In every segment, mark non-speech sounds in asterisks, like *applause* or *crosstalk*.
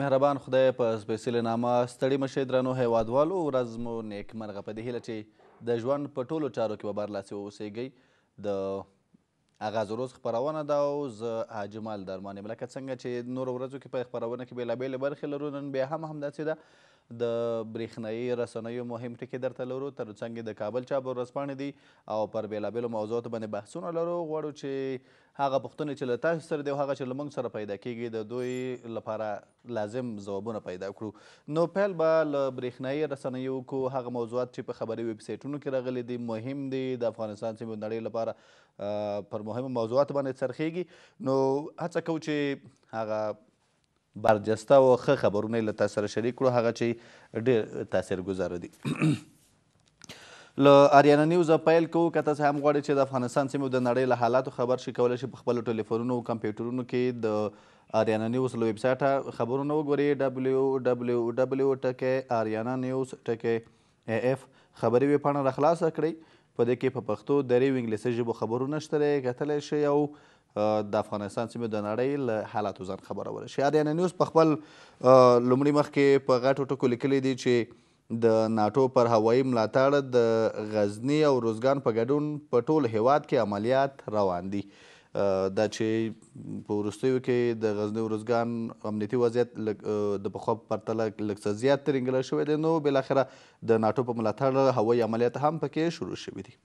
مهربان خدای په سپېڅلي نامه ستړي مه شئ درنو هیوادوالو ورځ مو نیکمرغه په دې هیله چې د ژوند په ټولو چارو کې به برلاسي واوسیږئ د اغاز روز خبرونه ده او زه حاجمال درمانیم لکه څنګه چې نور ورځو کې په خبرونه کې بېلابېلې برخې لرو نن بیا هم همداسې ده د برېښنایي رسنیو مهم ټکي درته لرو تر څنګ د کابل چاپ ورځپاڼې دي او پر بېلابېلو موضوعاتو باندې بحثونه لرو غواړو چې هغه پوښتنې چې له تاسو سره دي او هغه چې له موږ سره پیدا کیږي د دوی لپاره لازم ځوابونه پیدا کړو نو پیل به له برېښنایي رسنیو کو هغه موضوعات چې په خبري ویب سایټونو کې راغلي دي مهم دي د افغانستان سیمې نړۍ لپاره پر مهمو موضوعاتو باندې څرخیږي نو هڅه کوو چې هغه برجسته او ښه خبرونه له تاسو سره شریک کړو هغه چې ډېر تاثیرګذاره دي *clears throat* له اریانا نیوز پیل کوو که تاسو هم غواړئ چې د افغانستان سیمو د نړۍ له حالاتو خبر شي کولی شئ په خپلو ټلیفونونو او کمپیوټرونو کې د اریانا نیوز له ویب سایټه خبرونه وګورئ ډبلیو ډبلیو ډبلیو ټکې اریانا نیوز ټکې ای اف خبري ویبپاڼه راخلاصه کړئ په دې کې په پښتو درې او انګلیسي ژبو خبرونه شته دی کتلی شئ او د افغانستان سیمې د نړۍ له حالاتو ځان خبرول شي اریانا نیوز په خپل لومړي مخ کې په غټو ټکو لیکلی دی چې د ناتو پر هوایي ملاتړ د غزنی او روزګان په ګډون په ټول هیواد کې عملیات روان دي دا چې په وروستیو کې د غزنی روزګان امنیتي وضعیت د پخوا پرتله لږ څه زیات ترینګلی شوی دی نو بالاخره د ناټو په ملاتړ هوایي عملیات هم پکې شروع شوي دي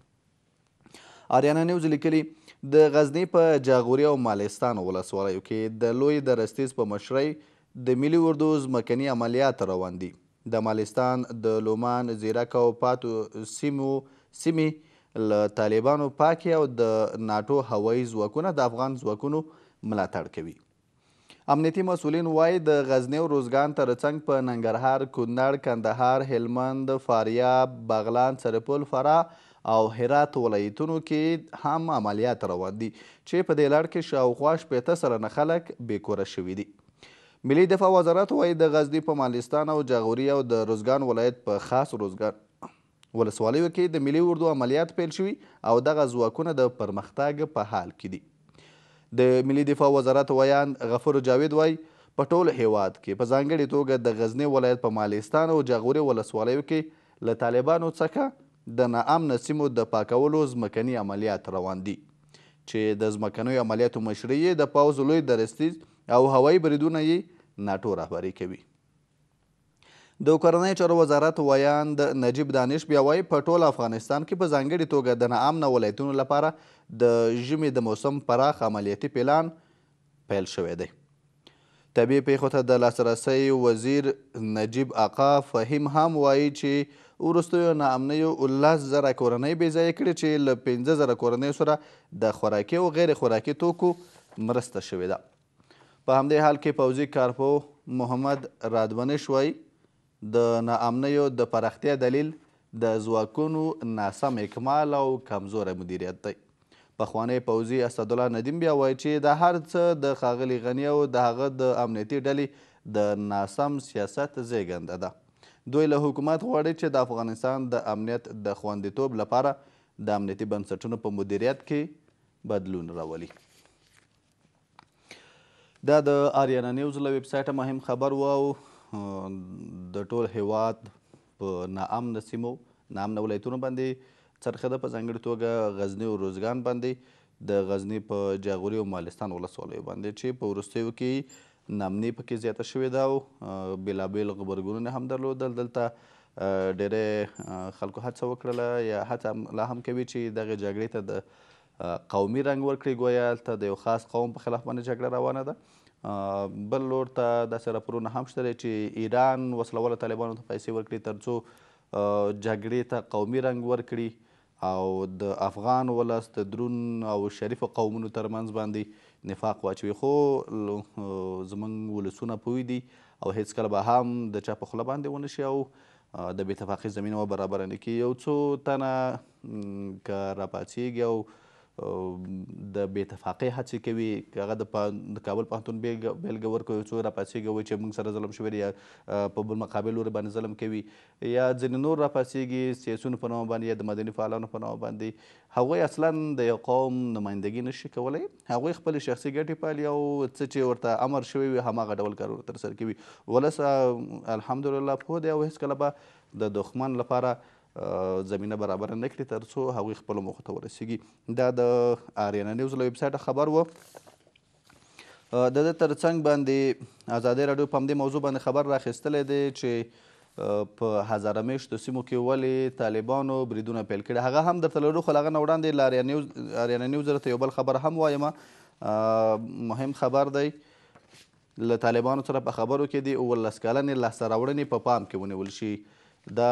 آریانا نیوز لیکلي د غزنی په جاغوري او مالستان ولسوالیو کې د لوی درستیز په مشرۍ د ملي اردو ځمکني عملیات روان دي د مالستان د لومان زیرک او پاتو سیمو سیمې له طالبانو پاکې او د ناټو هوایي ځواکونه د افغان ځواکونو ملاتړ کوي امنیتي مسولین وایي د غزنی او روزګان ترڅنګ په ننګرهار کونړ کندهار هلمند فاریاب بغلان سرپل فراه او هرات ولایتونو کې هم عملیات روان دي چې په دې لړ کې شاوخوا شپېته سلنه خلک بې کوره شوي دي ملي دفاع وزارت وایي د غزني په مالستان او جاغوري او د روزګان ولایت په خاص روزګان ولسوالیو کې د ملي اردو عملیات پیل شوي او دغه ځواکونه د پرمختګ په حال کې دي د ملي دفاع وزارت ویان غفور جاوید وای په ټول هیواد کې په ځانګړې توګه د غزنی ولایت په مالستان او جاغوري ولسوالیو کې له طالبانو څخه د ناامنه سیمو د پاکولو ځمکني عملیات روان دي چې د ځمکنیو عملیاتو مشري یې د پوځ لوی درستیز او هوایي بریدونه یې ناټو رهبري کوي د کورنیو چارو وزارت ویان د نجیب دانش بیا وایي په ټول افغانستان کې په ځانګړې توګه د ناامنه ولایتونو لپاره د ژمي د موسم پراخ عملیاتي پلان پیل شوی دی طبیعي پیښو ته د لاسرسۍ وزیر نجیب آقا فهیم هم وایي چې وروستیو ناامنیو اوولس زره کورنۍ بېځایه کړې چې له پنځه زره کورنیو سره د خوراکي او غیر خوراکي توکو مرسته شوې ده په همدې حال کې پوځي کارپو محمد رادونش وایي د ناامنیو د پراختیا دلیل د ځواکونو ناسم اکمال او کمزوره مدیریت دی پخوانی پوځي اسدالله ندیم بیا وایي چې د هر څه د ښاغلي غني او د هغه د امنیتي ډلې د ناسم سیاست زیږنده ده دوی له حکومت غواړي چې د افغانستان د امنیت د خوندیتوب لپاره د امنیتي بنسټونو په مدیریت کې بدلون راولي دا د آریانا نیوز له ویب سایټه مهم خبر و او د ټول هیواد په ناامن سیمو ناامن ولایتونو باندې څرخه ده په ځانګړې توګه غزنی او روزګان باندې د غزنی په جاغوري او مالستان ولسوالیو باندې چې په وروستیو کې نامنی پکې زیاته شوې ده او بېلابېل غبرګونونه هم درلودل دلته ډېری خلکو هڅه وکړله یا هڅه لا هم کوي چې دغې جګړې ته د قومي رنګ ورکړي ګویا هلته د یو خاص قوم په خلاف باندې جګړه روانه ده بل لور ته داسې راپورونه هم شته چې ایران وسلواله طالبانو ته پیسې ورکړي تر څو جګړې ته قومي رنګ ورکړي او د افغان ولس د درون او شریفو قومونو ترمنځ باندې نفاق واچوي خو زموږ ولسونه پوه دي او هیڅکله به هم د چا په خوله باندې ونه شي او د بې اتفاقۍ زمینه به برابره نه کړي یو څو تنه که راپاڅېږي او د بې اتفاقۍ هڅې کوي هغه د کابل پوهنتون بېلګه ورکړو یو څو راپاڅېږي چې موږ سره ظلم شوی یا په بل مقابل لوري باندې ظلم کوي یا ځینې نور راپاڅېږي سیاسیونو په نامه باندې یا د مدني فعالانو په نامه باندې هغوی اصلا د یو قوم نمایندګي نشي کولی هغوی خپلې شخصي ګټې پالي او څه چې ورته امر شوی وي هماغه ډول کارونه ترسره کوي ولس الحمدلله پوه دی او هیڅکله به د دښمن لپاره زمینه برابر نه کړي تر څو هغوی خپلو موخو ته ورسیږي دا د آریانا نیوز له ویبسایټه خبر و د ده تر څنګ باندې ازادي راډیو په همدې موضوع باندې خبر راخیستلی دی چې په هزاره میشتو سیمو کې ولې طالبانو بریدونه پیل کړي هغه هم درته لرو خو له هغه نه وړاندې له آریانا نیوز درته یو بل خبر هم وایم مهم خبر دی له طالبانو سره په خبرو کې د اوولس کلنې لاسته راوړنې په پا پام کې ونیول شي دا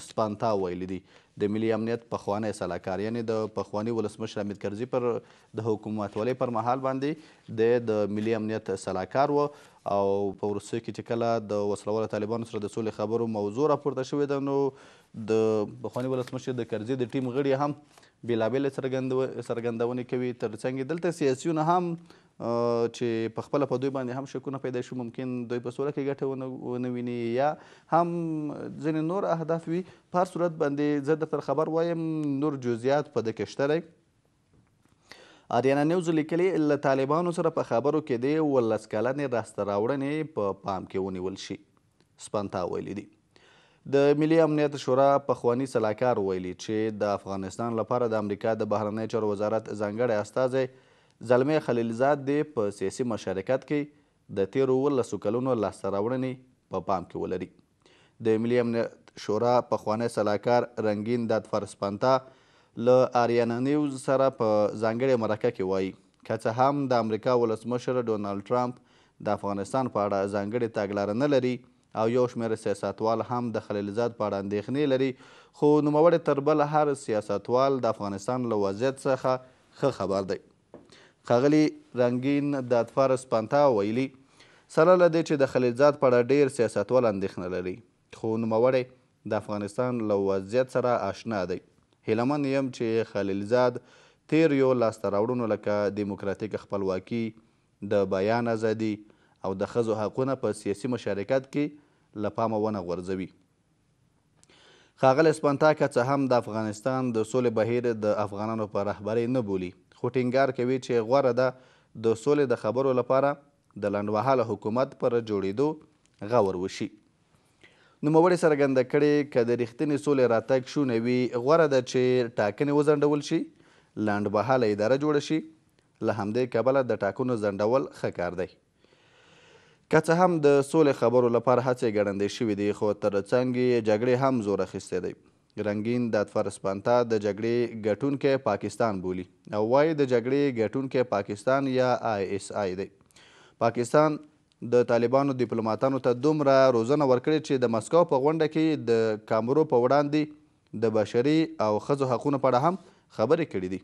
سپانتا ویلی دی د ملي امنیت پخوانی سلاکار یعنی د پخوانی ولسمشر حمید کرزي پر د حکومتولۍ پر مهال باندې د د ملي امنیت سلاکار و او په وروستیو کې چې کله د وسلوالو طالبانو سره د سولې خبرو موضوع راپورته شوې ده نو د پخوانی ولسمشر د کرزي د ټیم غړي هم بېلابېلې څرګندونې کوي تر څنګ دلته سیاسیونه هم چې په خپل په دوی باندې هم شکونه پیدا شي ممکن دوی په سوله کې ګټه ونه ویني یا هم ځینې نور اهداف وي په هر صورت باندې زه درته خبر وایم نور جزئیات په ده کې شته اریانا نیوز لیکلي له طالبانو سره په خبرو کې دی ولس کلنې راسته راوړنې په پا پام کې ونیول شي سپانتا ویلي دي د ملي امنیت شورا پخوانی سلاکار ویلي چې د افغانستان لپاره د امریکا د بهرنی چارو وزارت ځانګړی استازی زلمی خلیلزاد دی په سیاسي مشارکت کې د تیرو ولسو کلونو لاسته راوړنې په پام کې ولري د ملي امنیت شورا پخوانی سلاکار رنګین داد فرسپانتا له آریانا نیوز سره په ځانګړې مرکه کې وایي که څه هم د امریکا ولسمشر ډونالډ ټرامپ د افغانستان په اړه ځانګړې تګلاره نه لري او یو شمېر سیاستوال هم د خلیلزاد په اړه اندېښنې لري خو نوموړی تر بل هر سیاستوال د افغانستان له وضعیت څخه ښه خبر دی ښاغلي رنګین دادفار سپانتا ویلي سره له دې چې د خلیلزاد په اړه ډېر سیاستوال اندېښنه لري خو نوموړی د افغانستان له وضعیت سره آشنا دی هیلمن یم چې خلیلزاد تیر یو لاسته راوړنو لکه دیموکراتیک خپلواکي د بیان ازادي او د ښځو حقونه په سیاسي مشارکت کې له پامه ونه غورځوي ښاغلی اسپانتا که څه هم د افغانستان د سولې بهیر د افغانانو په رهبرۍ نه بولي خو ټینګار کوي چې غوره ده د سولې د خبرو لپاره د لنډمهاله حکومت پر جوړېدو غور وشي نوموړي څرګنده کړې که د رښتینې سولې راتګ شونی وي غوره ده چې ټاکنې وځنډول شي لنډمهاله اداره جوړه شي له همدې کبله د ټاکنو ځنډول ښه کار دی که څه هم د سولې خبرو لپاره هڅې ګړندې شوي دي خو تر څنګ یې جګړې هم زور اخیستی دی رنګین دادفرسپانتا د دا جګړې ګټونکی پاکستان بولي او وایي د جګړې ګټونکی پاکستان یا آی اس آی دی پاکستان د طالبانو ډیپلوماتانو ته دومره روزنه ورکړې چې د مسکو په غونډه کې د کامرو په وړاندې د بشري او ښځو حقونو په اړه هم خبرې کړې دي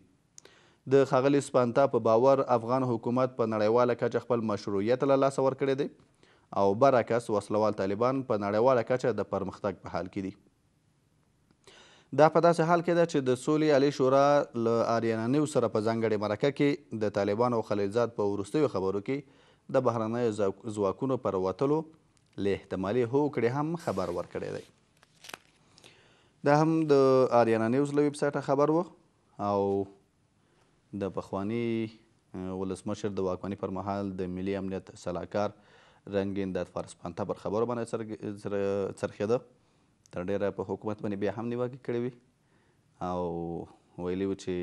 د ښاغلي سپانتا په باور افغان حکومت په نړیواله کچه خپل مشروعیت له لاسه ورکړی دی او برعکس وسلوال طالبان په نړیواله کچه د پرمختګ په حال کې دي دا په داسې حال کې ده چې د سولې عالی شورا له آریانانیو سره په ځانګړې مرکه کې د طالبانو او خلیلزاد په وروستیو خبرو کې د بهرنیو ځواکونو پر وتلو له احتمالي هوکړې هم خبر ورکړی دی دا هم د آریانا نیوز له ویب سایټه خبر و او د پخوانی ولسمشر د واکمنۍ پر مهال د ملي امنیت سلاکار رنګین دادفار سپانته پر خبرو باندې څرخېده تر ډیره په حکومت باندې بیا هم نیوکې کړې وي او ویلي وو چې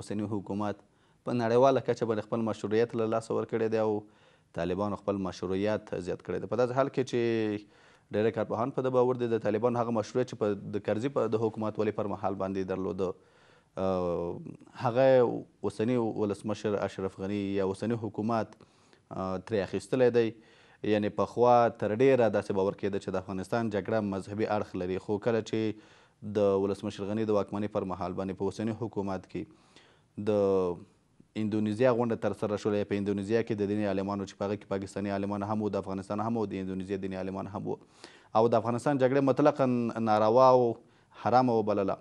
اوسنی حکومت په نړیواله کچه باندې خپل مشروعیت له لاسه ورکړی دی او طالبانو خپل مشروعیت زیات کړی دی په داسې حال کې چې ډیری کارپوهان په د باور دي د طالبان هغه مشروعیت چې په د کرزي په د حکومت ولې پر مهال باندې درلوده هغه اوسنی ولسمشر اشرف غنی یا اوسنی حکومت ترې اخیستلی دی یعنی پخوا تر ډیره داسې باور کېده چې د افغانستان جګړه مذهبي اړخ لري خو کله چې د ولسمشر غني د واکمنۍ پر مهال باندې په اوسني حکومت کې د اندونیزیا غونډه تر سره شولې په اندونیزیا کې د دیني عالمانو چې په هغه کې پاکستاني عالمان هم وو د افغانستان هم وو د اندونیزیا دیني عالمان هم وو او د افغانستان جګړه مطلقا ناروا او حرام وبلله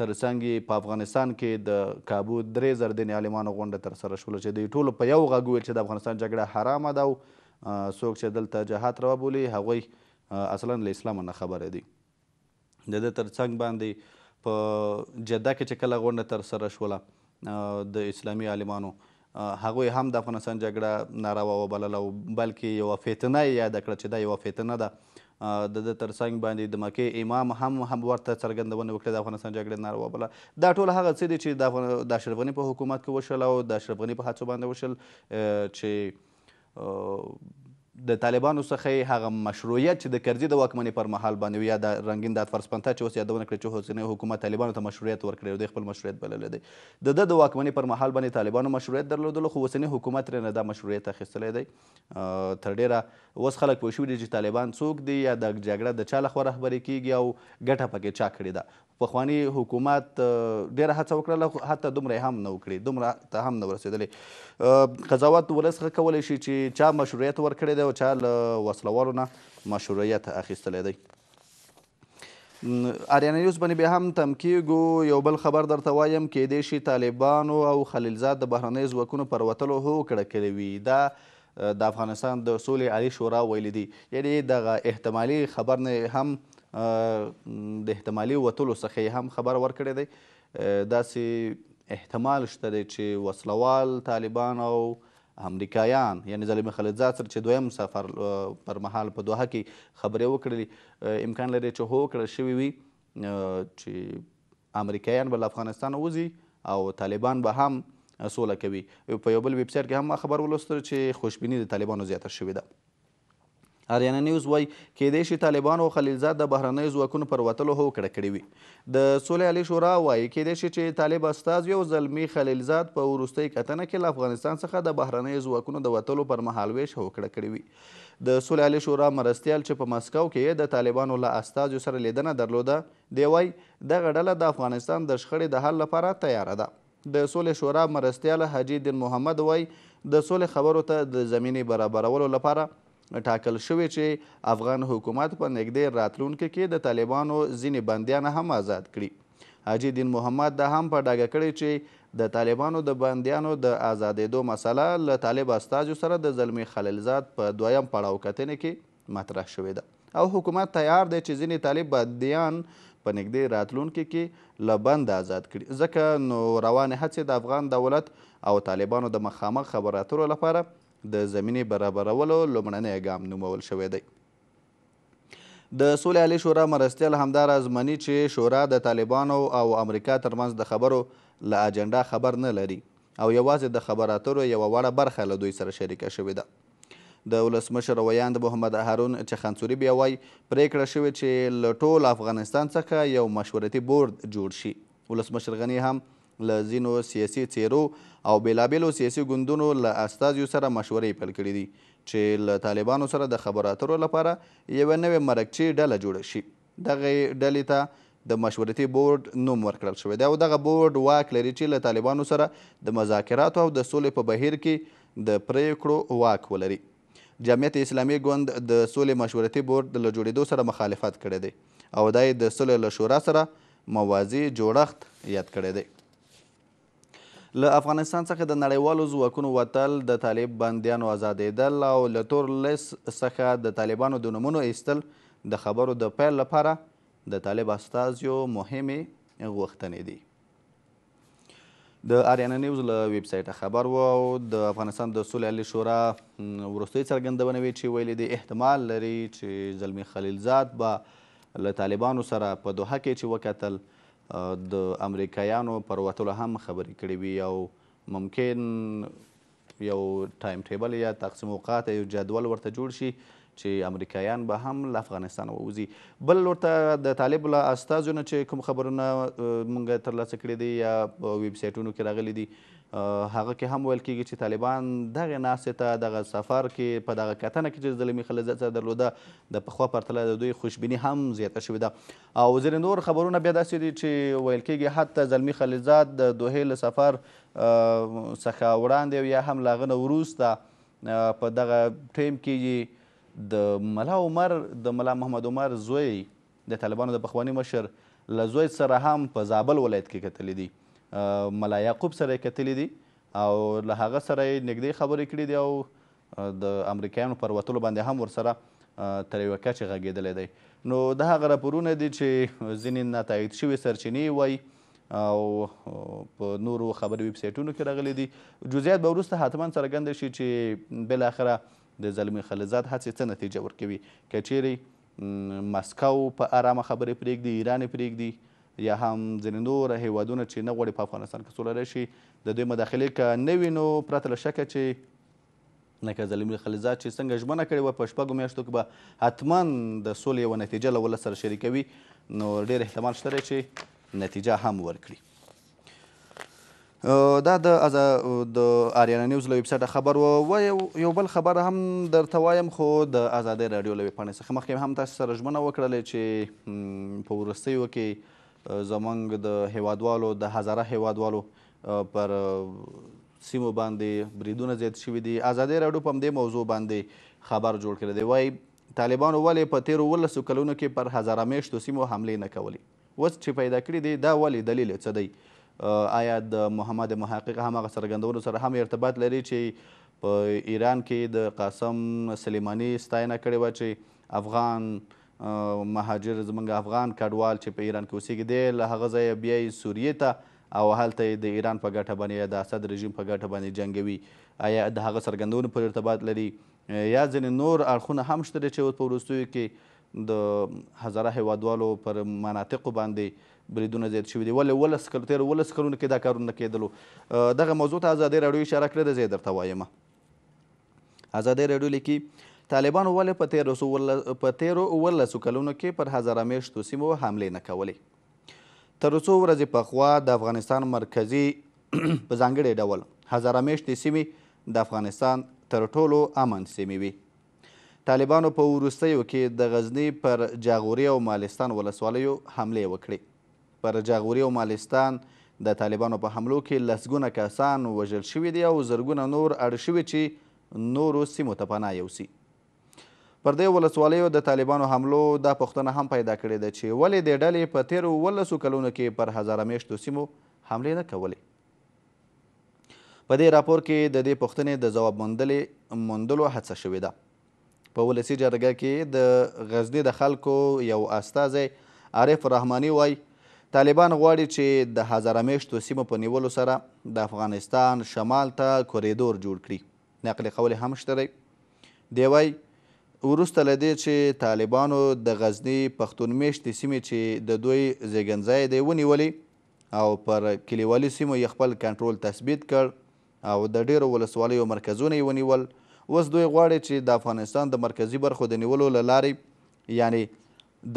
تر څنګ په افغانستان کې د کابو درې زر دیني عالمانو غونډه تر سره شوله چې دوی ټولو په یو غږ ویل چې د افغانستان جګړه حرامه ده او څوک چې دلته جهاد روا بولي هغوی اصلا له اسلام نه خبره دي د دې ترڅنګ باندې په جده کې چې کله غونډه ترسره شوله د اسلامي عالمانو هغوی هم د افغانستان جګړه ناروا وبلله بلکې یوه فتنه یې یاده کړه چې دا یوه فتنه ده د د ترڅنګ باندې د مکې امام هم هم ورته څرګندونه وکړه د افغانستان جګړې ناروا بله دا ټول هغه څه دي چې د اشرف غني په حکومت کې وشل او د اشرف غني په هڅو باندې وشل چې د طالبانو څخه هغه مشروعیت چې د کرزي د واکمنۍ پر مهال باندې یا د رنګین داد فرسپنته چې اوس یادونه کړې چې اوسنی حکومت طالبانو ته مشروعیت ورکړی او دوی خپل مشروعیت بللی دی د ده د واکمنۍ پر مهال باندې طالبانو مشروعیت درلودلو خو اوسنی حکومت ترې نه دا مشروعیت اخیستلی دی تر ډیره اوس خلک پوه شوي دي چې طالبان څوک دي یا د جګړه د چا لخوا رهبري کیږي او ګټه پکې چا کړې ده پخوانی حکومت ډیره هڅه وکړله حتی دومره هم نه وکړي دومره ته هم نه ورسېدلې قضاوت ولس ښه کولی شي چې چا مشروعیت ورکړی دی او چا له وسلوالو نه مشروعیت اخیستلی دی آریانا نیوز باندې بیا هم تمکیږو یو بل خبر درته وایم کیدای شي طالبانو او خلیلزاد د بهرنیو ځواکونو پر وتلو هوکړه کړې وي دا د افغانستان د سولې عالی شورا ویلي دي یعنې دغه احتمالي خبر نه هم د احتمالي وتلو څخه هم خبر ورکړی دی داسې احتمال شته دی چې وسلوال طالبان او امریکایان یعنی ظلم خلیدزاد سره چې دویم سفر پر مهال په دوحه کې خبرې وکړلې امکان لري چې هو کړل شوي وي چې امریکایان به له افغانستان وځي او طالبان به هم سوله کوي په یو بل ویبسایټ کې هم خبر ولوستل چې خوشبیني د طالبانو زیاته شوې ده آریانا نیوز وای کېدای شي طالبانو خلیلزاد د بهرنیو ځواکونو پر وتلو هوکړه کړې وي د سولې علي شورا وایي کېدای شي چې طالب استازي او زلمی خلیلزاد په وروستۍ کتنه کې له افغانستان څخه د بهرنیو ځواکونو د وتلو پر مهال ویش هوکړه کړې وي د سولې علي شورا مرستیال چې په مسکو کې د طالبانو له استازیو سره لیدنه درلوده دی وایي دغه ډله د افغانستان د شخړې د حل لپاره تیاره ده د سولې شورا مرستیال حاجی دین محمد وای د سولې خبرو ته د زمینې برابرولو لپاره ټاکل شوې چې افغان حکومت په نږدې راتلونکي کې د طالبانو ځینې بندیان هم آزاد کړي حاجی دین محمد دا هم په ډاګه کړی چې د طالبانو د بندیانو د آزادېدو مسله له طالب استازو سره د زلمی خلیلزاد په دویم پړاو کتنې کې مطرح شوې ده او حکومت تیار دی چې ځینې طالب بندیان په نږدې راتلونکي کې له بند آزاد کړي ځکه نو روانې هڅې د افغان دولت او طالبانو د مخامخ خبرو اترو لپاره د زمینې برابرولو لومړنی ګام نومول شوی دی د سولې عالی شورا مرستیال همداراز مني چې شورا د طالبانو او امریکا ترمنځ د خبرو له اجنډا خبر نه لري او یوازې د خبرو اترو یوه وړه برخه له دوی سره شریکه شوې ده د ولسمشر ویاند محمد هارون چخنسوري بیا وایي پریکړه شوې چې له ټول افغانستان څخه یو مشورتي بورد جوړ شي ولسمشر غني هم له ځینو سیاسي څیرو او بېلابېلو سیاسي ګوندونو له استازیو سره مشورې پیل کړي دي چې له طالبانو سره د خبرو اترو لپاره یوه نوې مرکچي ډله جوړه شي دغه ډلې ته د مشورتي بورډ نوم ورکړل شوی دی او دغه بورډ واک لري چې له طالبانو سره د مذاکراتو او د سولې په بهیر کې د پریکړو واک ولري جمعیت اسلامي ګوند د سولې مشورتي بورډ له جوړېدو سره مخالفت کړی دی او دا یې د سولې له شورا سره موازی جوړښت یاد کړی دی له افغانستان څخه د نړیوالو ځواکونو وتل د طالب بندیانو آزادیدل او له تور لیست څخه د طالبانو د نومونو ایستل د خبرو د پیل لپاره د طالب استازیو مهمې غوښتنې دي د آریانا نیوز له ویب سایټه خبر و او د افغانستان د سولې عالی شورا وروستۍ څرګندونه وې چې ویلې دی احتمال لري چې زلمی خلیلزاد به له طالبانو سره په دوحه کې چې وکتل د امریکایانو پر وتلو هم خبرې کړې وي او ممکن یو ټایم ټیبل یا تقسیم اوقات یو جدول ورته جوړ شي چې امریکایان به هم له افغانستان ووزي بل لور ته د طالب له استازو نه چې کوم خبرونه مونږ ترلاسه کړي دي یا ویب سایټونو کې راغلي دي هغه کې هم ویل کېږي چې طالبان دغه ناستې ته دغه سفر کې په دغه کتنه کې چې زلمي خلیلزاد سره درلوده د پخوا پرتله د دوی خوشبیني هم زیاته شوې ده او ځینې نور خبرونه بیا داسې دي چې ویل کېږي حتی زلمي خلیلزاد د دوهې له سفر څخه وړاندې یا هم له هغه نه وروسته په دغه ټیم کې د ملا عمر د ملا محمد عمر زوی د طالبانو د پخوانی مشر له زوی سره هم په زابل ولایت کې کتلی دی ملا یعقوب سره کتلی دي او له هغه سره یې نږدې خبرې کړي دي او د امریکایانو پر وتلو باندې هم ورسره تر یوه کچې غږېدلی دی نو دا هغه راپورونه دي چې ځینې ناتایید شوې سرچینې وایي او په نورو خبري ویب سایټونو کې راغلي دي جزئیات به وروسته حتما څرګنده شي چې بالاخره د زلمی خلیزات هڅې څه نتیجه ورکوي که چیرې مسکو په ارامه خبرې پرېږدي ایران پرېږدي یا هم ځینې نور هیوادونه چې نه غواړي په افغانستان کې سوله راشي د دوی مداخلې که نه وي نو پرته له شکه چې لکه زلمي خلیزات چې څنګه ژمنه کړې وه په شپږو میاشتو کې به حتما د سولې یوه نتیجه له ولس سره شریکوي نو ډېر احتمال شته چې نتیجه هم ورکړي دا د از د آریانا نیوز له ویبسایټه خبر و یو بل خبر هم درته وایم خو د ازادۍ راډیو له ویبپاڼې څخه مخکې هم تاسو سره ژمنه وکړلې چې په وروستیو کې زمونږ د هیوادوالو د هزاره هیوادوالو پر سیمو باندې بریدونه زیات شوي دي ازادي راډیو په همدې موضوع باندې خبر جوړ کړی دی وایي طالبانو ولې په تیرو ولسو کلونو کې پر هزاره میشتو سیمو حملې نه کولې اوس چې پیدا کړي دي دا ولې دلیل څه دی آیا د محمد محقق هم هغه څرګندونو سره هم ارتباط لري چې په ایران کې د قاسم سلیمانی ستاینه کړې وه چې افغان مهاجر زمونږ افغان کډوال چې په ایران کې اوسیږي دی له هغه ځایه بیا سوریې ته او هلته د ایران په ګټه باندې د اسد رژیم په ګټه باندې جنګوي آیا د هغه څرګندونو پورې ارتباط لري یا ځینې نور اړخونه هم شته چې اوس په وروستیو کې د هزاره هیوادوالو پر مناطقو باندې بریدونه زیات شوي دي ولې ولس کلو تېرو ولس کلونو کې دا کارونه کېدلو دغه موضوع ته ازادي راډیو اشاره کړې ده زه یې درته وایم ازادي راډیو لیکي طالبانو ولې په تیرو په تیرو اوولسو کلونو کې پر هزاره میشتو سیمو حملې نه کولې تر څو ورځې پخوا د افغانستان مرکزي *clears throat* په ځانګړي ډول هزاره میشتې سیمې د افغانستان تر ټولو امن سیمې وي طالبانو په وروستیو کې د غزنی پر جاغوري او مالستان ولسوالیو حملې وکړې پر جاغوري او مالستان د طالبانو په حملو کې لسګونه کسان وژل شوي دي او زرګونه نور اړ شوي چې نورو سیمو ته پناه یوسي پر دې ولسوالیو د طالبانو حملو دا پوښتنه هم پیدا کړې ده چې ولې د ډلې په تیرو ولسو کلونو کې پر هزاره میشتو سیمو حملې نه کولې په دې راپور کې د دې پوښتنې د ځواب موندلې موندلو هڅه شوې ده په ولسي جرګه کې د غزني د خلکو یو استازی عارف رحماني وای طالبان غواړي چې د هزاره میشتو سیمو په نیولو سره د افغانستان شمال ته کوریدور جوړ کړي نقل قول هم شته دی وای وروسته له دې چې طالبانو د غزنی پښتون میشتې سیمې چې د دوی زیږنځای دی ونیولې او پر کلیوالي سیمو یې خپل کنټرول تثبیت کړ او د ډیرو ولسوالیو مرکزونه یې ونیول اوس دوی غواړي چې د افغانستان د مرکزي برخو د نیولو له لارې یعنی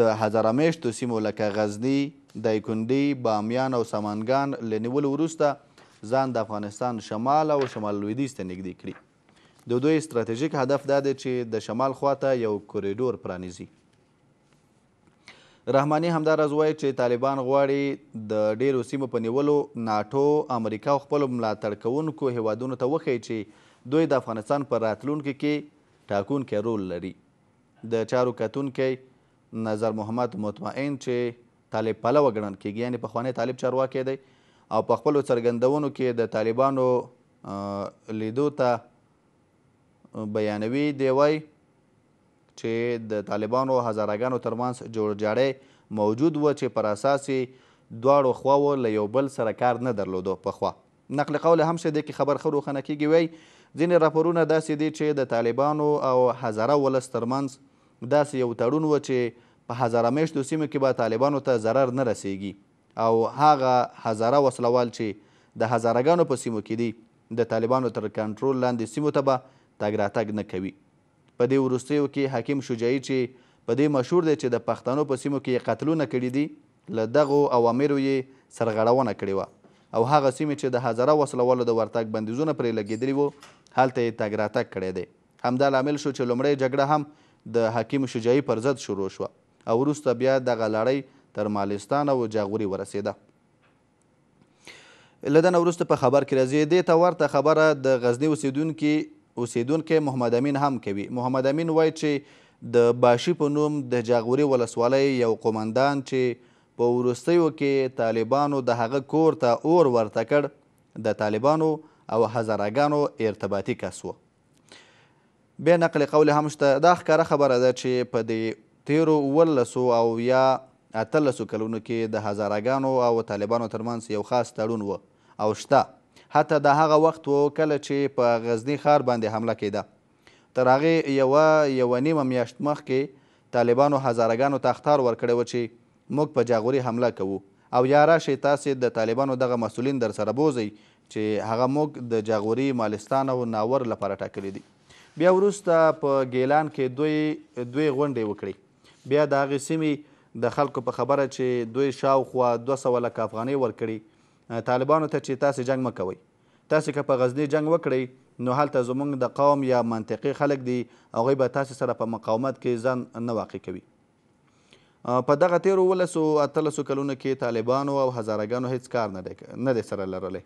د هزاره میشتو سیمو لکه غزنی دایکندي بامیان او سامانګان له نیولو وروسته ځان د افغانستان شمال او شمال لویدیځ ته نږدې کړي د دوی ستراتیژیک هدف دا دی چې د شمال خواته یو کوریډور پرانیزي رحمانی همداراز وایي چې طالبان غواړي د ډیرو سیمو په نیولو ناټو امریکا او خپلو ملاتړ کوونکو هیوادونو ته وښیي چې دوی د افغانستان په راتلونکي کې ټاکونکی رول لري د چارو کتونکی نظر محمد مطمئن چې طالب پلوه ګڼل کېږي یعنې پخوانی طالب چارواکی دی او په خپلو څرګندونو کې د طالبانو لیدو ته بیانوي دی وایي چې د طالبانو هزارګانو ترمنځ جوړجاړی موجود و چې پر اساس دواړو خواو له یو بل سره کار نه درلودو پخوا نقل قول هم شه دی کې خبر ښه روښانه کیږي وایي ځینې راپورونه داسې دي چې د طالبانو او هزاره ولس ترمنځ داسې یو تړون و چې په هزاره میشتو سیمو کې به طالبانو ته ضرر نه رسیږي او هغه هزاره وسلوال چې د هزارګانو په سیمو کې دي د طالبانو تر کنټرول لاندې سیمو ته به تګ راتګ نه کوي په دې وروستیو کې حکیم شجاعي چې په دې مشهور دی چې د پښتنو په سیمو کې قتلونه کړي دي له دغو اوامرو یې سرغړونه کړې وه او هغه سیمې چې د هزاره وسلوالو د ورتګ بندیزونه پرې لګېدلي وو هلته یې تګ راتګ کړی دی همدا لامل شو چې لومړۍ جګړه هم د حکیم شجاعي پر ضد شروع شوه او وروسته بیا دغه لړۍ تر مالستان او جاغوري ورسېده لدن وروسته په خبر کې راځي دې ته ورته خبره د غزنی اوسیدونکي اوسیدونکي محمد امین هم کوي محمد امین وایي چې د باشي په نوم د جاغوري ولسوالۍ یو قومندان چې په وروستیو کې طالبانو د هغه کور ته اور ورته کړ د طالبانو او هزارګانو ارتباطي کس و بیا نقل قول هم شته دا ښکاره خبره ده چې په دې تیرو اوولسو او یا اتلسو کلونو کې د هزارګانو او طالبانو ترمنځ یو خاص تړون و او شته حتی د هغه وخت و کله چې په غزنی ښار باندې حمله کېده تر هغې یوه یوه نیمه میاشت مخکې طالبانو هزارګانو ته اخطار ورکړی و چې موږ په جاغوري حمله کوو او یا راشئ تاسې د طالبانو دغه مسولین در سره بوزئ چې هغه موږ د جاغوري مالستان او ناور لپاره ټاکلی دي بیا وروسته په ګیلان کې دوی دوی غونډې وکړې بیا د هغې سیمې د خلکو په خبره چې دوی شاوخوا دوه سوه لکه افغانۍ ورکړي طالبانو ته چې تاسو جنگ مکوئ تاسو که په غزنی جنگ وکړئ نو هلته زموږ د قوم یا منطقي خلک دي هغوی به تاسو سره په مقاومت کې ځان نه واقع کوي په دغه تیرو ولسو اتلسو کلونو کې طالبانو او هزارګانو هیڅ کار نه دی سره لرلی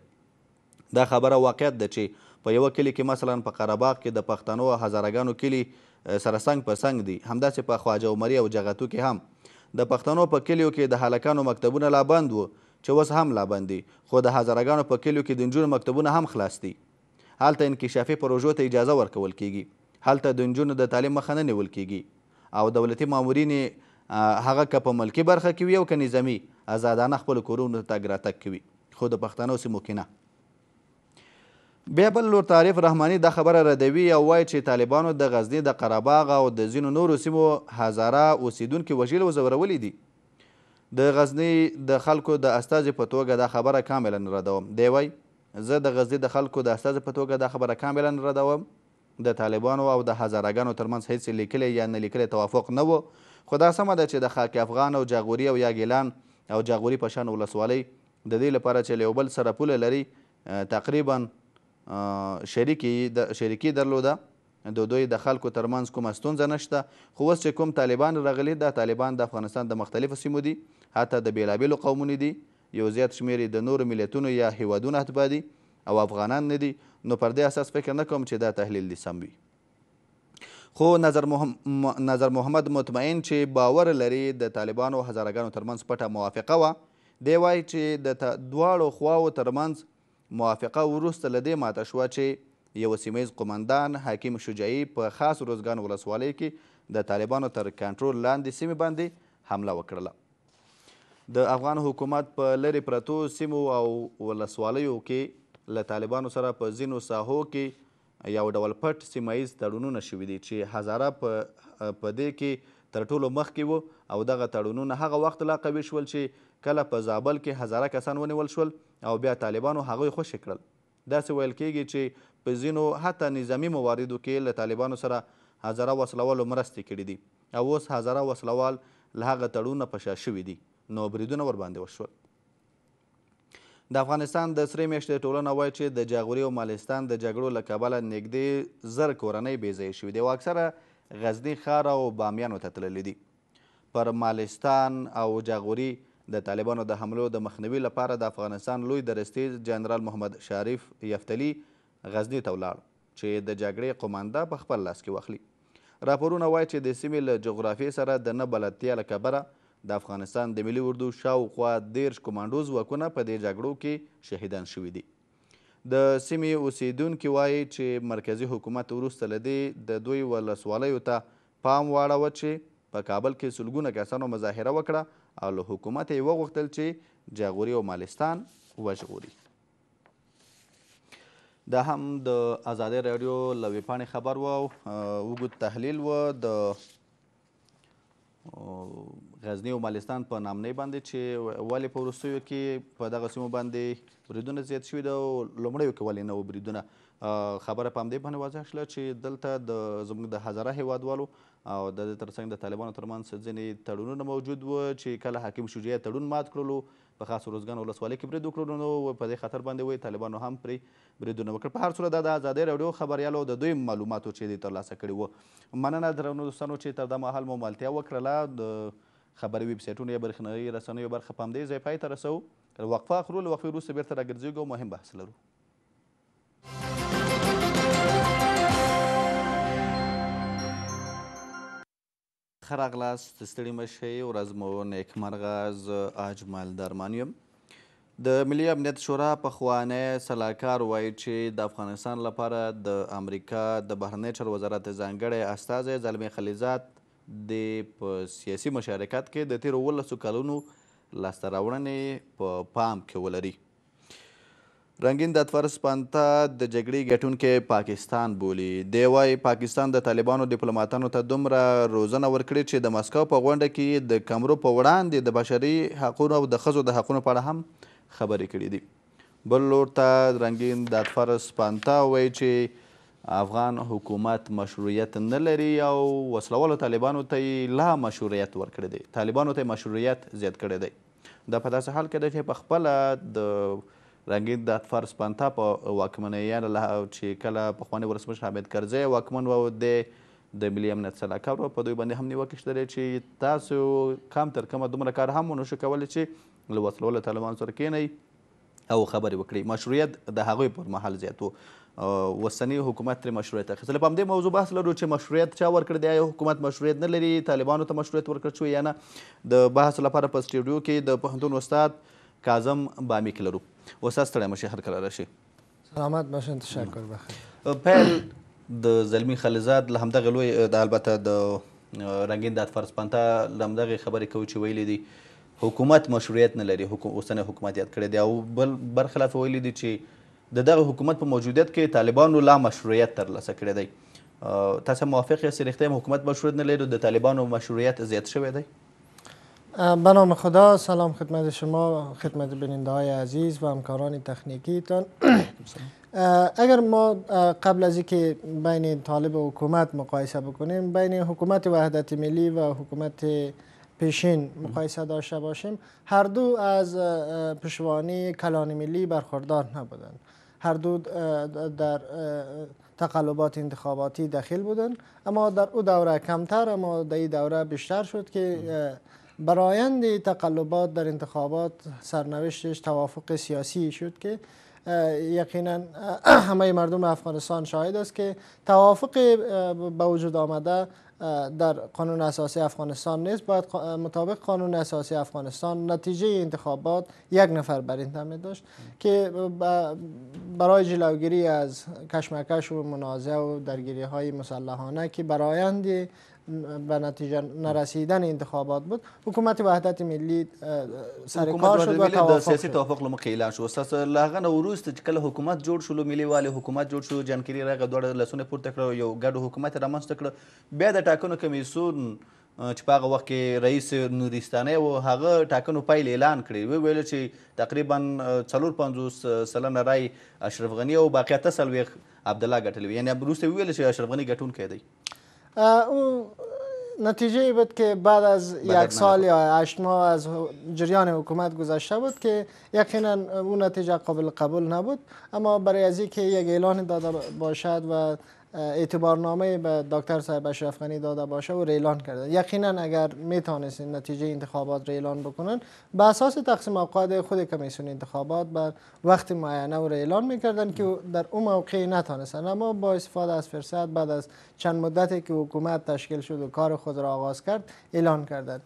دا خبره واقعیت ده چې په یوه کلي کې مثلا په قرهباغ کې د پښتنو او هزارګانو کلي سره څنګ په څنګ دي همداسې په خواجه عمري او جغتو کې هم د پښتنو په کلیو کې د هلکانو مکتبونه لا بند وو چې اوس هم لا بند دي خو د هزارګانو په کلیو کې د نجونو مکتبونه هم خلاص دي هلته انکشافي پروژو ته اجازه ورکول کیږي هلته د نجونو د تعلیم مخه نه نیول کیږي او دولتي مامورین هغه که په ملکي برخه کې وي او که نظامي ازادانه خپلو کورونو ته تګ راتګ کوي خو د پښتنو سیمو کې نه بیا بل لور تعریف رحماني دا خبره ردوي او وایي چې طالبانو د غزني د قرهباغ او د ځینو نورو سیمو هزاره اوسیدونکي وژلي او ځورولي دي د غزنی د خلکو د استازي په توګه دا خبره کاملا ردوم دی وای زه د غزنی د خلکو د استازي په توګه دا خبره کاملا ردوم د طالبانو او د هزارګانو ترمنځ هیڅ لیکلی یا نه لیکلی توافق نه و خو دا سمه ده چې د خاک افغان او جاغوري او یا ګیلان او جاغوري په شان ولسوالۍ د دې لپاره چې له یو بل سره پوله لري تقریبا شریکي د شریکي درلوده د دوی د خلکو ترمنځ کومه ستونزه نشته خو اوس چې کوم طالبان راغلي دا طالبان د افغانستان د مختلفو سیمو دي حتی د بیلابیلو قومونو دي یو زیات شمیر د نورو ملتونو یا هیوادونو اتباع دي او افغانان نه دي نو پر دې اساس فکر نه کوم چې دا تحلیل دي سم وي خو نظر, محم... نظر محمد مطمئن چې باور لري د طالبانو هزارګانو ترمنځ پټه موافقه وه دی وایي چې د دواړو خواو ترمنځ موافقه وروسته له دې ماته شوه چې یو سیمیز قمندان حکیم شجاعي په خاص روزګان ولسوالۍ کې د طالبانو تر کنټرول لاندې سیمې باندې حمله وکړله د افغان حکومت په لری پرتو سیمو او ولسوالیو کې له طالبانو سره په ځینو ساحو کې یو ډول پټ سیمه ییز تړونونه شوي دي چې هزاره په په دې کې تر ټولو مخکې وو او دغه تړونونه هغه وخت لا قوي شول چې کله په زابل کې هزاره کسان ونیول شول او بیا طالبانو هغوی خوشې کړل داسې ویل کیږي چې په ځینو حتی نظامي مواردو کې له طالبانو سره هزاره وسلوالو مرستې کړي دي او اوس هزاره وسلوال له هغه تړونه په شا شوي دي نو بریدونه ورباندې وشول د افغانستان د سرې میاشتې ټولنه وایي چې د جاغوري او مالستان د جګړو له کبله نږدې زر کورنۍ بېځایې شوي دي او اکثره غزني ښار او بامیانو ته تللي دي پر مالستان او جاغوري د طالبانو د حملو د مخنیوي لپاره د افغانستان لوی درستیز جنرال محمد شریف یفتلی غزنی ته ولاړ چې د جګړې قمانده په خپل لاس کې واخلي راپورونه وایي چې د سیمې له جغرافیې سره د نه بلدتیا له کبره د افغانستان د ملي اردو شاوخوا دیرش کمانډو ځواکونه په دې جګړو کې شهیدان شوي دي د سیمې اوسیدونکي وایي چې مرکزی حکومت وروسته له دې د دوی ولسوالیو ته پام واړوه چې په کابل کې سلګونه کسانو مظاهره وکړه او له حکومت یې وغوښتل چې جاغوري او مالستان وژغوري دا هم د ازادۍ راډیو له ویبپاڼې خبر و اوږد تحلیل و د غزنی او مالستان په نامنۍ باندې چې ولې په وروستیو کې په دغه سیمو باندې بریدونه زیات شوي ده او لومړیو کې ولې نه وو بریدونه خبره په همدې باندې واضح شله چې دلته د زموږ د هزاره هیوادوالو او د دې ترڅنګ د طالبانو ترمنځ ځینې تړونونه موجود وو چې کله حاکم شجاع تړون مات کړلو په خاص روزګان ولسوالۍ کې برید وکړو نو په دې خطر باندې وایي طالبانو هم پرې بریدونه وکړ په هر صورت دا د ازادۍ راډیو خبریالو د دوی معلوماتو چې دوی ترلاسه کړي وو مننه درنو دوستانو چې تر دا مهال مو ملتیا وکړله د خبري ویب سایټونو یا برېښنایي رسنیو برخه په همدې ځای پای ته رسوو وقفه اخلو له وقفې وروسته بېرته راګرځېږو مهم بحث لرو ښه راغلاست ستړي مه شئ ورځ مو نیکمرغه زه اجمل درمان یم د ملي امنیت شورا پخوانی سلاکار وایي چې د افغانستان لپاره د امریکا د بهرنی چارو وزارت ځانګړی استازی زلمی خلیزات د په سیاسي مشارکت کې د تیرو ولسو کلونو لاسته راوړنې په پا پام کې ولري رنګین دتور سپانتا د جګړې ګټونکی پاکستان بولی دی وایي پاکستان د طالبانو ډیپلوماتانو ته دومره روزنه ورکړې چې د مسکو په غونډه کې د کمرو په وړاندې د بشري حقونو او د ښځو د حقونو په اړه هم خبرې کړې دي بل لور ته رنګین دتور سپانتا وایي چې افغان حکومت مشروعیت نه لري او وسلوالو طالبانو ته لا مشروعیت ورکړی دی طالبانو ته مشروعیت زیات کړی دی دا په داسې حال کې دی چې په خپله د رنګین دادفر سپانتا په واکمنۍ یعنې چې کله پخوانی ولسمشر حامد کرزی واکمن و دی د ملي امنیت سلاکارو په دوی باندې هم نیوکې شته چې تاسو کم تر کمه دومره کار هم ونه شو کولی چې له وسلوالو طالبانو سره کینئ او خبرې وکړي مشروعیت د هغوی پر مهال زیات و وسنی حکومت ترې مشروعیت اخیستلی په همدې موضوع بحث لرو چې مشروعیت چا ورکړی دی آیا حکومت مشروعیت نه لري طالبانو ته مشروعیت ورکړ شوی یا نه د بحث لپاره په سټیډیو کې د پوهنتون استاد کاظم بامي کې لرو استاد ستړی مشي هر کله راشي سلامت باشین تشکر بخیر پیل د زلمی خلیزاد له همدغه لوی د البته د رنګین داد فرض پنتا له همدغه خبرې کوي چې ویلي دي حکومت مشروعیت نه لري حکومت اوسنی حکومت یاد کړی دی او بل برخلاف ویلي دي چې د دغه حکومت په موجودیت کې طالبانو لا مشروعیت ترلاسه کړی دی تاسو موافق یاست حکومت مشروعیت نه لری د طالبانو مشروعیت زیات شوی دی به نام خدا سلام خدمت شما خدمت بیننده های عزیز و همکاران تخنیکیتان اگر ما قبل از اینکه بین طالب و حکومت مقایسه بکنیم بین حکومت وحدت ملی و حکومت پیشین مقایسه داشته باشیم هر دو از پشوانی کلان ملی برخوردار نبودند هر دو در تقلبات انتخاباتی دخیل بودن اما در او دوره کمتر اما در این دوره بیشتر شد که برایند تقلبات در انتخابات سرنوشتش توافق سیاسی شد که یقینا همه مردم افغانستان شاهد است که توافق به وجود آمده در قانون اساسی افغانستان نیست باید مطابق قانون اساسی افغانستان نتیجه انتخابات یک نفر برنده می داشت که برای جلوگیری از کشمکش و منازعه و درگیری های مسلحانه که برایندی به نتیجه نرسیدن انتخابات بود حکومت وحدت ملی سر کار شد و توافق سیاسی توافق لمو قیلا شو اساس لاغه نه وروسته چې کله حکومت جوړ شو ملي والي حکومت جوړ شو جنکری راغه دوړ لسونه پورته کړ یو ګډ حکومت رامنځته کړ بیا د ټاکنو کمیسون چې په هغه وخت کې رئیس نورستاني او هغه ټاکنو پایل اعلان کړی وی ویل چې تقریبا 450 سلنه رای اشرف غنی او باقی 3 سلوي عبد الله ګټلوي یعنی وروسته ویل چې اشرف غنی ګټون کړي او نتیجه بود که بعد از یک سال یا هشت ماه از جریان حکومت گذشته بود که یقینا اون نتیجه قابل قبول نبود اما برای از که یک اعلان داده باشد و اعتبارنامه به دکتر صاحب اشرف غنی داده باشه و ریلان کرده یقینا اگر میتونستین نتیجه انتخابات ریلان بکنن به اساس تقسیم اوقات خود کمیسیون انتخابات بر وقت معینه و ریلان میکردن که در اون موقع نتانستن اما با استفاده از فرصت بعد از چند مدتی که حکومت تشکیل شد و کار خود را آغاز کرد اعلان کردند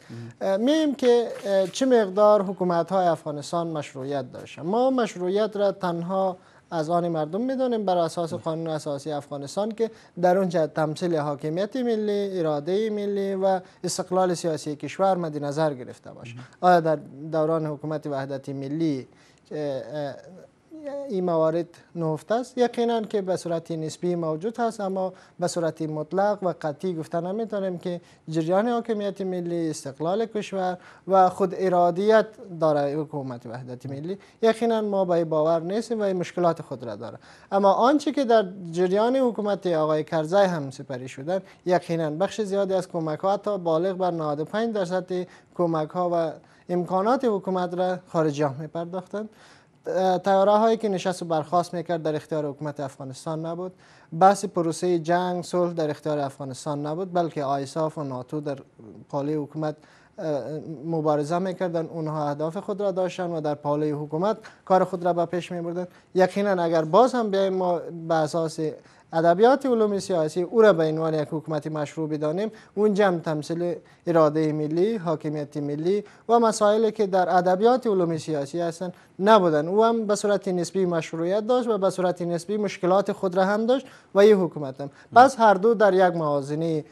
میم که چه مقدار حکومت های افغانستان مشروعیت داشت ما مشروعیت را تنها از آن مردم میدانیم بر اساس قانون اساسی افغانستان که در اونجا تمثیل حاکمیت ملی اراده ملی و استقلال سیاسی کشور مد نظر گرفته باشه آیا در دوران حکومت وحدت ملی این موارد نهفته است یقینا که به صورت نسبی موجود هست اما به صورت مطلق و قطعی گفته نمیتونیم که جریان حاکمیت ملی استقلال کشور و خود ارادیت داره حکومت وحدت ملی یقینا ما به باور نیستیم و این مشکلات خود را داره اما آنچه که در جریان حکومت آقای کرزی هم سپری شدن یقینا بخش زیادی از کمک ها تا بالغ بر 95 درصد کمک ها و امکانات حکومت را خارجی ها پرداختند تیاره هایی که نشست و برخواست میکرد در اختیار حکومت افغانستان نبود بحث پروسه جنگ صلح در اختیار افغانستان نبود بلکه آیساف و ناتو در پاله حکومت مبارزه میکردن اونها اهداف خود را داشتن و در پاله حکومت کار خود را به پیش میبردن یقینا اگر باز هم بیایم ما به اساس ادبیات علوم سیاسی او را به عنوان یک حکومت مشروع بدانیم اون جمع تمثیل اراده ملی حاکمیت ملی و مسائلی که در ادبیات علوم سیاسی هستن نبودن او هم به صورت نسبی مشروعیت داشت و به صورت نسبی مشکلات خود را هم داشت و یه حکومت هم پس هر دو در یک موازنه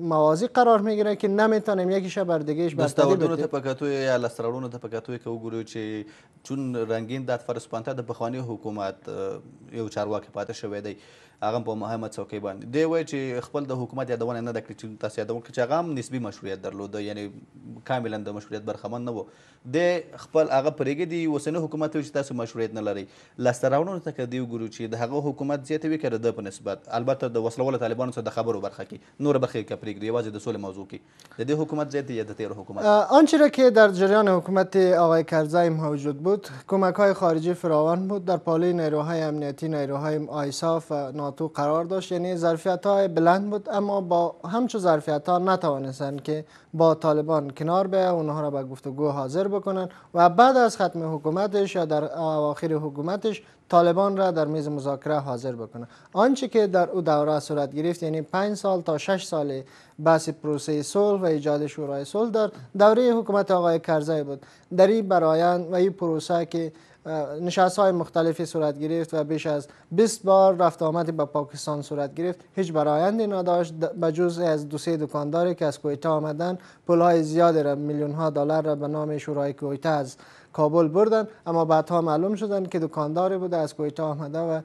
موازی قرار میگیره که نمیتونیم یکیش بر دیگهش مستوردون تپکاتوی یا لسرارون تپکاتوی که وګورو چې چون رنگین د فرسپانته د بخانی حکومت یو چارواکي پاتې شوی دی هغه په مهمه څوکۍ باندې دی وایي چې خپل د حکومت یادونه نه ده کړې چې تاسو یادونه کړې چې هغه هم نسبي مشروعیت درلوده یعنی کاملا د مشروعیت برخمن نه و د خپل هغه پرېږې دی اوسنی حکومت چې تاسو مشروعیت نه لري لاسته راوړنو ته که دی وګورو چې د هغه حکومت زیاتوي که د ده په نسبت البته د وسلوالو طالبانو سره د خبرو برخه کې نور برخه کې پرېږدي یوازې د سولې موضوع کې د دې حکومت زیاتی یا د تیر حکومت آنچه را که در جریان حکومت آقای کرزی موجود بود کمک های خارجی فراوان بود در پاله نیروهای امنیتی نیروهای آیساف و ناتو قرار داشت یعنی ظرفیت های بلند بود اما با همچو ظرفیت ها نتوانستند که با طالبان کنار و اونها را به گفتگو حاضر بکنن و بعد از ختم حکومتش یا در آخر حکومتش طالبان را در میز مذاکره حاضر بکنن آنچه که در او دوره صورت گرفت یعنی پنج سال تا شش سال بحث پروسه صلح و ایجاد شورای صلح در دوره حکومت آقای کرزی بود در این برایند و این پروسه که نشست های مختلفی صورت گرفت و بیش از 20 بار رفت آمدی به پاکستان صورت گرفت هیچ برایندی نداشت جز از دو سه دکانداری که از کویتا آمدن پول های زیادی را میلیون ها دلار را به نام شورای کویتا از کابل بردن اما بعدها معلوم شدن که دکانداری بوده از کویتا آمده و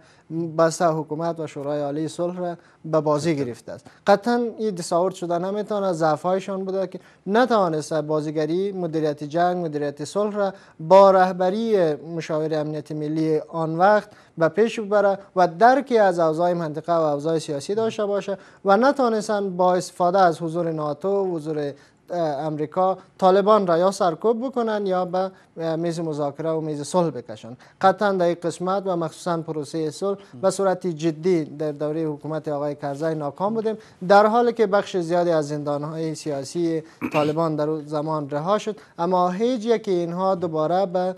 بسته حکومت و شورای عالی صلح را به بازی گرفته است قطعا این دساورد شده نمیتونه ضعفهایشان بوده که نتوانسته بازیگری مدیریت جنگ مدیریت صلح را با رهبری مشاور امنیت ملی آن وقت به پیش ببره و درکی از اوضاع منطقه و اوضاع سیاسی داشته باشه و نتوانستن با استفاده از حضور ناتو حضور امریکا طالبان را یا سرکوب بکنن یا به میز مذاکره و میز صلح بکشن قطعا در این قسمت و مخصوصا پروسه صلح به صورت جدی در دوره حکومت آقای کرزای ناکام بودیم در حالی که بخش زیادی از زندانهای سیاسی طالبان در زمان رها شد اما هیچ یکی اینها دوباره به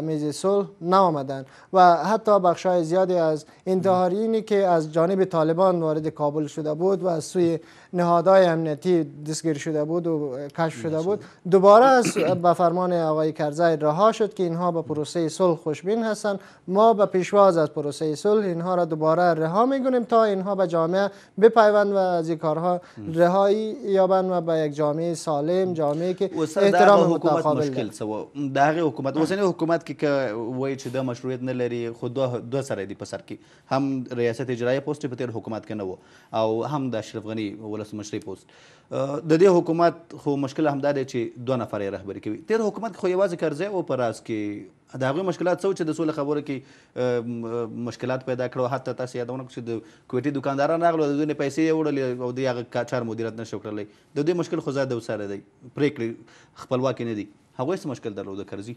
میز صلح نامدن و حتی بخش زیادی از انتحارینی که از جانب طالبان وارد کابل شده بود و از سوی نهادهای امنیتی دستگیر شده بود و کشف شده بود دوباره از *clears throat* به فرمان آقای کرزای رها شد که اینها به پروسه صلح خوشبین هستند ما به پیشواز از پروسه صلح اینها را دوباره رها میگونیم تا اینها به جامعه بپیوند و از این کارها رهایی یابند و به یک جامعه سالم جامعه که احترام متقابل مشکل حکومت اوسنی حکومت که وای چې د مشروعیت نه لري خو دو دو سره هم ریاست اجرایی پوسټ په تیر حکومت کې نه او هم د اشرف غنی ولسمشری پوست د دې حکومت خو مشکل هم دا دی چې دوه نفر یې رهبري کوي تیر حکومت خو یوازې کرزی و په راز کې د هغوی مشکلات څه چې د سولې خبره کې مشکلات پیدا کړو حتی تاسو یادونه کړو چې د کوټي دکانداران راغلو د دوی نه پیسې وړلې او د هغه کاچار مدیریت نشو کړلی د دوی مشکل خو ځای د وساره دی پریکړې خپلواکي نه دي هغوی څه مشکل درلوده کرزی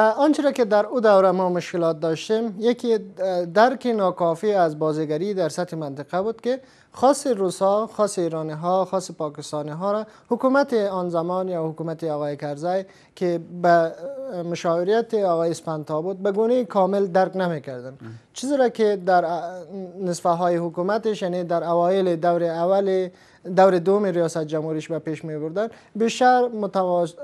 آنچه را که در او دوره ما مشکلات داشتیم یکی درک ناکافی از بازیگری در سطح منطقه بود که خاص روسا، خاص ایرانی ها خاص پاکستانی ها را حکومت آن زمان یا حکومت آقای کرزی که به مشاوریت آقای اسپنتا بود به گونه کامل درک نمیکردن چیزی را که در نصفه های حکومتش یعنی در اوایل دور اول دور دوم ریاست جمهوریش به پیش می بردن بیشتر متواز...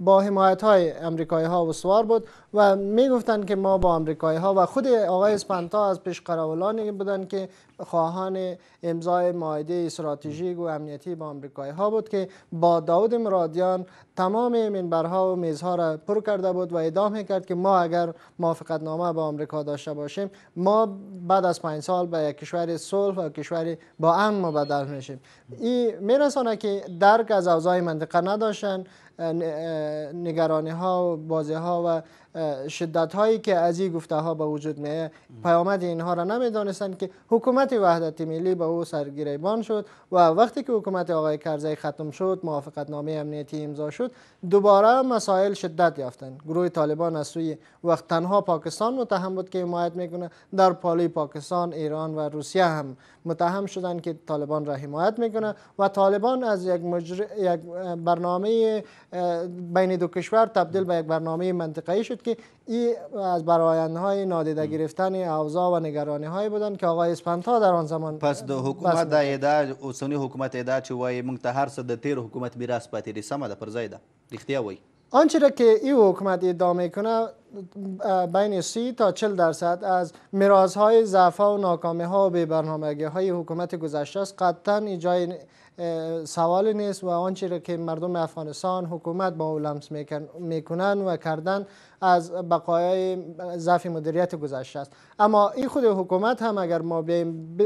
با حمایت های امریکایی ها استوار بود و می که ما با امریکایی ها و خود آقای اسپنتا از پیش قراولانی بودن که خواهان امضای مایده استراتژیک و امنیتی با آمریکایی ها بود که با داود مرادیان تمام برها و میزها را پر کرده بود و ادامه کرد که ما اگر موافقت نامه با آمریکا داشته باشیم ما بعد از پنج سال به یک کشور صلح و کشور با امن مبدل میشیم این میرسانه که درک از اوضاع منطقه نداشتن نگرانی ها و بازی ها و شدت هایی که از این گفته ها به وجود می پیامد اینها را دانستند که حکومت وحدت ملی به او سرگریبان شد و وقتی که حکومت آقای کرزی ختم شد موافقت نامه امنیتی امضا شد دوباره مسائل شدت یافتند گروه طالبان از سوی وقت تنها پاکستان متهم بود که حمایت میکنه در پالی پاکستان ایران و روسیه هم متهم شدند که طالبان را حمایت میکنه و طالبان از یک, یک برنامه بین دو کشور تبدیل به یک برنامه منطقه‌ای شد که این از های نادیده گرفتن اوضاع و نگرانی های بودن که آقای اسپنتا در آن زمان پس دو حکومت د ادعا حکومت چې وای هر څه د تیر حکومت میراث پاتې دي سمه ده پر ځای ده رښتیا وای آنچه را که این حکومت ادامه میکنه بین سی تا چل درصد از های ضعفا و ناکامه ها و بیبرنامگی های حکومت گذشته است قطعا جای سوال نیست و آنچه که مردم افغانستان حکومت با او لمس میکنن و کردن از بقایای ضعف مدیریت گذشته است اما این خود حکومت هم اگر ما بیایم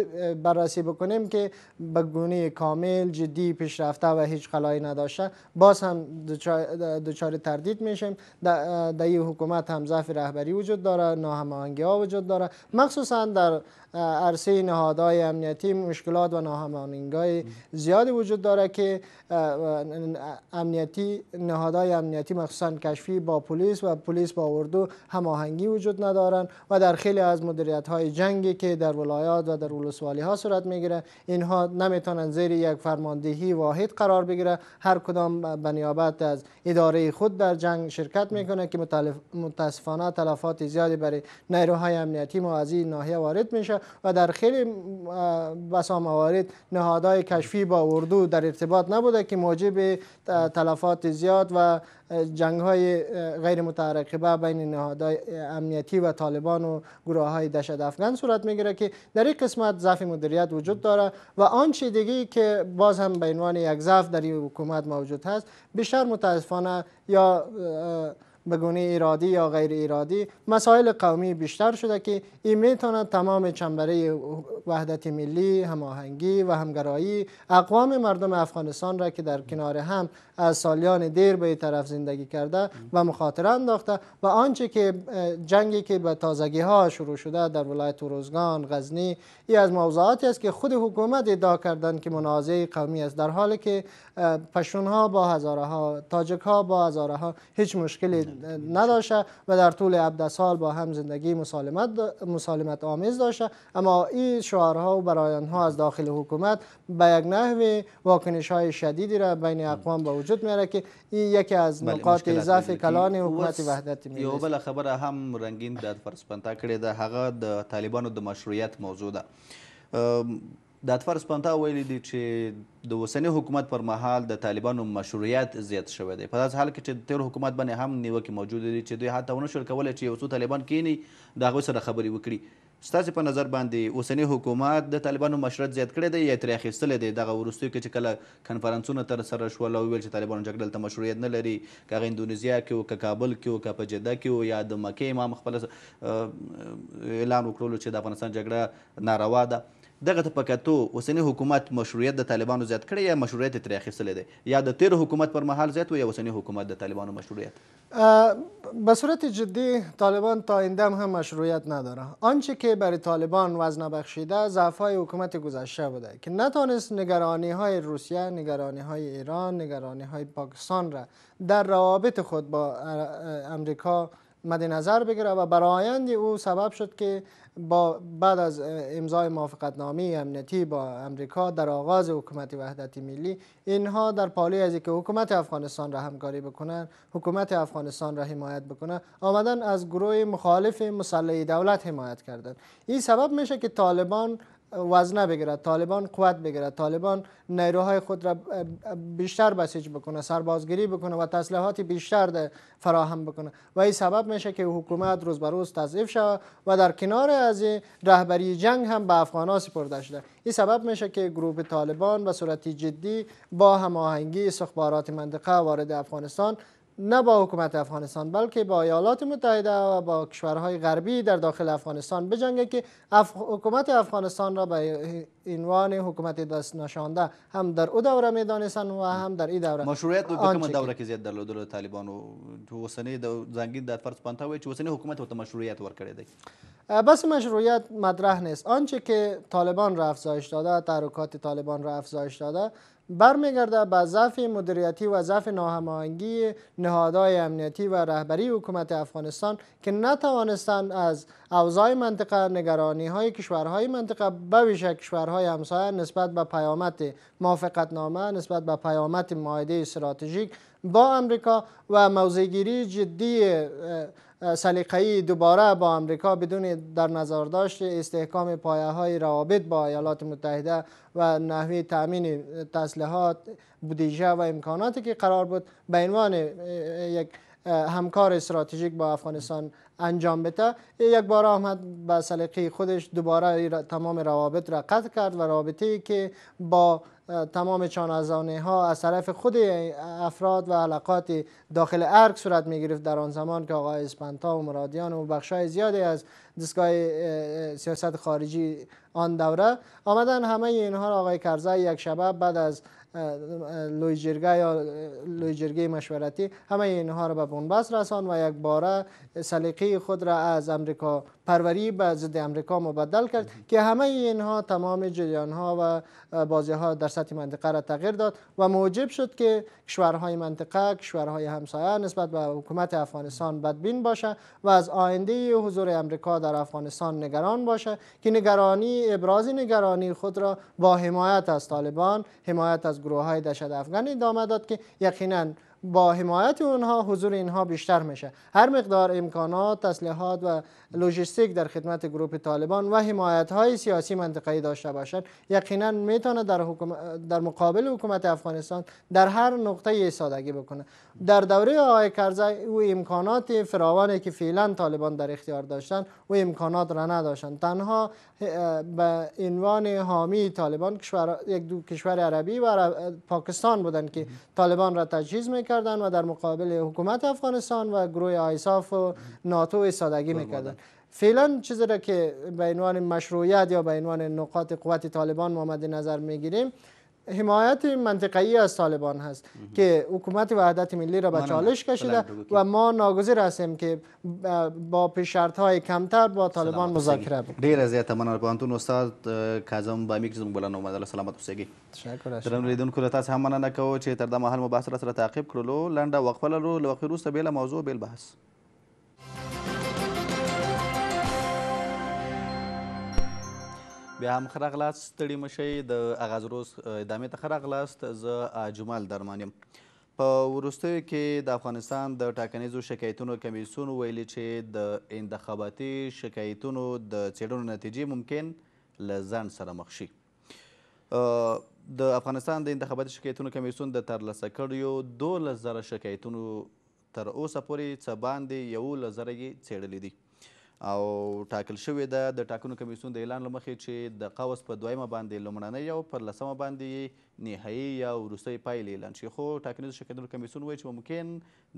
بررسی بکنیم که به گونه کامل جدی پیشرفته و هیچ خلایی نداشته باز هم دچار تردید میشیم در این حکومت هم همزف رهبری وجود داره ناهمانگی ها وجود داره مخصوصا در عرصه نهادهای امنیتی مشکلات و ناهمانگی زیادی وجود داره که امنیتی نهادهای امنیتی مخصوصا کشفی با پلیس و پلیس با اردو هماهنگی وجود ندارن و در خیلی از مدیریت های جنگی که در ولایات و در ولسوالی ها صورت میگیره اینها نمیتونن زیر یک فرماندهی واحد قرار بگیره هر کدام بنیابت از اداره خود در جنگ شرکت میکنه که متاسفانه تلفات زیادی برای نیروهای امنیتی ما از این ناحیه وارد میشه و در خیلی بسا موارد نهادهای کشفی با اردو در ارتباط نبوده که موجب تلفات زیاد و جنگ های غیر متعرقبه بین نهادهای امنیتی و طالبان و گروه های دشت افغان صورت میگیره که در این قسمت ضعف مدیریت وجود داره و آن چه دیگه که باز هم به عنوان یک ضعف در این حکومت موجود هست بیشتر متاسفانه یا بگونه ارادی یا غیر ارادی مسائل قومی بیشتر شده که این میتونه تمام چنبره وحدت ملی هماهنگی و همگرایی اقوام مردم افغانستان را که در کنار هم از سالیان دیر به طرف زندگی کرده و مخاطره انداخته و آنچه که جنگی که به تازگی ها شروع شده در ولایت روزگان غزنی ای از موضوعاتی است که خود حکومت ادعا کردن که منازعه قومی است در حالی که پشون ها با هزاره ها تاجک ها با هزاره ها هیچ مشکلی نداشته و در طول 17 سال با هم زندگی مسالمت مسالمت آمیز داشته اما این شعارها و برایان ها از داخل حکومت به یک واکنش های شدیدی را بین اقوام به وجود میاره که این یکی از نقاط ضعف کلان حکومت وحدت ملی یو بل خبره هم رنگین د فرسپنتا کړی ده هغه د طالبانو د مشروعیت موضوع ده د اتفر سپانتا ویلي دي چې د اوسنی حکومت پر مهال د طالبانو مشروعیت زیات شوی دی په داسې حال کې چې د تیر حکومت باندې هم نیوکې موجود دي چې دوی حتی ونه شول کولی چې یو څو طالبان کینی د هغوی سره خبرې وکړي ستاسو په نظر باندې اوسنی حکومت د طالبانو مشرت زیات کړی دی یا ترې اخیستلی دی دغه وروستیو کې چې کله کنفرانسونه تر سره شول او ویل چې طالبانو جګړه دلته مشروعیت نه لري که هغه اندونیزیا کې و که کابل کې و که په جده کې و یا د مکې امام خپل اعلان وکړلو چې د افغانستان جګړه ناروا ده دغه ته په کتو اوسنی حکومت مشروعیت د طالبانو زیات کړی یا مشروعیت یې ترې اخیستلی دی یا د تیر حکومت پر مهال زیات و یا اوسنی حکومت د طالبانو مشروعیت به صورت جدی طالبان تا این دم هم مشروعیت نداره آنچه که برای طالبان وزن بخشیده ضعف های حکومت گذشته بوده که نتانست نگرانی های روسیه نگرانی های ایران نگرانی های پاکستان را در روابط خود با امریکا مد نظر بگیره و برایند او سبب شد که با بعد از امضای موافقتنامه امنیتی با امریکا در آغاز حکومت وحدت ملی اینها در پالی از که حکومت افغانستان را همکاری بکنن حکومت افغانستان را حمایت بکنن آمدن از گروه مخالف مسلح دولت حمایت کردند این سبب میشه که طالبان وزنه بگیره، طالبان قوت بگیره، طالبان نیروهای خود را بیشتر بسیج بکنه سربازگیری بکنه و تسلیحات بیشتر فراهم بکنه و این سبب میشه که حکومت روز به روز تضعیف شود و در کنار از رهبری جنگ هم به افغان سپرده شده این سبب میشه که گروه طالبان به صورت جدی با هماهنگی استخبارات منطقه وارد افغانستان نه با حکومت افغانستان بلکه با ایالات متحده و با کشورهای غربی در داخل افغانستان بجنگه که حکومت افغانستان را به عنوان حکومت دست نشانده هم در او دوره میدانستن و هم در این دوره مشروعیت به کم دوره در زیات درلودل و اوسنۍ د زنګین د فرض پانته حکومت و مشروعیت کرده بس مشروعیت مطرح نیست آنچه که طالبان را افزایش داده تحرکات طالبان را افزایش داده برمیگرده به ضعف مدیریتی و ضعف ناهماهنگی نهادهای امنیتی و رهبری حکومت افغانستان که نتوانستند از اوضاع منطقه نگرانی های کشورهای منطقه بویشه کشورهای همسایه نسبت به پیامد نامه نسبت به پیامت معایده استراتژیک با امریکا و موضعگیری جدی سلیقه‌ای دوباره با آمریکا بدون در نظر داشت استحکام پایه های روابط با ایالات متحده و نحوه تامین تسلیحات بودجه و امکاناتی که قرار بود به عنوان یک همکار استراتژیک با افغانستان انجام بده یک بار آمد به سلیقه خودش دوباره تمام روابط را قطع کرد و رابطه که با تمام چانازانه ها از طرف خود افراد و علاقات داخل ارگ صورت می گرفت در آن زمان که آقای اسپنتا و مرادیان و بخشای زیادی از دستگاه سیاست خارجی آن دوره آمدن همه اینها را آقای کرزای یک شبه بعد از لویجرگه یا لویجرگه مشورتی همه اینها را به بنبست رسان و یک باره سلیقه خود را از امریکا پروری به ضد امریکا مبدل کرد که همه اینها تمام جریان ها و بازی ها در سطح منطقه را تغییر داد و موجب شد که کشورهای منطقه کشورهای همسایه نسبت به حکومت افغانستان بدبین باشه و از آینده حضور امریکا در افغانستان نگران باشه که نگرانی ابراز نگرانی خود را با حمایت از طالبان حمایت از گروه های دشت افغان ادامه داد که یقینا با حمایت اونها حضور اینها بیشتر میشه هر مقدار امکانات، تسلیحات و لوجستیک در خدمت گروه طالبان و حمایت های سیاسی منطقه‌ای داشته باشد یقینا میتونه در, در مقابل حکومت افغانستان در هر نقطه ایستادگی بکنه در دوره آقای کرزی او امکانات فراوانی که فعلا طالبان در اختیار داشتن او امکانات را نداشتن تنها به عنوان حامی طالبان کشور یک دو کشور عربی و پاکستان بودند که طالبان را تجهیز میکردن و در مقابل حکومت افغانستان و گروه آیساف و ناتو ایستادگی بله، میکردند بله. فعلا چیزی را که به عنوان مشروعیت یا به عنوان نقاط قوت طالبان مد نظر میگیریم حمایت منطقه‌ای از طالبان هست که حکومت وحدت ملی را به چالش کشیده و ما ناگزیر هستیم که با پیشرت های کمتر با طالبان مذاکره بکنیم از زیات مننه پانتون استاد کازم با اومد سلامت تشکر درنو لیدونکو له تاسو هم مننه کوو چه تر دا مهال مو را سره تعقیب کړلو لنډه وقفه لرو له موضوع بیل بحث بیا هم ښه راغلاست ستړي مه شئ د اغاز روز ادامې ته ښه راغلاست زه جمال درمان یم په وروستیو کې د افغانستان د ټاکنیزو شکایتونو کمیسیون ویلي چې د انتخاباتي شکایتونو د څېړنو نتیجې ممکن له ځنډ سره مخ شي د افغانستان د انتخاباتي شکایتونو کمیسیون د ترلاسه کړیو دولس زره شکایتونو تر اوسه پورې څه باندې یولس زره یې څېړلي دي او ټاکل شوې ده د ټاکنو کمیسیون د اعلان له مخې چې د قوس په دویمه باندې لومړنۍ او پر لسمه باندې نهایي یا وروستۍ پایلې اعلان شي خو ټاکنیزو شرکتونو کمیسیون وایي چې ممکن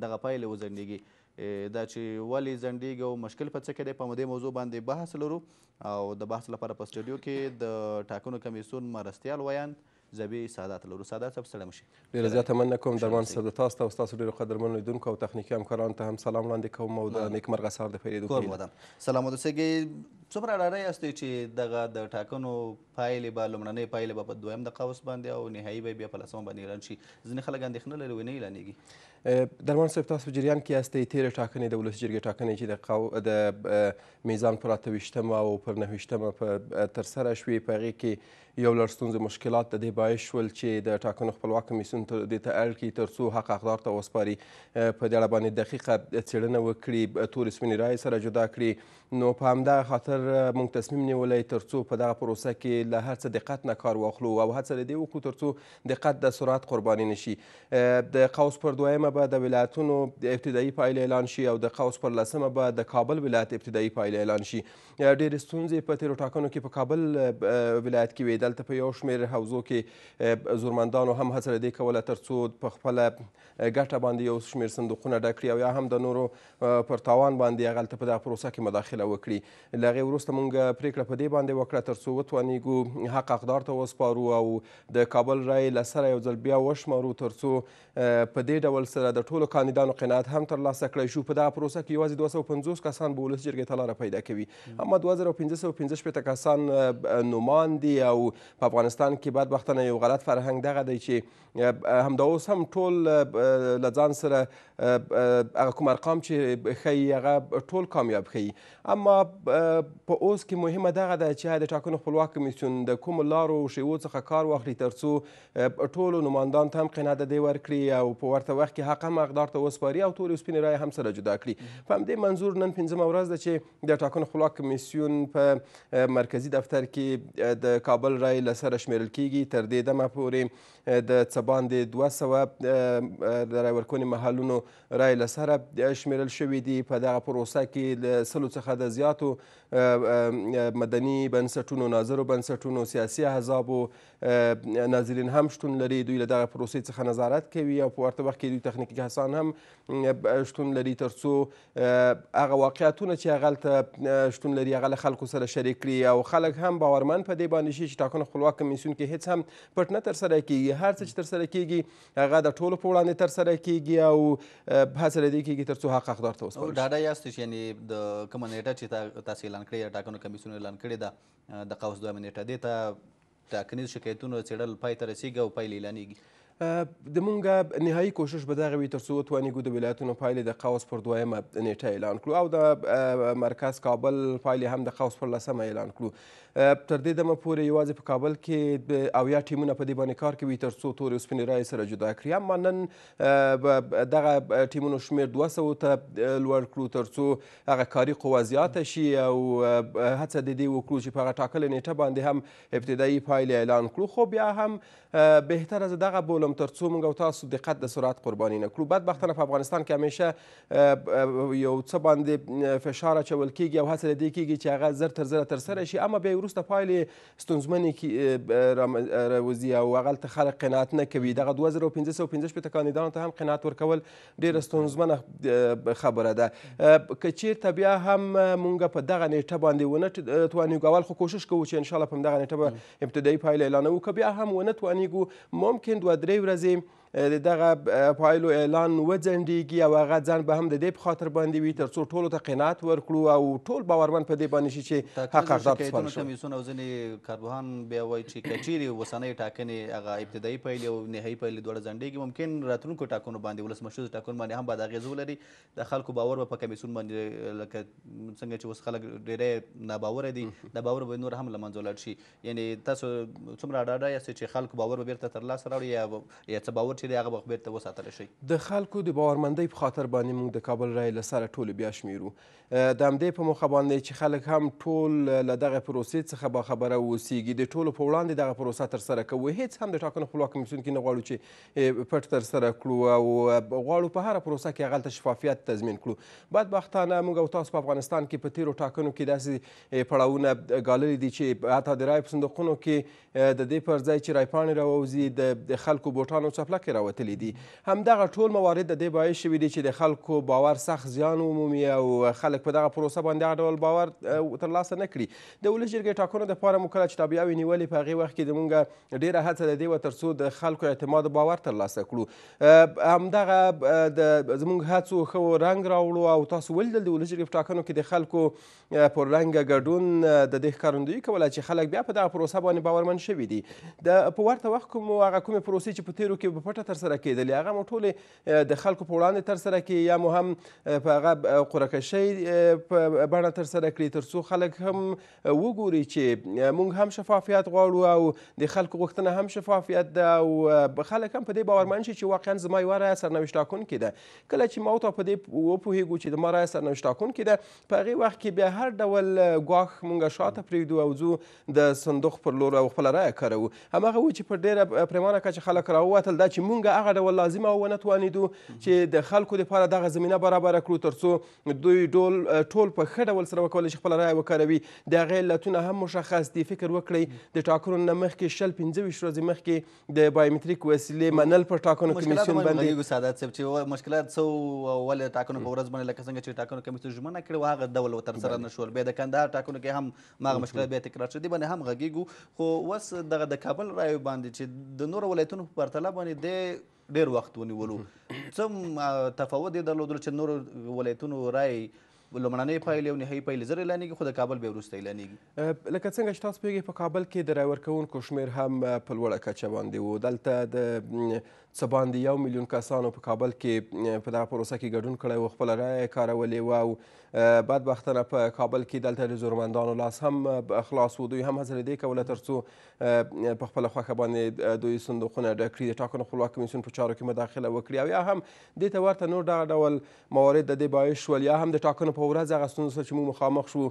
دغه پایلې وځنډېږي دا چې ولې ځنډېږي او مشکل په څه کې دی په همدې موضوع باندې بحث لرو او د بحث لپاره په سټډیو کې د ټاکنو کمیسیون مرستیال ویاند زبی سعادت لرو سعادت صاحب سلام شي ډیر زیات مننه کوم درمان صاحب تاسو ته او تاسو ډیر قدرمن لیدونکو او تخنیکی همکارانو ته هم سلام وړاندې کوم او د نیکمرغه سهار د پیریدو کوم ودان سلام اوسېږي څومره اړه یاستئ چې دغه د ټاکنو پایلې به لومړنۍ پایلې به په دویم د قوس باندې او نهایي به بیا په لسمه باندې اعلان شي ځینې خلک اندېښنه لري ونې اعلانېږي درمان صاحب تاسو په جریان کې یاستئ تېرې ټاکنې د ولسي جرګې ټاکنې چې د قو د میزان پر اتهویشتمه او پر نهویشتمه په ترسره شوې په هغې کې یو لړ ستونزې مشکلات د دې باعث شول چې د ټاکنو خپلواک کمیسیون دې ته اړ کړي تر څو حق اقدار ته وسپاري په دې اړه باندې دقیقه څېړنه وکړي تورې سپینې رایې سره جدا کړي نو په همدغه خاطر موږ تصمیم نیولی تر څو په دغه پروسه کې له هر څه دقت نه کار واخلو او هڅه د دې وکړو تر څو دقت د سرعت قرباني نشي د قوس پر دویمه به د ولایتونو ابتدایي پایله اعلان شي او د قوس پر لسمه به د کابل ولایت ابتدایي پایله اعلان شي ډېرې ستونزې په تېرو ټاکنو کې په کابل ولایت کې وې دلته په یو شمیر حوزو کې زورمندانو هم هڅه لري کوله ترڅو په خپل ګټه باندې یو شمیر صندوقونه ډک کړي او یا هم د نورو پر تاوان باندې هغه هلته په دغه پروسه کې مداخله وکړي له هغې وروسته موږ پرېکړه په دې باندې وکړه ترڅو وتوانېږو حق حقدار ته وسپارو او د کابل رای له سره یو ځل بیا وشمارو ترڅو په دې ډول سره د ټولو کاندیدانو قناعت هم ترلاسه کړی شو په دغه پروسه کې یوازې 250 کسان به ولسي جرګې ته لاره پیدا کوي اما 2515 کسان نومان دي او په افغانستان کې بدبختانه یو غلط فرهنګ دغه دی چې همدا اوس هم ټول له ځان سره هغه کوم ارقام چې ښیي هغه ټول کامیاب ښیي اما په اوس کې مهمه دغه ده چې د ټاکنو خپلواک کمیسیون د کومو لارو شیوو څخه کار واخلي تر څو ټولو نمایندانو ته هم قناعت دی ورکړي او په ورته وخت کې حق هم اقدار ته وسپاري او تورې سپینې رایې هم سره جدا کړي په همدې منظور نن پنځمه ورځ ده چې د ټاکنو خپلواک کمیسیون په مرکزي دفتر کې د کابل رای لپاره یې له سره شمیرل کیږي تر دې دمه پورې د څه باندې دوه سوه د رای ورکونې محلونو رای له سره شمیرل شوي دي په دغه پروسه کې له سلو څخه د زیاتو مدني بنسټونو ناظرو بنسټونو سیاسي احزابو ناظرین هم شتون لري دوی له دغه پروسې څخه نظارت کوي او په ورته وخت کې دوی تخنیکي کسان هم شتون لري ترڅو هغه واقعیتونه چې هغلته شتون لري هغه له خلکو سره شریک کړي او خلک هم باورمن په دې باندې شي چې ټاکنو خپلواک کمیسیون کې هیڅ هم پټ نه ترسره کیږي هر څه چې ترسره کیږي هغه د ټولو په وړاندې ترسره کیږي او هڅه له دې کیږي تر څو حق حقدار ته وسپارل شي ډاډه یاست چې یعنې د کومه نیټه چې تاسو اعلان کړې د ټاکنو کمیسیون اعلان کړې ده د قوس دویمه نیټه دې ته ټاکنیز شکایتونو څېړل پای ته رسیږي او پایلې اعلانیږي د مونږه نهایی کوشش به دغه وي تر څو وتوانېږو د ولایتونو پایلې د قوس پر دویمه نیټه اعلان کړو او د مرکز کابل پایلې هم د قوس پر لسمه اعلان کړو تر دې دمه پورې یوازې په کابل کې اویا ټیمونه په دې باندې کار کوي تر څو تورې اوسپنې رایې سره جدا کړي اما نن دغه ټیمونو شمیر دوه سوو ته لوړ کړو تر څو هغه کاري قوه زیاته شي او هڅه د دې وکړو چې په هغه ټاکلې نیټه باندې هم ابتدایي پایلې اعلان کړو خو بیا هم بهتره زه دغه بولم ولولم ترڅو موږ او تاسو دقت د سرعت قرباني نه کړو بدبختانه په افغانستان کې همیشه یو څه باندې فشار اچول کیږي او هڅه د دې کیږي چې هغه زر تر زره ترسره شي اما بیا وروسته پایلې ستونزمنې راوځي او هغه هلته خلک قناعت نه کوي دغه دوه زره او پنځه سوه پنځه شپېته کاندیدانو ته هم قناعت ورکول ډېره ستونزمنه خبره ده که چېرته بیا هم مونږ په دغه نیټه باندې ونه توانیږو اول خو کوشش کوو چې انشاءالله په همدغه نیټه به ابتدایي پایله اعلانوو که بیا هم ونه توانیږو ممکن دوه درې Brasil. دغه پایلو اعلان وځنډېږي او هغه ځان به هم د دې په خاطر باندې وي تر څو ټولو ته قناعت ورکړو او ټول باورمن په دې باندې شي چې حق اقدار سپارل شي کمیسیون او ځینې کارپوهان بیا وایي چې که چیرې اوسنۍ ټاکنې هغه ابتدایي پایلې او نهایي پایلې دواړه ځنډېږي ممکن راتلونکو ټاکنو باندې ولسمشر ټاکنو باندې هم بد اغېز ولري د خلکو باور به په کمیسیون باندې لکه څنګه چې اوس خلک ډېری ناباوره دي ناباور به نور هم له منځه ولاړ شي یعنې تاسو څومره ډاډه یاست چې خلکو باور به بیرته ترلاسه راوړي یا څه باور چې دی هغه به بیرته وساتل شي د خلکو د باورمندۍ په خاطر باندې موږ د کابل رای له سره ټولو بیا شمیرو د همدې په موخه باندې چې خلک هم ټول له دغه پروسې څخه باخبره اوسیږي د ټولو په وړاندې دغه پروسه ترسره کوو هیڅ هم د ټاکنو خپلواک کمیسیون کې نه غواړو چې پټ ترسره کړو او غواړو په هره پروسه کې هغلته شفافیت تضمین کړو بدبختانه موږ او تاسو په افغانستان کې په تیرو ټاکنو کې داسې پړاوونه ګاللي دي چې حتی د رای په صندوقونو کې د دې پر ځای چې رای پاڼې راووځي د خلکو بوټانو څپلکې کې راوتلي دي همدغه ټول موارد د دې باعث شوي دي چې د خلکو باور سخت زیان ومومي او خلک په دغه پروسه باندې هر ډول باور ترلاسه نه کړي د ولس جرګې ټاکنو دپاره مو کله چې تابعیاوې نیولې په هغې وخت کې زمونږ ډېره هڅه د دې وه تر څو د خلکو اعتماد باور ترلاسه کړو همدغه د زمونږ هڅو ښه رنګ راوړو او تاسو ولیدل د ولس جرګې په ټاکنو کې د خلکو پر رنګ ګډون د دې ښکارندویي کوله چې خلک بیا په دغه پروسه باندې باورمن شوي دي د په ورته وخت کوم هغه کومې پروسې چې په تیرو کې په پټه ګټه ترسره کېدلې هغه مو ټولې د خلکو په وړاندې ترسره کړي یا مو هم په هغه قوره کشۍ په بڼه ترسره کړي تر څو خلک هم وګوري چې موږ هم شفافیت غواړو او د خلکو غوښتنه هم شفافیت ده او خلک هم په دې باورمن شي چې واقعا زما یوه رایه سرنوشت ټاکونکې ده کله چې ما ورته په دې وپوهېږو چې زما رایه سرنوشت ټاکونکې ده په هغې وخت کې بیا هر ډول ګواښ موږ شاته پرېږدو او ځو د صندوق پر لور او خپله رایه کاروو هماغه و چې په ډېره پریمانه کچه خلک راووتل دا چې مونږ هغه ډول لازمه ونه توانیدو چې د خلکو لپاره دغه زمینه برابره کړو ترڅو دوی ډول ټول په ښه ډول سره وکولی شي خپله رایه وکاروي د هغې علتونه هم مشخص دي فکر وکړئ د ټاکنو نه مخکې شل پنځه ورځې مخکې د بایومتریک وسیلې منل پر ټاکنو کمیسیون باندې سادات صاحب چې مشکلات څه ولې ټاکنو په ورځ باندې لکه څنګه چې ټاکنو کمیسیون ژمنه کړې وه هغه ډول ورتر سره نه شول بیا د کندهار ټاکنو کې هم ماغه مشکلات بیا تکرار شو دې باندې هم غږیږو خو اوس دغه د کابل رایو باندې چې د نورو ولایتونو په پرتله باندې د کې ډیر وخت ونیولو څه تفاوت یې درلودل چې نورو ولایتونو رای لومړنۍ پایلې او نهایي پایلې زر اعلانېږي خو د کابل بیا وروسته اعلانېږي لکه څنګه چې تاسو پوهیږئ په کابل کې د رای ورکوونکو شمیر هم په لوړه کچه باندې و دلته د څه باندې یو میلیون کسانو په کابل کې په دغه پروسه کې ګډون کړی و خپله رایه کارولې وه او بدبختانه په کابل کې دلته د زورمندانو لاس هم خلاص و دوی هم هڅه دې کوله تر څو په خپله خوښه باندې دوی صندوقونه ډک کړي د ټاکنو خپلواک کمیسیون په چارو کې مداخله وکړي او یا هم دې ته ورته نور دغه ډول موارد د دې باعث شول یا هم د ټاکنو په ورځ هغه ستونزو سره چې موږ مخامخ شو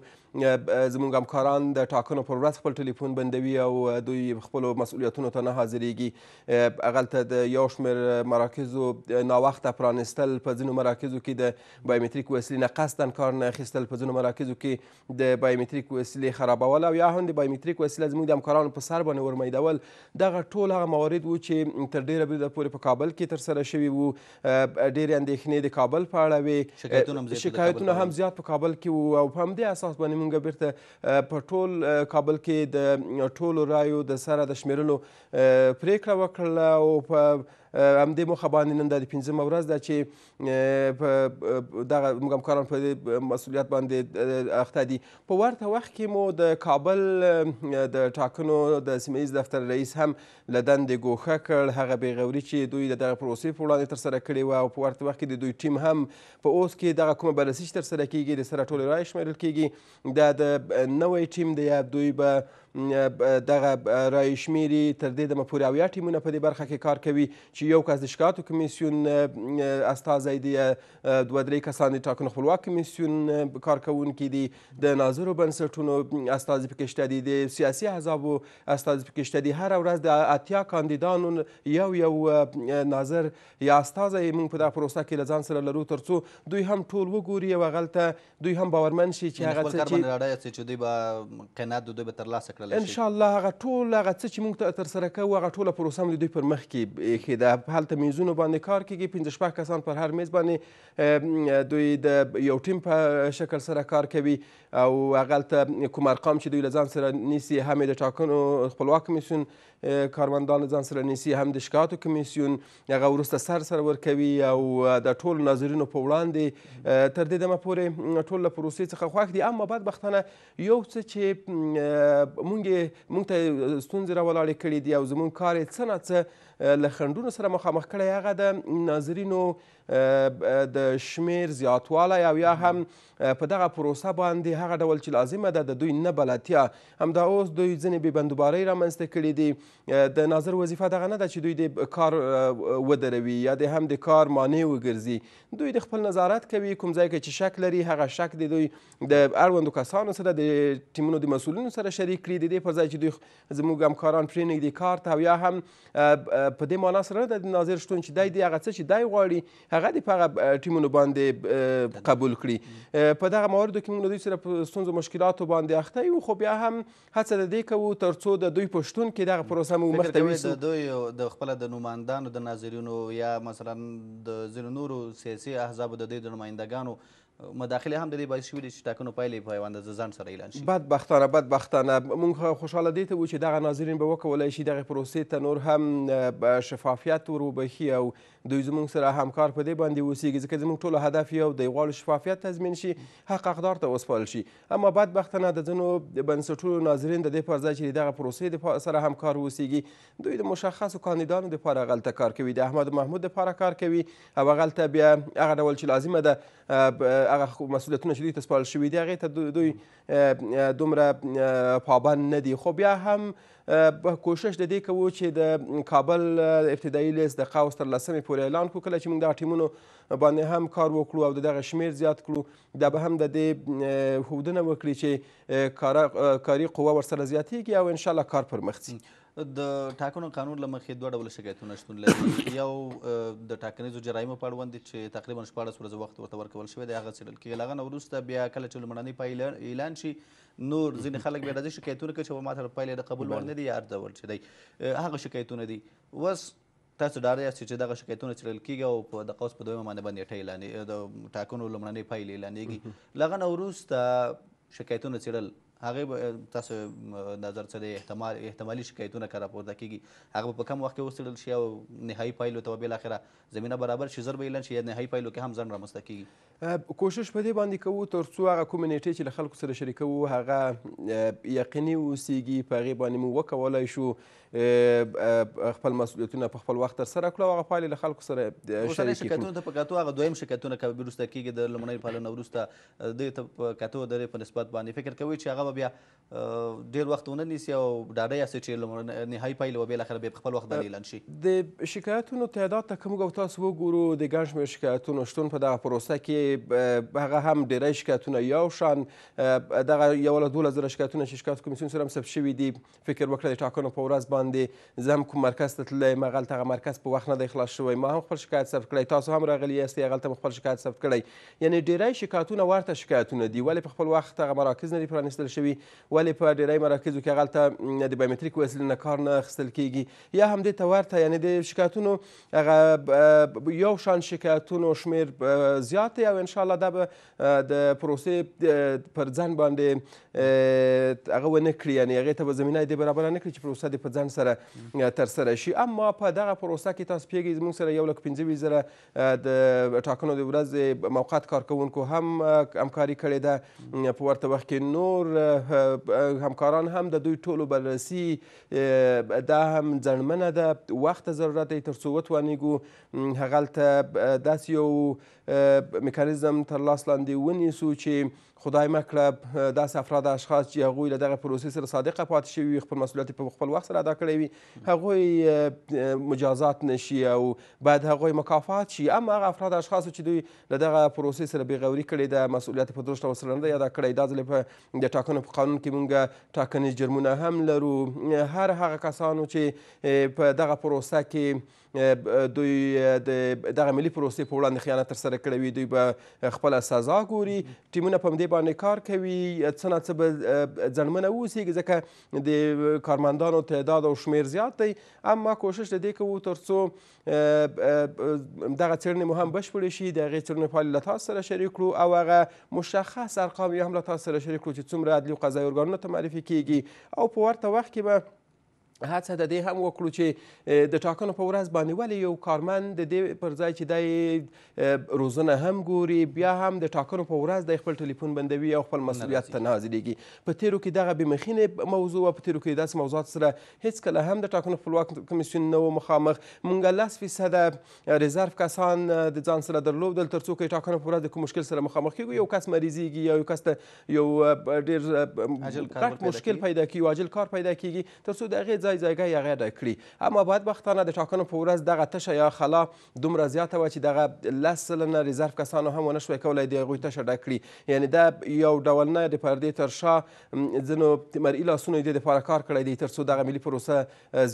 زموږ همکاران د ټاکنو پر ورځ خپل ټلیفون بندوي او دوی خپلو مسؤلیتونو ته نه حاضرېږي هغلته د یو یو شمېر مراکزو ناوخته پرانیستل په ځینو مراکزو کې د بایومتریک وسیلې نه قصدن کار نه اخیستل په ځینو مراکزو کې د بایومتریک وسیلې خرابول او یا هم د بایومتریک وسیله زموږ د همکارانو په سر باندې ورمیدول دغه ټول هغه موارد وو چې تر ډیره بریده پورې په کابل کې ترسره شوي وو ډیرې اندېښنې د کابل په اړه وې شکایتونه هم زیات په کابل کې وو او په همدې اساس باندې موږ بیرته په ټول کابل کې د ټولو رایو د سره د شمیرلو پریکړه وکړله او په همدې موخه باندې نن دا د پنځمه ورځ ده چې دغه موږ همکاران په دې مسؤلیت باندې اخته دي په ورته وخت کې مو د کابل د ټاکنو د سیمه ییز دفتر رئیس هم له دندې ګوښه کړ هغه بېغوري چې دوی د دغه پروسې په وړاندې ترسره کړې وه او په ورته وخت کې د دوی ټیم هم په اوس کې دغه کومه بررسي چې ترسره کیږي د سره ټولې رایې شمیرل کیږي دا د نوی ټیم د یا دوی به دغه رایې شمیرې تر دې دمه پورې اویا ټیمونه په دې برخه کې کار کوي چې یو کس د شکایاتو کمیسیون استازی دی دوه درې کسان د ټاکنو خپلواک کمیسیون کارکوونکي دي د ناظرو بنسټونو استازي پکې شته دي د سیاسي احزابو استازي پکې شته دي هره ورځ د اتیا کاندیدانو یو یو ناظر یا استازی موږ په دغه پروسه کې له ځان سره لرو ترڅو دوی هم ټول وګوري او هغلته دوی هم باورمن شي چې هغه څه چې دوی به قناعت دوی به ترلاسه کړل راغلی ان شاء الله هغه ټول هغه څه چې موږ ته ترسره کوو هغه ټوله پروسه هم د دوی پر مخ کې ایښې هلته میزونو باندې کار کېږي پنځه شپږ کسان پر هر میز باندې دوی د یو ټیم په شکل سره کار کوي او هغه هلته کوم ارقام چې دوی له ځان سره نیسي هم یې د ټاکنو خپلواک کمیسیون کارمندان له ځان سره نیسي هم د شکایاتو کمیسیون هغه وروسته سر سره ورکوي او د ټولو ناظرینو په وړاندې تر دې دمه پورې ټول له پروسې څخه خوښ دي اما بدبختانه یو څه چې موږ مونږ یې مونږ ته ستونزې راولاړې کړي دي او زموږ کار یې څه ناڅه له خنډونو سره مخامخ کړی هغه د ناظرینو د شمیر زیاتوالی او یا هم په دغه پروسه باندې هغه ډول چې لازمه ده د دوی نه بلدتیا همدا اوس دوی ځینې بېبندوبارۍ رامنځته کړي دي د ناظر وظیفه دغه نه ده چې دوی د کار ودروي یا د هم د کار مانع وګرځي دوی د خپل نظارت کوي کوم ځای کې چې شک لري هغه شک د دوی د اړوندو کسانو سره د ټیمونو د مسؤلینو سره شریک کړي د دې پر ځای چې دوی زموږ همکاران پرېنږدي کار ته او یا هم په دې معنا سره نه د ناظر شتون چې دی هغه څه چې دی غواړي هغه دې په هغه ټیمونو باندې قبول کړي په دغه مواردو کې موږ دوی سره په ستونزو مشکلاتو باندې اخته یو خو بیا هم هڅه د دې کوو تر څو د دوی په شتون کې دغه پروسه مو مخته یوسو د دوی د خپل د نوماندانو د ناظرینو یا مثلا د زیر نورو سیاسي احزاب د دې د نمایندګانو مداخله هم د دې باعث شوي دي چې ټاکنو پایلې په یوه اندازه ځان سره اعلان شي بدبختانه بدبختانه موږ خوشحاله دې ته وو چې دغه ناظرین به وکولی شي دغې پروسې ته نور هم شفافیت وروبخي او دوی زموږ سره همکار په دې باندې اوسیږي ځکه زموږ ټولو هدف یو دی غواړو شفافیت تضمین شي حق حقدار ته وسپارل شي اما بدبختانه د ځینو بنسټونو ناظرین د دې پر ځای چې دغه پروسې د سره همکار اوسیږي دوی د مشخصو کاندیدانو دپاره هغلته کار کوي د احمد محمود دپاره کار کوي او هغلته بیا هغه ډول چې لازمه ده هغه مسولیتونه چې دوی ته سپارل شوي دي هغې ته دوی دومره پابند نه دي خو بیا هم کوشش د دې کوو چې د کابل ابتدایي لیست د قوس تر لسمې پورې اعلان کړو کله چې موږ دغه ټیمونو باندې هم کار وکړو او د دغه شمیر زیات کړو دا به هم د دې هودنه وکړي چې کاري قوه ورسره زیاتیږي او انشاءالله کار پر مخ ځي د ټاکنو قانون لمخې دوه ډول شکایتونه شتون لري *coughs* یو د ټاکنیزو جرایمو په اړوند چې تقریبا شپاړس ورځې وخت ورته ورکول شوی دی هغه څېړل کېږي له هغه نه وروسته بیا کله چې لومړنۍ پایله اعلان شي نور ځینې خلک بیا داسې شکایتونه کوي چې ما سره پایله د قبول وړ نه دي یا هر ډول چې دی هغه شکایتونه دي اوس تاسو ډار یاست چې دغه شکایتونه څېړل کېږي او په د قوس په دویمه باندې باندې ټه اعلانې د ټاکنو لومړنۍ پایلې اعلانېږي له هغه نه وروسته شکایتونه څېړل هغه تاسو نظر څه دی احتمال احتمالي شکایتونه کرا پورته کیږي هغه په کم وخت کې وسړل شي او نهایی پایلو ته بل اخره زمينه برابر شي ضرب اعلان شي یا نهایی پایلو کې هم ځن را مستکیږي کوشش په دې باندې کوو تر څو هغه کمیونټي چې له خلکو سره شریکو هغه یقیني اوسیږي په هغه باندې مو وکولای شو خپل مسؤلیتونه په خپل وخت ترسره کړل او هغه پایلې له خلکو سره شریکې شرکتونو ته په کتو هغه دویم شرکتونه که وروسته کېږي د لومړۍ پالنه وروسته دوی ته په کتو د په نسبت باندې فکر کوي چې هغه به بیا ډېر وخت ونه نیسي او ډاډی یاستئ چې نهایي پایلې به بالاخره بیا په خپل وخت باندې اعلان شي د شکایتونو تعداد ته که موږ او تاسو وګورو د ګڼ شمېر شکایتونو شتون په دغه پروسه کې هغه هم ډېری شکایتونه یو شان دغه یو له دوولس زره شکایتونه چې شکایت کمیسیون سره هم ثبت شوي دي فکر وکړه د ټاکنو په ورځ باندې باندې زه هم کوم مرکز ته تللی یم هغلته هغه مرکز په وخت نه دی خلاص شوی ما هم خپل شکایت ثبت کړی تاسو هم راغلی یاست هغلته مې خپل شکایت ثبت کړی یعنې ډیری شکایتونه ورته شکایتونه دي ولې په خپل وخت هغه مراکز نه دي پرانیستل شوي ولې په ډیری مراکزو کې هغلته د بایومتریک وسلې نه کار نه اخیستل کیږي یا همدې ته ورته یعنې د شکایتونو هغه یو شان شکایتونو شمیر زیات دی او انشاءالله دا به د پروسې پر ځان باندې هغه ونه کړي یعنې هغې ته به زمینه دې برابره نه کړي چې پروسه دې په ځان ځان سره ترسره شي اما په دغه پروسه کې تاسو پیږئ زموږ سره یو لک پنځه ویشت زره د ټاکنو د ورځې موقت کارکوونکو هم همکاري کړې ده په ورته وخت کې نور همکاران هم د دوی ټولو بررسي دا هم ځنډمنه ده وخت ضرورت دی تر څو وتوانېږو هغلته داسې یو میکانیزم تر لاس لاندې ونیسو چې خدای مکړه داسې افراد اشخاص چې هغوی له دغه پروسې سره صادقه پاتې شوي وي خپل مسؤلیت په خپل وخت سره ادا کړی وي هغوی مجازات نشي او باید هغوی مکافات شي اما هغه افراد اشخاص چې دوی له دغه پروسې سره بېغوري کړې ده مسؤلیت په درست ډول سره نه دی ادا کړی دا ځل په د ټاکنو په قانون کې موږ ټاکنیز جرمونه هم لرو هر هغه کسانو چې په دغه پروسه کې دوی د دغه ملي پروسې په وړاندې خیانت ترسره کړی وي دوی به خپله سزا ګوري ټیمونه په همدې دې باندې کار کوي څه نه څه به ځنمنه واوسیږي ځکه د کارمندانو تعداد او شمیر زیات دی اما کوشش د دې کوو تر څو دغه څېړنې مو هم بشپړې شي د هغې څېړنې پایلې له تاسو سره شریک کړو او هغه مشخص ارقام یې هم له تاسو سره شریک کړو چې څومره عدلي او قضایي ارګانونو ته معرفي کیږي او په ورته وخت کې به هڅه د دې هم وکړو چې د ټاکنو په ورځ باندې ولې یو کارمند د دې پر ځای چې دی روزنه هم ګوري بیا هم د ټاکنو په ورځ دی خپل ټلیفون بندوي او خپل مسؤلیت ته نه حاضرېږي په تیرو کې دغه بېمخینې موضوع او په تیرو کې داسې موضوعات سره هیڅکله هم د ټاکنو خپلواک کمیسیون نه و مخامخ موږ لس فیصده ریزرف کسان د ځان سره درلودل تر څو که ټاکنو په ورځ د کوم مشکل سره مخامخ کېږو یو کس مریضېږي یا یو کس ته یو ډېر مشکل پیدا کېږي عاجل کار پیدا کېږي تر څو د هغې ځای ځایګی هغې اډه کړي اما بدبختانه د ټاکنو په ورځ دغه تشه یا خلا دومره زیاته وه چې دغه لس سلنه ریزرف کسانو هم ونه شوی کولی د هغوی تشه ډک کړي یعنی دا یو ډول نه د پردې تر شا ځینو مرئي لاسونو یې د دپاره کار کړی دی تر څو دغه ملي پروسه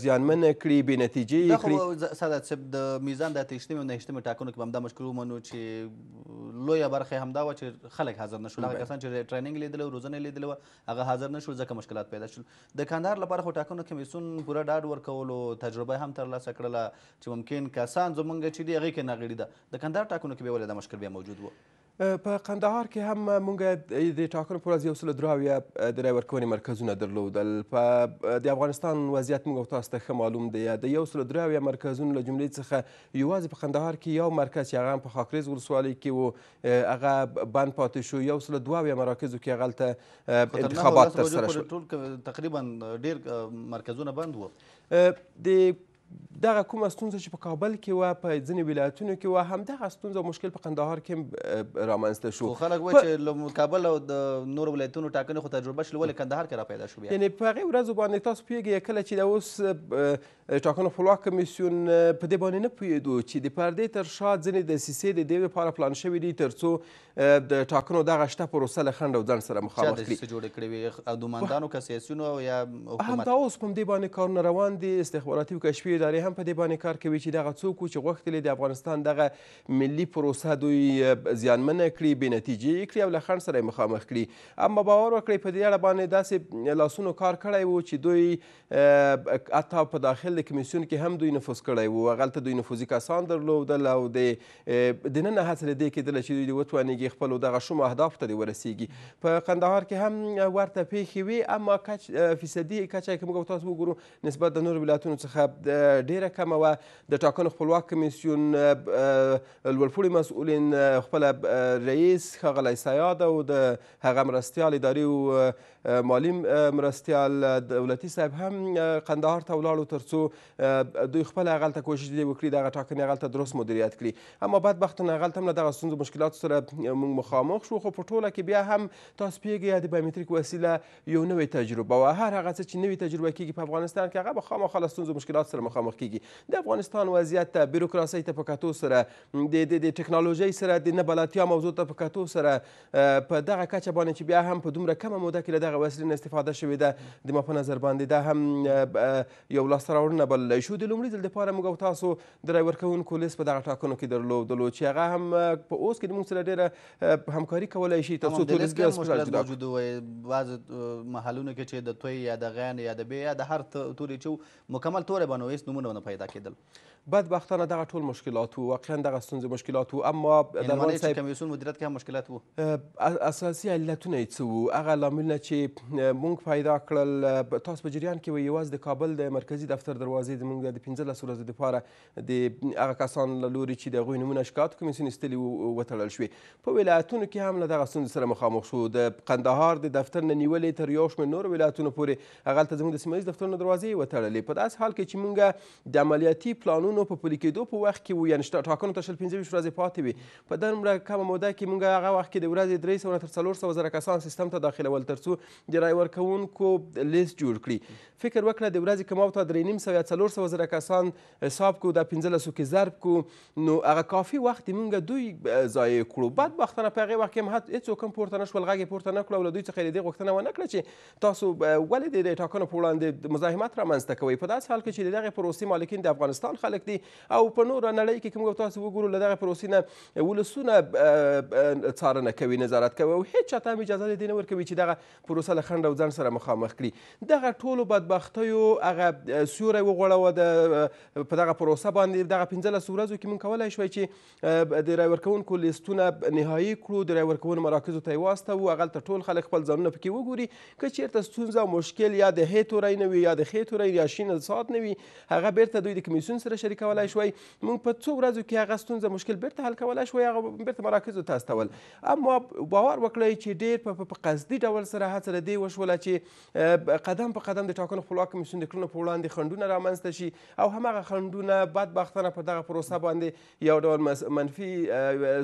زیانمنه کړي بې نتیجې یې کړي ساده صاحب د میزان د اتهشتمې او نهشتمې ټاکنو کې به همدا مشکل ومنو چې لویه برخه یې همدا وه چې خلک حاضر نه شول هغه کسان چې ټریننګ لیدلی وو روزنه لیدلې وه هغه حاضر نه شول ځکه مشکلات پیدا شول د کندهار لپاره خو ټاکنو کمیسیون قانون پوره ډاډ ورکولو تجربه هم ترلاسه کړله چې ممکن کسان زمونږ چې دي هغې کې ناغېړي ده د کندهار ټاکنو کې بیا ولې دا مشکل بیا موجود و په قندهار کې هم مونږ د ټاکنو پر ورځ یو سل دراویه د رای ورکونې مرکزونه درلودل په د افغانستان وضعیت موږ تاسو ته ښه معلوم دی د یو سل دراویه مرکزونو له جملې څخه یوازې په قندهار کې یو مرکز چې هغه په خاکریز ولسوالۍ کې و هغه بند پاتې شو یو سل دواویه مراکزو کې هلته انتخابات ترسره شول ټول تقریبا ډیر مرکزونه بند وو د دغه کومه ستونزه چې په کابل کې وه په ځینې ولایتونو کې وه همدغه ستونزه او مشکل په قندهار کې رامنځته شو خو خلک وایي چې له کابل او د نورو ولایتونو ټاکنې خو تجربه شله ولې کندهار کې را پیدا شو بیا یعنی په هغې ورځو باندې تاسو پوهېږئ کله چې د اوس ټاکنو خپلواک کمیسیون په دې باندې نه پوهېدو چې د پردې تر شا ځینې دسیسې د دې لپاره پلان شوي دي تر څو د ټاکنو دغه شته پروسه له خنډ او ځنډ سره مخامخ کړي چې جوړې کړې وي او دومندانو که سیاسیونو یا حکومت همدا اوس په همدې باندې کارونه روان دي استخباراتي کشفي ادارې هم په دې باندې کار کوي چې دغه څوک چې غوښتلې د افغانستان دغه ملي پروسه دوی زیانمنه کړي بې نتیجې یې کړي او له خنډ سره مخامخ کړي اما باور وکړئ په دې اړه باندې داسې لاسونو کار کړی و چې دوی حتی په داخل د کمیسیون کې هم دوی نفوذ کړی و هغلته دوی نفوذي کسان درلودل او د دننه هڅه د دې کېدله چې دوی وتوانېږي خپلو دغه شومو اهدافو ته دې ورسیږي په قندهار کې هم ورته پیښې وي اما کچ فیصدي کچه که موږ تاسو وګورو نسبت د نورو ولایتونو څخه ډیره کمه وه د ټاکنو خپلواک کمیسیون لوړپوړي مسؤلین خپل رئیس ښاغلی سیاد او د هغه مرستیال اداري او مالي مرستیال دولتي صاحب هم قندهار ته ولاړو تر څو دوی خپل هغلته کوشش دې وکړي دغه ټاکنې هغلته درست مدیریت کړي اما بدبختانه هغلته هم له دغه ستونزو مشکلاتو سره موږ مخامخ شو خو په ټوله کې بیا هم تاسو پیږئ د بایومتریک وسیله یو نوې تجربه وه هر هغه څه چې نوې تجربه کېږي په افغانستان کې هغه به خامخا له ستونزو مشکلات سره مخ مخامخ کیږي د افغانستان وضعیت ته بیروکراسۍ ته په کتو سره د د ټکنالوژۍ سره د نبلاتیا موضوع ته په کتو سره په دغه کچه باندې چې بیا هم په دومره کمه موده کې له دغه وسلې نه استفاده شوې ده د ما په نظر باندې دا هم یو لاسته راوړنه بللی شو د لومړي ځل دپاره موږ او تاسو د رای ورکوونکو لیست په دغه ټاکنو کې درلودلو چې هغه هم په اوس کې موږ سره ډېره همکاري کولی شي تر څو ټولې موجود وای بعض محلونو کې چې د توی یا د غین یا د بی یا د هر توري چې مکمل تورې باندې نومونه نه پیدا کېدل بدبختانه دغه ټول مشکلات وو واقعا دغه ستونزې مشکلات وو اما درمان صاحب کمیسیون مدیریت کې هم مشکلات وو اساسي علتونه یې څه وو هغه لاملونه چې مونږ پیدا کړل تاسو په جریان کې وي یوازې د کابل د مرکزي دفتر دروازې زموږ د پنځلس ورځو دپاره د هغه کسان له لوري چې د هغوی نومونه شکایت کمیسیون ایستلي وو وتړل شوې په ولایتونو کې هم له دغه ستونزې سره مخامخ شو د قندهار د دفتر نه نیولې تر یو شمېر نورو ولایتونو پورې هغلته زموږ د سیمه ییز دفترونو دروازې یې وتړلې په داسې حال کې چې مونږ د عملیاتي پلانونو قانونو په پلي کېدو په وخت کې وو یعنې ټاکنو ته شل پنځه ویشت ورځې پاتې وي په دومره کمه موده کې موږ هغه وخت کې د ورځې درې سوه تر څلور سوه زره کسان سیستم ته داخلول تر څو د رای ورکوونکو لیست جوړ کړي فکر وکړه د ورځې کماو ته درې نیم سوه یا څلور سوه زره کسان حساب کو د پنځلسو کې ضرب کو نو هغه کافي وخت موږ دوی ضایع کړو بدبختانه په هغې وخت کې هم هیڅوک هم پورته نه شول غږ یې پورته نه کړو او له دوی څخه یې د دې غوښتنه ونه کړه چې تاسو ولې د ټاکنو په وړاندې مزاحمت رامنځته کوئ په داسې حال کې چې د دغې پروسې مالکین د افغانستان خلک مشارکت دی او په نوره نړۍ کې که موږ تاسو وګورو له دغه پروسې نه ولسونه څارنه کوي نظارت کوي او هېڅ چا ته هم اجازه د دې نه ورکوي چې دغه پروسه له خنډ او ځنډ سره مخامخ کړي دغه ټولو بدبختیو هغه سیوری وغوړوه د په دغه پروسه باندې دغه پنځلس ورځو کې موږ کولی شوی چې د رای ورکوونکو لیستونه نهایي کړو د رای ورکونې مراکزو ته یې واستوو هغلته ټول خلک خپل ځانونه پکې وګوري که چیرته ستونزه او مشکل یا د هې تورۍ نه وي یا د خې تورۍ یا شین سات نه وي هغه بیرته دوی د کمیسیون سره شریک لري کولای شوی موږ په څو ورځو کې هغه ستونزه مشکل بیرته حل کولای شوی هغه بیرته مراکزو ته استول اما باور وکړئ چې ډیر په قصدي ډول سره هڅه د دې وشوله چې قدم په قدم د ټاکنو خپلواک کمیسیون د کړنو په وړاندې خنډونه رامنځته شي او هماغه خنډونه بدبختانه په دغه پروسه باندې یو ډول منفي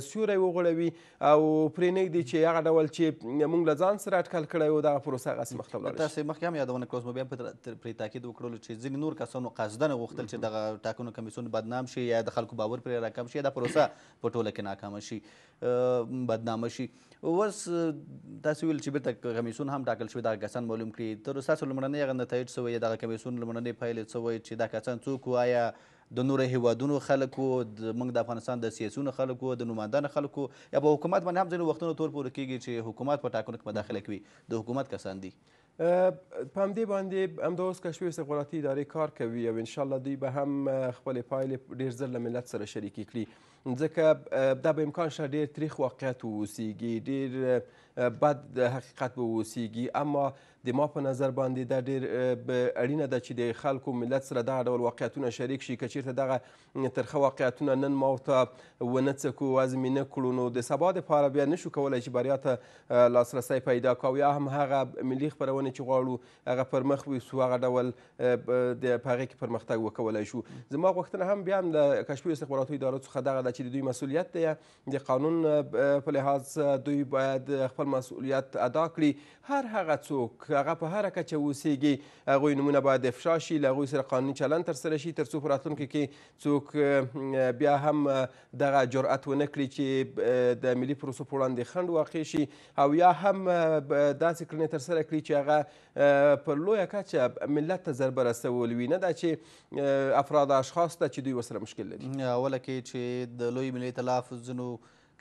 سیوری وغوړوي او پرې نږدي چې هغه ډول چې موږ له ځان سره اټکل کړی و دغه پروسه هغسې مخته ولاړه شي تاسې مخکې هم یادونه کړې اوس مو بیا پرې تاکید وکړلو چې ځینې نور کسانو قصدنه غوښتل چې دغه ټاکنو کمیسیون بدنام شي یا د خلکو باور پرې راکم شي دا پروسه په ټوله کې ناکامه شي بدنامه شي اوس تاسو ویل چې بیرته کمیسیون هم ټاکل شوی دغه کسان معلوم کړي تر ستاسو لومړنۍ هغه نتایج څه وایي دغه کمیسیون لومړنۍ پایلې څه وایي چې دا کسان څوک آیا د نورو هیوادونو خلکو موږ د افغانستان د سیاسیونو خلکو د نمایندانو خلکو یا په حکومت باندې هم ځینې وختونه تور پورې کیږي چې حکومت په ټاکنو کې مداخله کوي د حکومت کسان دي په همدې باندې همدا اوس کشوي استخباراتي ادارې کار کوي او انشاءالله دوی به هم خپلې پایلې ډېر ژر له ملت سره شریکې کړي ځکه دا به امکان شته ډېر تریخ واقعیت واوسیږي ډېر بد حقیقت به وسیږي اما د ما په نظر باندې دا ډیر اړینه ده چې د خلکو ملت سره دغه ډول واقعیتونه شریک شي که چیرته دغه ترخه واقعیتونه نن ما ورته ونه څکو وزم نه کړو نو د سبا دپاره بیا نشو کولی چې بریا ته لاسرسی پیدا کړو یا هم هغه ملي خپرونې چې غواړو هغه پر مخ یوسو هغه ډول د په هغې کې پرمختګ وکولی شو زما غوښتنه هم بیا هم د کشفي استخباراتو ادارو څخه دغه ده چې د دوی مسؤلیت دی د قانون په لحاظ دوی باید خپل خپل مسؤلیت ادا کړي هر هغه څوک هغه په هر کچه وسیږي هغوی نمونه باید افشا شي له هغوی سره قانوني چلند ترسره شي تر څو په راتلونکي کې څوک بیا هم دغه جرأت ونه کړي چې د ملي پروسو په وړاندې خنډ واقع شي او یا هم داسې کړنې ترسره کړي چې هغه په لویه کچه ملت ته ضربه رسول وي نه دا چې افراد اشخاص ته چې دوی ورسره مشکل لري اوله کې چې د لوی ملي تلف ځینو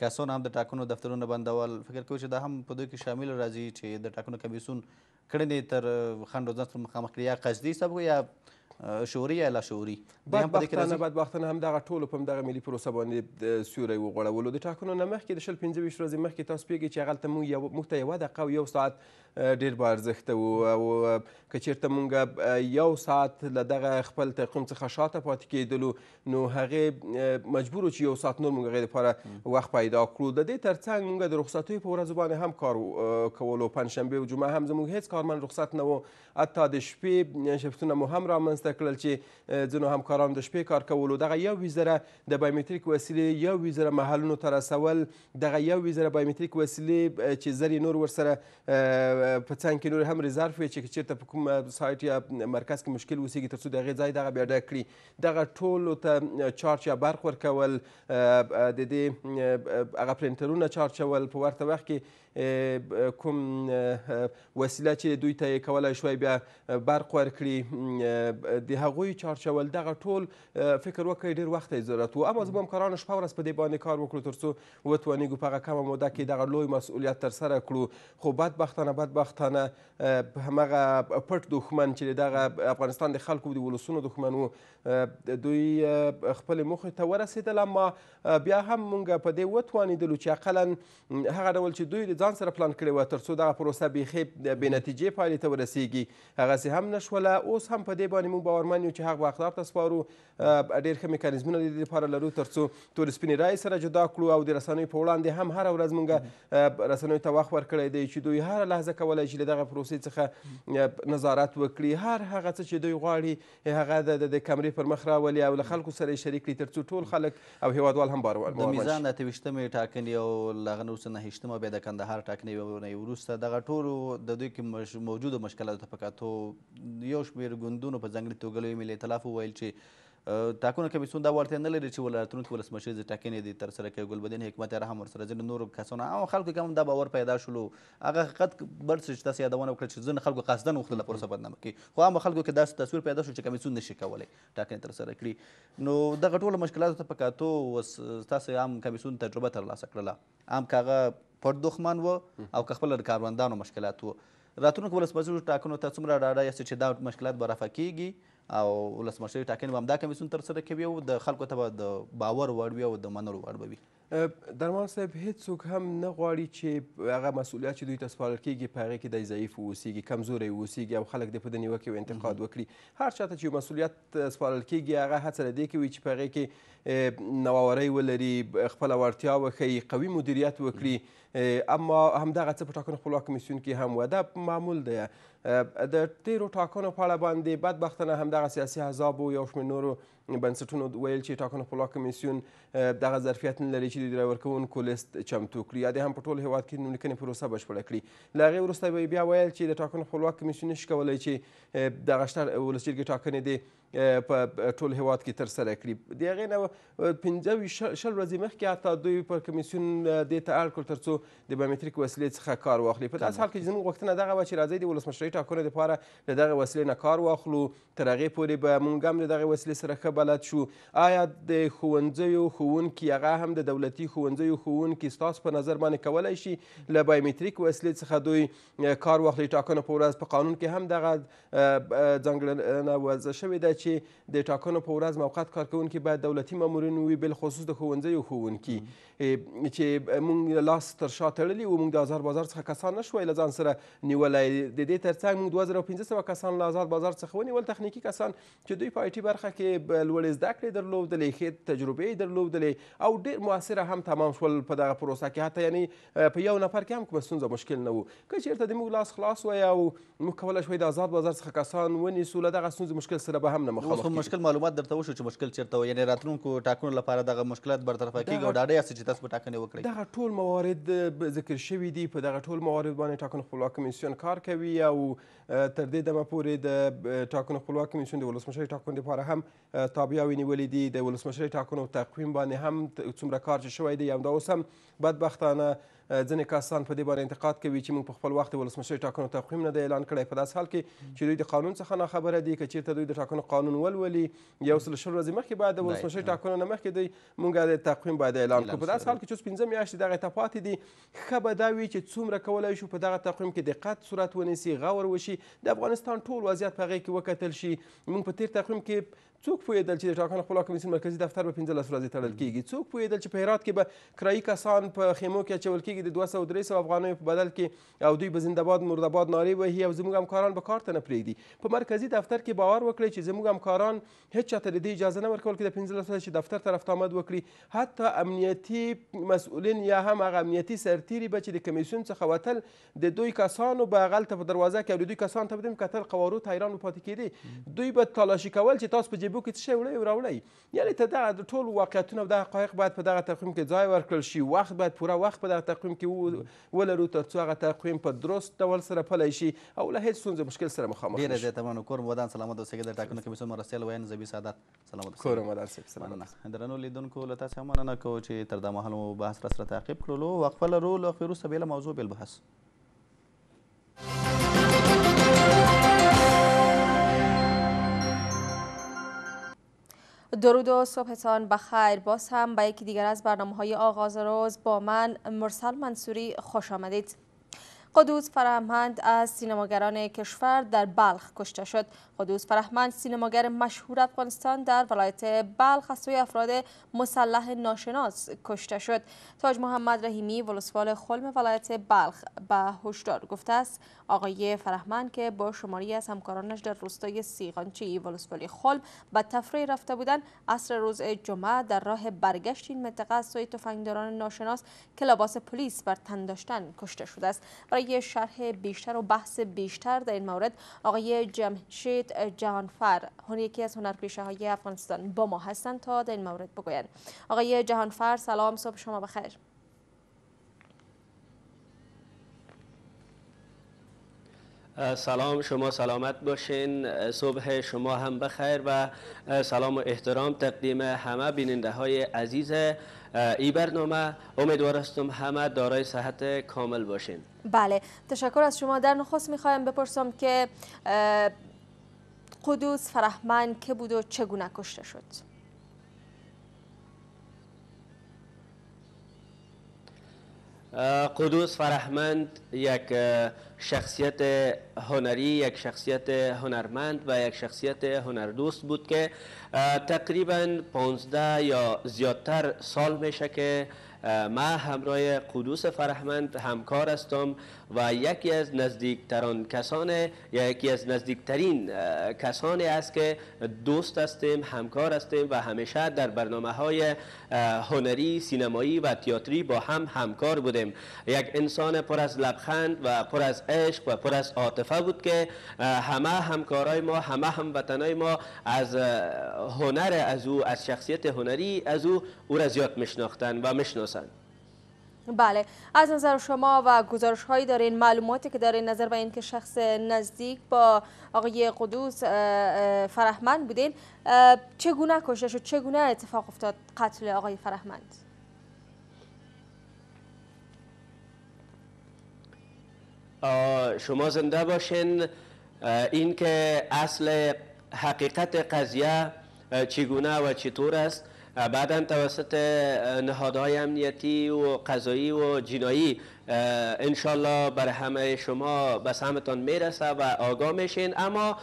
کسان هم د ټاکنو دفترونه بندول فکر کوي چې دا هم په دوی کې شامل راځي چې د ټاکنو کمیسون کړنې تر خنډ روزنه سره مخامخ کړي یا قصدي سبب یا شعوري یا لاشعوري بدبختانه بدبختانه هم دغه ټولو په همدغه ملي پروسه باندې سیوری وغوړولو د ټاکنو نه مخکې د شل پنځه ویشت ورځې مخکې تاسو پوهېږئ چې هغلته موږ موږ ته یوه دقه او یو ساعت ډیر با ارزښته وو او که چیرته مونږ یو ساعت له دغه خپل تقویم څخه شاته پاتې کیدلو نو هغې مجبور چې یو ساعت نور مونږ هغې دپاره وخت پیدا کړو د دې تر څنګ مونږ د رخصتیو په ورځو باندې هم کار کولو پنجشنبې او جمعه هم زموږ هیڅ کارمند رخصت نه و حتی د شپې شفتونه مو هم رامنځته کړل چې ځینو همکارانو د شپې کار کولو دغه یو ویز زره د بایومتریک وسیلې یو ویز زره محلونو ته رسول دغه یو ویز زره بایومتریک وسیلې چې زر نور ورسره په څنګ کې نور هم ریزرف وي چې چیرته په کوم سایت یا مرکز کې مشکل وسیږي ترڅو د هغې ځای دغه بیا ډک کړي دغه ټولو ته چارج یا برق ورکول د دې هغه پرینټرونه چارجول په ورته وخت کې کوم وسیله چې دوی ته یې کولای شوی بیا برق ورکړي د هغوی چارچول دغه ټول فکر وکړئ ډېر وخت یې ضرورت و اما زموږ همکارانو شپه ورځ په دې باندې کار وکړو تر څو وتوانېږو په هغه کمه موده کې دغه لوی مسؤلیت ترسره کړو خو بدبختانه بدبختانه همغه پټ دښمن چې دغه افغانستان د خلکو د ولسونو دښمن و دوی خپل موخې ته ورسېدل اما بیا هم مونږ په دې وتوانېدلو چې اقلا هغه ډول چې دوی د ځان سره پلان کړی وه تر څو دغه پروسه بیخي بې نتیجې پایلې ته ورسیږي هغسې هم نشوله اوس هم په دې باندې مونږ باورمن یو چې هغه به اقدار ته سپارو ډېر ښه میکانیزمونه د دې لپاره لرو تر څو تور سپینې رایې سره جدا کړو او د رسنیو په وړاندې هم هره ورځ مونږ رسنیو ته وخت ورکړی دی چې دوی هره لحظه کولی شي له دغه پروسې څخه نظارت وکړي هر هغه څه چې دوی غواړي هغه د کمرې پر مخ راولي او له خلکو سره یې شریک کړي تر څو ټول خلک او هیوادوال هم باور د میزان د اته ویشتمې ټاکنې او له هغه نه وروسته نههشتمه بیا د کندهار ټاکنې نه وروسته دغه ټولو د دوی کې موجودو مشکلاتو ته په کتو یو شمېر ګوندونو په ځانګړې توګه لوی ملي ائتلاف وویل چې ټاکنو کمیسیون دا وړتیا نه لري چې ولایتونو کې ولسمشریزې ټاکنې دي ترسره کوي ګلبدین حکمت یار هم ورسره ځینې نورو کسانو او خلکو کې هم دا باور پیدا شولو هغه حقیقت بل څه چې تاسو یادونه وکړه چې ځینې خلکو قصدن وخت له پروسه بدنامه کوي خو هم خلکو کې داسې تصویر پیدا شو چې کمیسیون نشي کولی ټاکنې ترسره کړي نو دغه ټول مشکلاتو ته په کاتو تاسو هم کمیسیون تجربه ترلاسه کړله هم که هغه پټ دښمن و او که خپل کاروندانو مشکلات و راتلونکو ولسمشریزو ټاکنو ته څومره ډاډه یاست چې دا مشکلات به رفع کیږي او ولسمشرۍ ټاکنې به همدا کمیسیون ترسره کوي او د خلکو ته به د باور وړ وي او د منلو وړ به وي درمان صاحب هیڅوک هم نه غواړي چې هغه مسؤلیت چې دوی ته سپارل کېږي په هغې کې دی ضعیف واوسېږي کمزوری واوسېږي او خلک دې په د نیوکې او انتقاد وکړي هر چا ته چې مسؤلیت سپارل کېږي هغه هڅه له دې کوي چې په هغې کې نووارۍ ولري خپله وړتیا وښیي قوي مدیریت وکړي اما همدغه څه په ټاکنو خپلواک کمیسیون کې هم و دا معمول دی د تیرو ټاکنو په اړه باندې بدبختانه همدغه سیاسي حذابو یو شمېر نورو بنسټونو ویل چې ټاکنو په لاک کمیسیون دغه ظرفیت نه لري چې د رای ورکوونکو لیست چمتو کړي یا د هم په ټول هیواد کې نوملیکنې پروسه بشپړه کړي له هغې وروسته به یې بیا ویل چې د ټاکنو په لاک کمیسیون نشي کولی چې دغه شته ولسجرګې ټاکنې د په ټول هیواد کې ترسره کړي د هغې نه پنځه ویشت شل ورځې مخکې حتی دوی پر کمیسیون دې ته اړ کړل تر څو د بایومتریک وسلې څخه کار واخلي په داسې حال کې چې زموږ غوښتنه دغه وه چې راځئ د ولسمشرۍ ټاکنو دپاره له دغه وسلې نه کار واخلو تر هغې پورې به موږ هم د دغې وسلې سره ښه بلد شو آیا د ښوونځیو ښوونکي هغه هم د دولتي ښوونځیو ښوونکي ستاسو په نظر باندې کولی شي له بایومتریک وسلې څخه دوی کار واخلي ټاکنو په ورځ په قانون کې هم دغه ځانګړنه وضع شوې ده چې د ټاکنو په ورځ موقت کارکونکي باید دولتي مامورین وي بالخصوص د ښوونځیو ښوونکي چې موږ لاس تر شا تړلي وو موږ د ازار بازار څخه کسان نه شوی له ځان سره نیولی د دې تر څنګ موږ دوه زره پنځه سوه کسان له ازاد بازار څخه ونیول تخنیکي کسان چې دوی په آی ټي برخه کې لوړې زده کړې درلودلې ښې تجربې یې درلودلې او ډېر مؤثره هم تمام شول په دغه پروسه کې حتی یعنې په یو نفر کې هم کومه ستونزه مشکل نه و که چېرته د موږ لاس خلاص وی او موږ کولی شوی د ازاد بازار څخه کسان ونیسو له دغه ستونزې مشکل سره به هم نه مخامخ اوس مشکل معلومات درته وشو چې مشکل چیرته و یعنی راتلونکو ټاکنو لپاره دغه مشکلات برطرفه کیږي او دا اړ چې تاسو په ټاکنې وکړئ دغه ټول موارد ذکر شوي دي په دغه ټول موارد باندې ټاکنو خپلواک کمیسیون کار کوي او تر دې دمه پورې د ټاکنو خپلواک کمیسیون د ولسمشرۍ ټاکنو لپاره هم تابعیاوې نیولې دي د ولسمشرۍ ټاکنو تقویم باندې هم څومره کار چې شوی دی همدا اوس هم بدبختانه ځینې کسان په دې باندې انتقاد کوي چې موږ په خپل وخت ولسمشرۍ ټاکنو تقویم نه دی اعلان کړی په داسې حال کې چې دوی د قانون څخه ناخبره دي که چېرته دوی د ټاکنو قانون ولولي یو سل شل ورځې مخکې باید د ولسمشرۍ ټاکنو نه مخکې دوی موږ د تقویم باید اعلان کړو په داسې حال کې چې اوس پنځه میاشتې دغه ته پاتې دي ښه به دا وي چې څومره کولی شو په دغه تقویم کې دقت صورت ونیسي غور وشي د افغانستان ټول وضعیت په هغې کې وکتل شي موږ په تېر تقویم کې څوک پوهېدل چې د ټاکنو خپلواک کمیسیون مرکزي دفتر به پنځلس ورځې تړل کېږي څوک پوهېدل چې په هرات کې به کرایي کسان په خیمو کې اچول کېږي د دوه سوه درې سوه افغانیو په بدل کې او دوی به زندهباد مردباد نارې وهي او زموږ همکاران به کار ته نه پرېږدي په مرکزي دفتر کې باور وکړئ چې زموږ همکاران هیڅ چا ته د دې اجازه نه ورکول کې د پنځلس ورځې چې دفتر طرف ته آمد وکړي حتی امنیتي مسؤلین یا هم هغه امنیتي سرتیري به چې د کمیسیون څخه وتل د دوی کسانو به هغلته په دروازه کې او د دوی کسانو ته به کتل قوارو حیران پاتې کېدی دوی به تلاشي کول چې تاسو په ترکیبو کې څه شی وړی او راوړی یعنې ته دغه ټول واقعیتونه او دغه حقایق باید په دغه تقویم کې ځای ورکړل شي وخت باید پوره وخت په دغه تقویم کې ولرو تر څو هغه تقویم په درست ډول سره پلی شي او له هېڅ ستونزې مشکل سره مخامخ ډېره زیاته مننه کور مو ودان سلامت اوسېږئ د ټاکنو کمیسیون مرستیال ویان زبي سعادت سلامت کور مو ودان صاحب سلامت درنو لیدونکو له تاسې هم مننه کوو چې تر دا مهال مو بحث را سره تعقیب کړلو وقفه لرو له وقفې وروسته بېله موضوع بېل بحث درود و صبحتان بخیر باز هم به یکی دیگر از برنامه های آغاز روز با من مرسل منصوری خوش آمدید قدوس فرهمند از سینماگران کشور در بلخ کشته شد قدوس فرهمند سینماگر مشهور افغانستان در ولایت بلخ از سوی افراد مسلح ناشناس کشته شد تاج محمد رحیمی ولسوال خلم ولایت بلخ به هشدار گفته است آقای فرهمند که با شماری از همکارانش در روستای سیغانچی ولسوالی خلم به تفریح رفته بودند اصر روز جمعه در راه برگشت این منطقه از سوی تفنگداران ناشناس که لباس پلیس بر تن داشتن کشته شده است برای شرح بیشتر و بحث بیشتر در این مورد آقای جمشید جهانفر یکی از هنرپیشه های افغانستان با ما هستند تا در این مورد بگویند آقای جهانفر سلام صبح شما بخیر سلام شما سلامت باشین صبح شما هم بخیر و سلام و احترام تقدیم همه بیننده های عزیز ای برنامه امیدوارستم همه دارای صحت کامل باشین بله تشکر از شما در نخست میخوایم بپرسم که قدوس فرهمند که بود و چگونه کشته شد قدوس فرحمند یک شخصیت هنری یک شخصیت هنرمند و یک شخصیت هنردوست بود که تقریبا 15 یا زیادتر سال میشه که ما همراه قدوس فرهمند همکار هستم و یکی از نزدیکتران کسان یکی از نزدیکترین کسانی است که دوست هستیم همکار هستیم و همیشه در برنامه های هنری سینمایی و تئاتری با هم همکار بودیم یک انسان پر از لبخند و پر از عشق و پر از عاطفه بود که همه همکارای ما همه هموطنای ما از هنر از او از شخصیت هنری از او او را زیاد میشناختن و میشناسند بله از نظر شما و گزارش هایی دارین معلوماتی که دارین نظر به اینکه شخص نزدیک با آقای قدوس فرهمند بودین چگونه کشته شد چگونه اتفاق افتاد قتل آقای فرهمند شما زنده باشین اینکه اصل حقیقت قضیه چگونه و چطور است بعدا توسط نهادهای امنیتی و قضایی و جنایی، انشالله بر همه شما به سمتان میرسه و آگاه میشین اما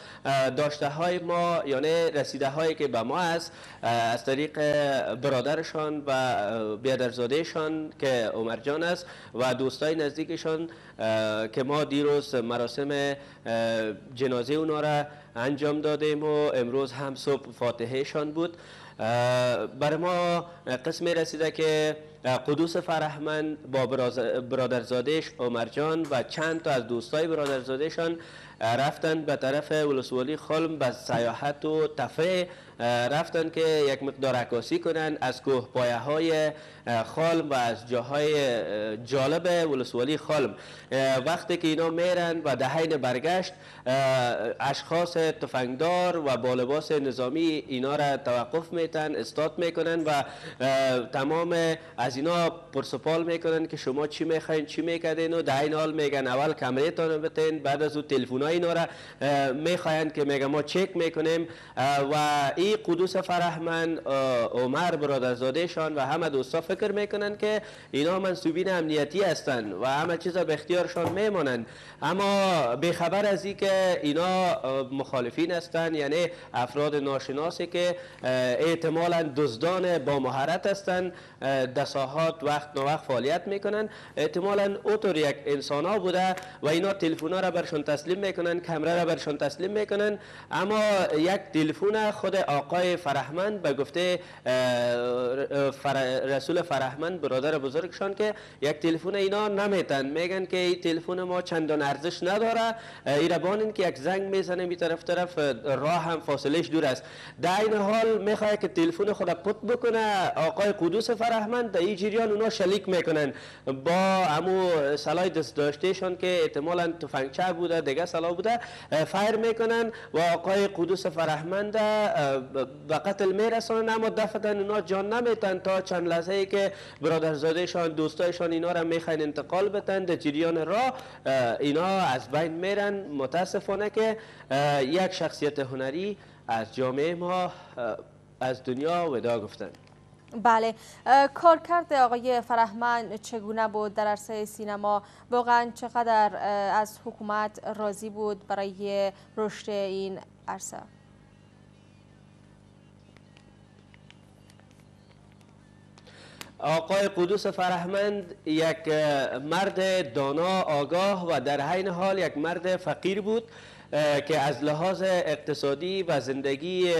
داشته های ما یعنی رسیده هایی که به ما است از طریق برادرشان و بیادرزادهشان که عمر جان است و دوستای نزدیکشان که ما دیروز مراسم جنازه اونا را انجام دادیم و امروز هم صبح فاتحهشان بود بر ما قسمی رسیده که قدوس فرحمن با برادرزادش عمرجان و چند تا از دوستای برادرزادشان رفتن به طرف ولسوالی خلم به سیاحت و تفریح رفتن که یک مقدار عکاسی کنن از کوه پایه های خالم و از جاهای جالب ولسوالی خالم وقتی که اینا میرن و دهین برگشت اشخاص تفنگدار و با نظامی اینا را توقف میتن استاد میکنن و تمام از اینا پرسپال میکنن که شما چی میخواین چی میکردین و دهین حال میگن اول کمره تان بتین بعد از او تلفن اینا را میخواین که میگن ما چک میکنیم و علی قدوس فرحمن، عمر برادرزادهشان و همه دوستا فکر میکنن که اینا منصوبین امنیتی هستند و همه چیزا به اختیارشان میمانند اما به خبر از این که اینا مخالفین هستند یعنی افراد ناشناسی که اعتمالا دزدان با مهارت هستند دساهات وقت نو وقت فعالیت میکنن احتمالا اوتور یک انسان ها بوده و اینا تلفون ها را برشون تسلیم میکنن کمره را برشون تسلیم میکنن اما یک تلفون خود آقای فرهمند به گفته رسول فرهمند برادر بزرگشان که یک تلفن اینا نمیتن میگن که این تلفن ما چندان ارزش نداره ای این که یک زنگ میزنه می طرف طرف راه هم فاصلش دور است در این حال میخواد که تلفن خود پت بکنه آقای قدوس فرهمند رحمان در این جریان اونا شلیک میکنن با امو سلای دست داشتهشان که اعتمالا تفنگچه بوده دیگه سلا بوده فایر میکنن و آقای قدوس فرهمند و قتل میرسانن اما دفتن اونا جان نمیتن تا چند لحظه ای که برادرزادهشان دوستایشان اینا را میخواین انتقال بتن در جریان را اینا از بین میرن متاسفانه که یک شخصیت هنری از جامعه ما از دنیا ودا گفتند بله کارکرد آقای فرهمن چگونه بود در عرصه سینما واقعا چقدر از حکومت راضی بود برای رشد این عرصه آقای قدوس فرهمند یک مرد دانا آگاه و در حین حال یک مرد فقیر بود که از لحاظ اقتصادی و زندگی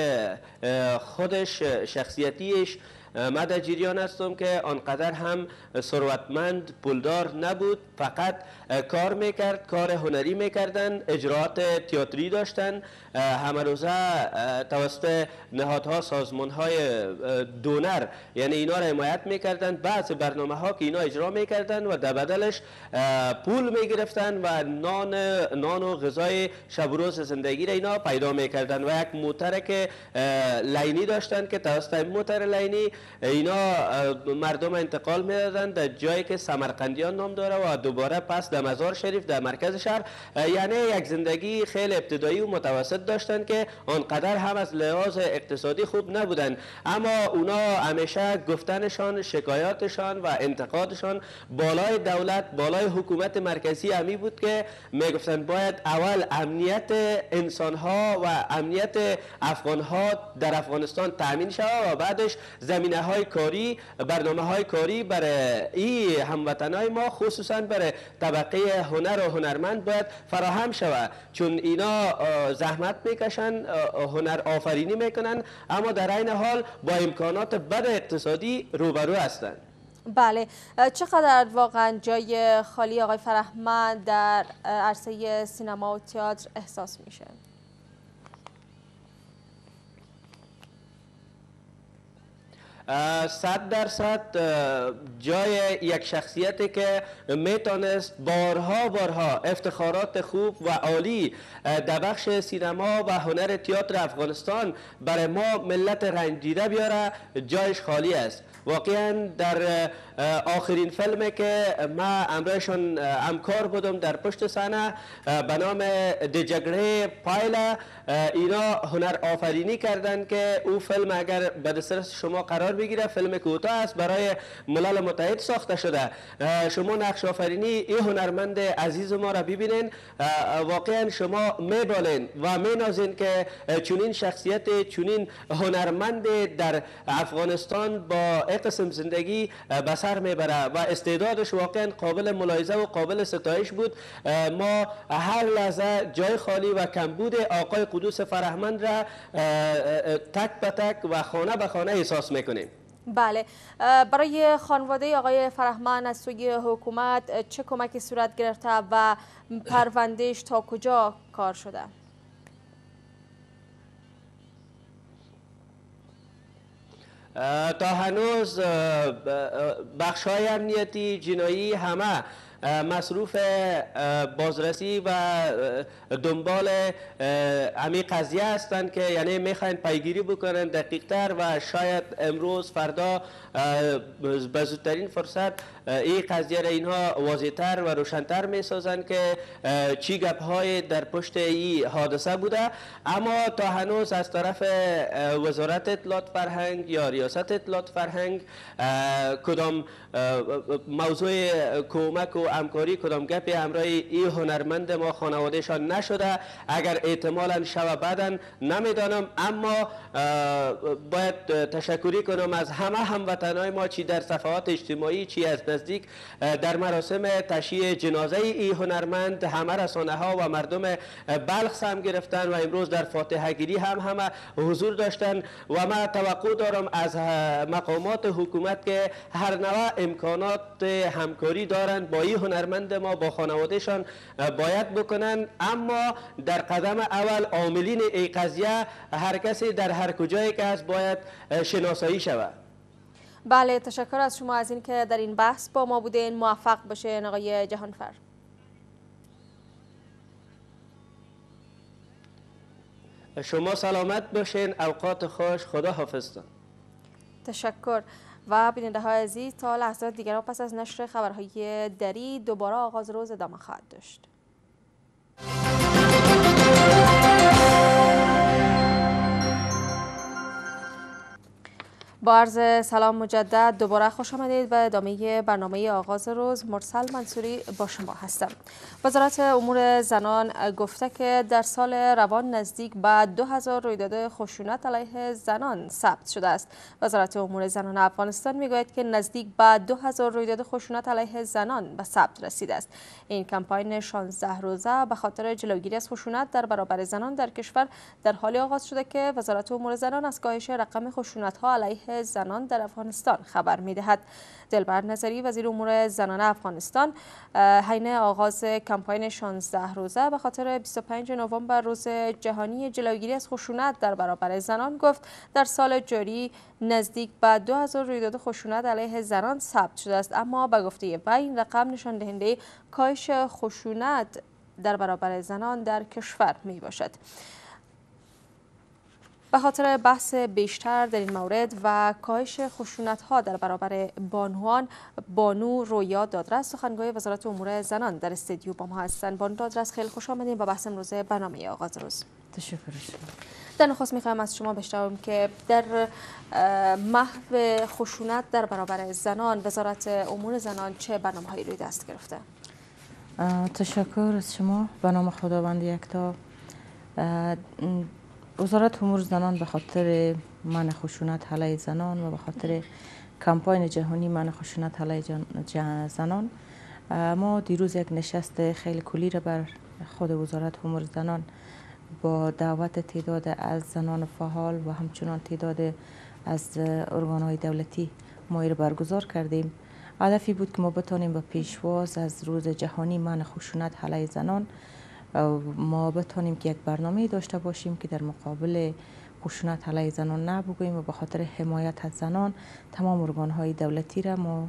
خودش شخصیتیش من در جریان هستم که آنقدر هم سروتمند، پولدار نبود فقط کار میکرد کار هنری میکردن اجرات تیاتری داشتن همه روزه توسط نهادها سازمان های دونر یعنی اینا را حمایت میکردن بعض برنامه ها که اینا اجرا میکردن و در بدلش پول میگرفتن و نان نان و غذای شب و روز زندگی را اینا پیدا میکردن و یک موتر که لینی داشتن که توسط موتر لینی اینا مردم انتقال میدادن در جایی که سمرقندیان نام داره و دوباره پس در مزار شریف در مرکز شهر یعنی یک زندگی خیلی ابتدایی و متوسط داشتن که آنقدر هم از لحاظ اقتصادی خوب نبودن اما اونا همیشه گفتنشان شکایاتشان و انتقادشان بالای دولت بالای حکومت مرکزی همی بود که میگفتن باید اول امنیت انسانها و امنیت افغانها در افغانستان تامین شود و بعدش زمین زمینه های کاری برنامه های کاری برای این هموطنای ما خصوصا برای طبقه هنر و هنرمند باید فراهم شود چون اینا زحمت میکشن هنر آفرینی میکنن اما در عین حال با امکانات بد اقتصادی روبرو هستند بله چقدر واقعا جای خالی آقای فرهمند در عرصه سینما و تئاتر احساس میشه صد درصد جای یک شخصیتی که میتونست بارها بارها افتخارات خوب و عالی در بخش سینما و هنر تئاتر افغانستان برای ما ملت رنجیده بیاره جایش خالی است واقعا در آخرین فلم که ما امرایشان همکار بودم در پشت صحنه به نام دجگره پایلا اینا هنر آفرینی کردن که او فیلم اگر به شما قرار بگیره فیلم کوتاه است برای ملال متحد ساخته شده شما نقش آفرینی این هنرمند عزیز ما را ببینین واقعا شما میبالین و مینازین که چونین شخصیت چونین هنرمند در افغانستان با اقسم زندگی بسر میبره و استعدادش واقعا قابل ملاحظه و قابل ستایش بود ما هر لحظه جای خالی و کمبود آقای قدوس فرهمند را تک به تک و خانه به خانه احساس میکنیم بله برای خانواده آقای فرهمن از سوی حکومت چه کمکی صورت گرفته و پروندهش تا کجا کار شده؟ تا هنوز بخش های امنیتی جنایی همه مصروف بازرسی و دنبال همین قضیه هستند که یعنی میخواین پیگیری بکنن تر و شاید امروز فردا به زودترین فرصت این قضیه را اینها تر و روشنتر میسازند که چی گپ های در پشت این حادثه بوده اما تا هنوز از طرف وزارت اطلاعات فرهنگ یا ریاست اطلاعات فرهنگ کدام موضوع کمک و همکاری کدام گپی همرای ای هنرمند ما خانوادهشان نشده اگر احتمالا شب بعدا نمیدانم اما باید تشکری کنم از همه هموطنهای ما چی در صفحات اجتماعی چی از نزدیک در مراسم تشییع جنازه ای هنرمند همه رسانه ها و مردم بلخ هم گرفتن و امروز در فاتحه گیری هم همه حضور داشتن و من توقع دارم از مقامات حکومت که هر نوع امکانات همکاری دارند با این هنرمند ما با خانوادهشان باید بکنن اما در قدم اول عاملین ای قضیه هر کسی در هر کجایی که هست باید شناسایی شود بله تشکر از شما از اینکه در این بحث با ما بودین موفق باشین آقای جهانفر شما سلامت باشین اوقات خوش خدا حافظتان تشکر و بیننده های عزیز تا لحظات دیگر و پس از نشر خبرهای دری دوباره آغاز روز ادامه خواهد داشت با عرض سلام مجدد دوباره خوش آمدید و ادامه برنامه آغاز روز مرسل منصوری با شما هستم وزارت امور زنان گفته که در سال روان نزدیک به 2000 رویداد خشونت علیه زنان ثبت شده است وزارت امور زنان افغانستان میگوید که نزدیک به 2000 رویداد خشونت علیه زنان به ثبت رسیده است این کمپاین 16 روزه به خاطر جلوگیری از خشونت در برابر زنان در کشور در حالی آغاز شده که وزارت امور زنان از کاهش رقم خشونت ها علیه زنان در افغانستان خبر می دهد. دلبر نظری وزیر امور زنان افغانستان حین آغاز کمپاین 16 روزه به خاطر 25 نوامبر روز جهانی جلوگیری از خشونت در برابر زنان گفت در سال جاری نزدیک به 2000 رویداد خشونت علیه زنان ثبت شده است اما به گفته وی این رقم نشان دهنده کاهش خشونت در برابر زنان در کشور می باشد. به خاطر بحث بیشتر در این مورد و کاهش خشونت ها در برابر بانوان بانو رویا دادرس سخنگوی وزارت امور زنان در استدیو با ما هستند بانو دادرس خیلی خوش با بحث امروز برنامه آغاز روز تشکر در نخواست میخوایم از شما بشنویم که در محو خشونت در برابر زنان وزارت امور زنان چه برنامه هایی روی دست گرفته تشکر از شما به خداوند یکتا وزارت امور زنان به خاطر من خشونت علیه زنان و به خاطر کمپاین جهانی من خشونت علیه زنان ما دیروز یک نشست خیلی کلی را بر خود وزارت امور زنان با دعوت تعداد از زنان فعال و همچنان تعداد از ارگانهای دولتی ما برگزار کردیم هدفی بود که ما بتانیم با پیشواز از روز جهانی من خشونت علیه زنان ما بتانیم که یک برنامه داشته باشیم که در مقابل خشونت علیه زنان نبگویم و به خاطر حمایت از زنان تمام ارگانهای دولتی را ما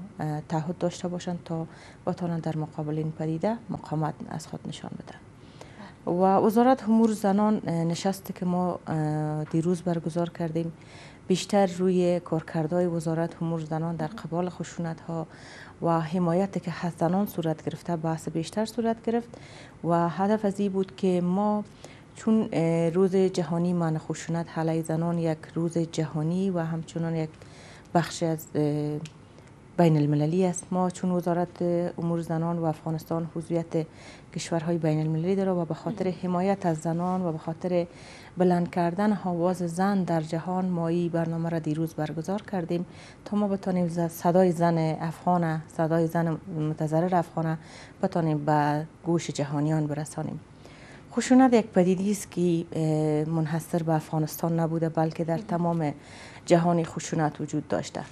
تعهد داشته باشند تا بتوانند در مقابل این پدیده مقامت از خود نشان بدن و وزارت امور زنان نشست که ما دیروز برگزار کردیم بیشتر روی کارکردهای وزارت امور زنان در قبال خشونت ها و حمایت که از زنان صورت گرفته بحث بیشتر صورت گرفت و هدف از این بود که ما چون روز جهانی من خشونت حلای زنان یک روز جهانی و همچنان یک بخش از بین المللی است ما چون وزارت امور زنان و افغانستان حضوریت کشورهای بین المللی داره و به خاطر حمایت از زنان و به خاطر بلند کردن آواز زن در جهان مایی برنامه را دیروز برگزار کردیم تا ما بتانیم صدای زن افغان صدای زن متضرر افغان بتانیم به گوش جهانیان برسانیم خشونت یک پدیدی است که منحصر به افغانستان نبوده بلکه در تمام جهانی خشونت وجود داشته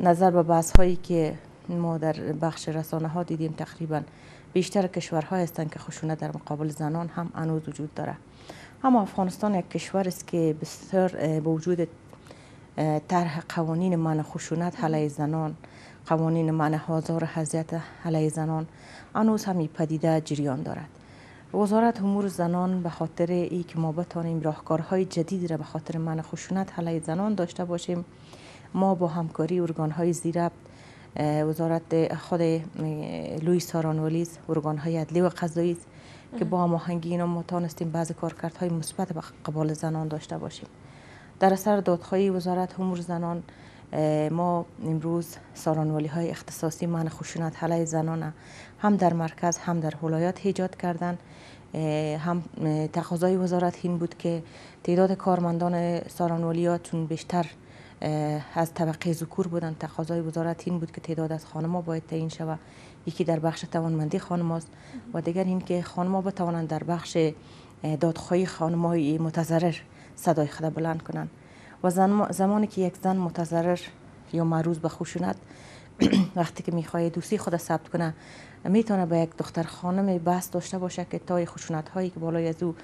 نظر به بحث هایی که ما در بخش رسانه ها دیدیم تقریبا بیشتر کشورها هستند که خشونت در مقابل زنان هم هنوز وجود دارد. اما افغانستان یک کشور است که بسیار با وجود طرح قوانین من خشونت علیه زنان قوانین منع هزار حضیت علیه زنان انوز همی پدیده جریان دارد وزارت امور زنان به خاطر ای که ما بتانیم راهکارهای جدید را به خاطر من خشونت علیه زنان داشته باشیم ما با همکاری ارگانهای زیرب وزارت خود لوی سارانولیز ارگانهای عدلی و قضایی که با هماهنگی اینا ما توانستیم بعضی کارکردهای مثبت به قبال زنان داشته باشیم در اثر دادخواهی وزارت امور زنان ما امروز سارانوالی های اختصاصی من خشونت حلای زنان هم در مرکز هم در ولایات ایجاد کردن هم تقاضای وزارت این بود که تعداد کارمندان ها چون بیشتر از طبقه زکور بودن تقاضای وزارت این بود که تعداد از خانم ها باید تعیین شود یکی در بخش توانمندی خانم است و دیگر اینکه خانم بتوانند در بخش دادخواهی خانم های متضرر صدای خود بلند کنند و زمانی که یک زن متضرر یا معروض به خشونت *clears throat* وقتی که میخواه دوستی خود ثبت کنه میتونه به یک دختر خانم بحث داشته باشه که تای خشونت هایی که بالای از او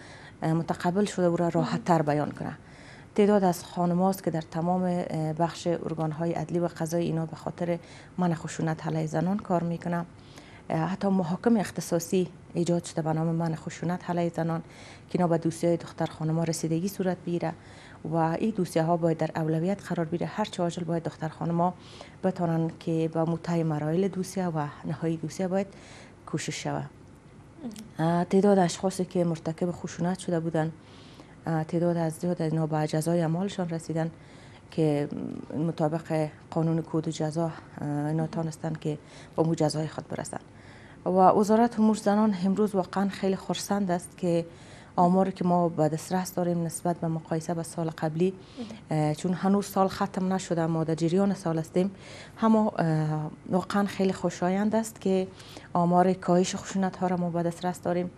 متقبل شده او را راحت تر بیان کنه تعداد از خانماست که در تمام بخش ارگان های عدلی و قضای اینا به خاطر من خشونت علیه زنان کار میکنم حتی محاکم اختصاصی ایجاد شده به نام من خشونت علیه زنان که اینا به دوسیه های دختر خانما رسیدگی صورت بگیره و این دوسیه ها باید در اولویت قرار بگیره هر چه عاجل باید دختر خانما بتانن که به متای مرایل دوسیه و نهایی دوسیه باید کوشش شود تعداد اشخاصی که مرتکب خشونت شده بودند تعداد از زیاد از اینا به جزای اعمالشان رسیدن که مطابق قانون کود جزا اینا تانستن که با مو جزای خود برسن و وزارت امور زنان امروز واقعا خیلی خرسند است که آمار که ما به دسترس داریم نسبت به مقایسه به سال قبلی چون هنوز سال ختم نشده ما در جریان سال هستیم هم واقعا خیلی خوشایند است که آمار کاهش خشونت ها را ما به دسترس داریم